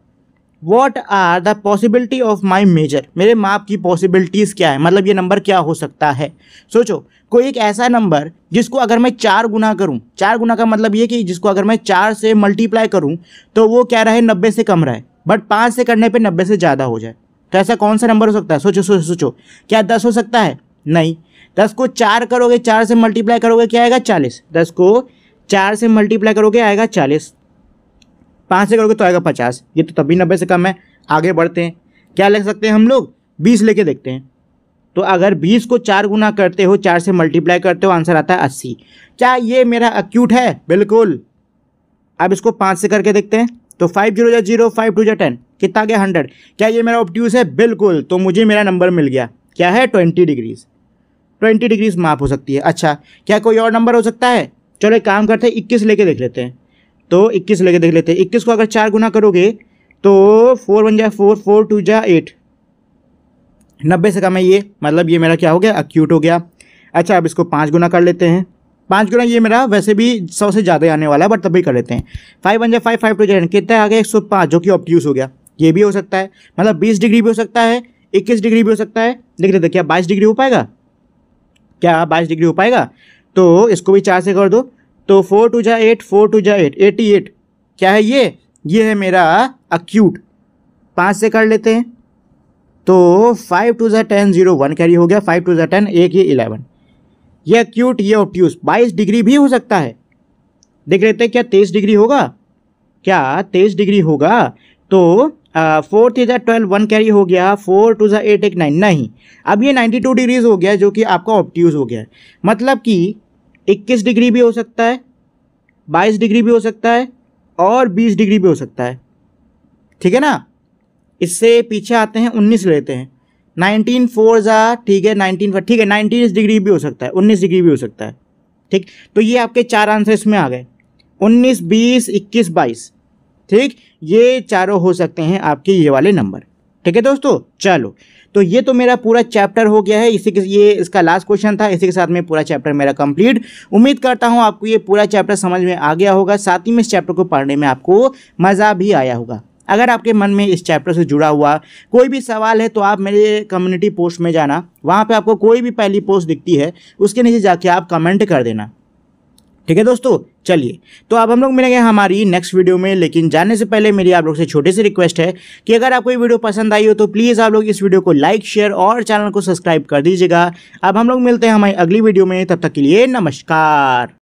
what are the possibility of my measure मेरे माप की पॉसिबिलिटीज़ क्या है मतलब ये नंबर क्या हो सकता है सोचो कोई एक ऐसा नंबर जिसको अगर मैं चार गुना करूं चार गुना का मतलब ये कि जिसको अगर मैं चार से मल्टीप्लाई करूं तो वो क्या रहे नब्बे से कम रहे बट पाँच से करने पे नब्बे से ज़्यादा हो जाए तो ऐसा कौन सा नंबर हो सकता है सोचो सोचो सोचो क्या दस हो सकता है नहीं दस को चार करोगे चार से मल्टीप्लाई करोगे क्या आएगा चालीस दस को चार से मल्टीप्लाई करोगे आएगा चालीस पाँच से करोगे तो आएगा पचास ये तो तभी नब्बे से कम है आगे बढ़ते हैं क्या लिख सकते हैं हम लोग बीस लेके देखते हैं तो अगर बीस को चार गुना करते हो चार से मल्टीप्लाई करते हो आंसर आता है अस्सी क्या ये मेरा अक्यूट है बिल्कुल अब इसको पाँच से करके देखते हैं तो फाइव जीरो या जीरो फाइव टू या टेन कितना गया हंड्रेड क्या ये मेरा ऑप्ट्यूज है बिल्कुल तो मुझे मेरा नंबर मिल गया क्या है ट्वेंटी डिग्रीज ट्वेंटी डिग्रीज माफ हो सकती है अच्छा क्या कोई और नंबर हो सकता है चलो एक काम करते हैं इक्कीस लेके देख लेते हैं तो इक्कीस लेके देख लेते हैं इक्कीस को अगर चार गुना करोगे तो फोर वन जा फोर फोर टू जा एट नब्बे से कम है ये मतलब ये मेरा क्या हो गया अक्यूट हो गया अच्छा अब इसको पाँच गुना कर लेते हैं पाँच गुना ये मेरा वैसे भी सौ से ज़्यादा आने वाला है बट तब भी कर लेते हैं फाइव वन जा फाइव फाइव टू जाए कितना आ गया एक सौ पाँच जो कि ऑप्टूस हो गया ये भी हो सकता है मतलब बीस डिग्री भी हो सकता है इक्कीस डिग्री भी हो सकता है देख लेते क्या बाईस डिग्री हो पाएगा क्या बाईस डिग्री हो पाएगा तो इसको भी चार से कर दो तो फोर टू जा एट फोर टू जा एट एटी एट क्या है ये ये है मेरा अक्यूट पाँच से कर लेते हैं तो फाइव टू जै टेन जीरो वन कैरी हो गया फाइव टू जै टेन एक ये इलेवन ये अक्यूट ये ऑप्ट्यूस बाईस डिग्री भी हो सकता है देख लेते हैं क्या तेईस डिग्री होगा क्या तेईस डिग्री होगा तो फोर थ्री जै ट्वेल्व वन कैरी हो गया फोर टू जै एट एक नाइन नहीं अब ये नाइन्टी टू डिग्रीज हो गया जो कि आपका ऑप्ट्यूज़ हो गया मतलब कि इक्कीस डिग्री भी हो सकता है बाईस डिग्री भी हो सकता है और बीस डिग्री भी हो सकता है ठीक है ना इससे पीछे आते हैं उन्नीस लेते हैं नाइनटीन फोर ज़ा ठीक है नाइनटीन ठीक है नाइनटीन डिग्री भी हो सकता है उन्नीस डिग्री भी हो सकता है ठीक तो ये आपके चार आंसर इसमें आ गए उन्नीस बीस इक्कीस बाईस ठीक ये चारों हो सकते हैं आपके ये वाले नंबर ठीक है दोस्तों चलो तो ये तो मेरा पूरा चैप्टर हो गया है इसी के ये इसका लास्ट क्वेश्चन था इसी के साथ में पूरा चैप्टर मेरा कंप्लीट उम्मीद करता हूँ आपको ये पूरा चैप्टर समझ में आ गया होगा साथ ही में इस चैप्टर को पढ़ने में आपको मज़ा भी आया होगा अगर आपके मन में इस चैप्टर से जुड़ा हुआ कोई भी सवाल है तो आप मेरे कम्युनिटी पोस्ट में जाना वहाँ पे आपको कोई भी पहली पोस्ट दिखती है उसके नीचे जाके आप कमेंट कर देना ठीक है दोस्तों चलिए तो अब हम लोग मिलेंगे हमारी नेक्स्ट वीडियो में लेकिन जाने से पहले मेरी आप लोग से छोटी सी रिक्वेस्ट है कि अगर आपको ये वीडियो पसंद आई हो तो प्लीज़ आप लोग इस वीडियो को लाइक शेयर और चैनल को सब्सक्राइब कर दीजिएगा अब हम लोग मिलते हैं हमारी अगली वीडियो में तब तक के लिए नमस्कार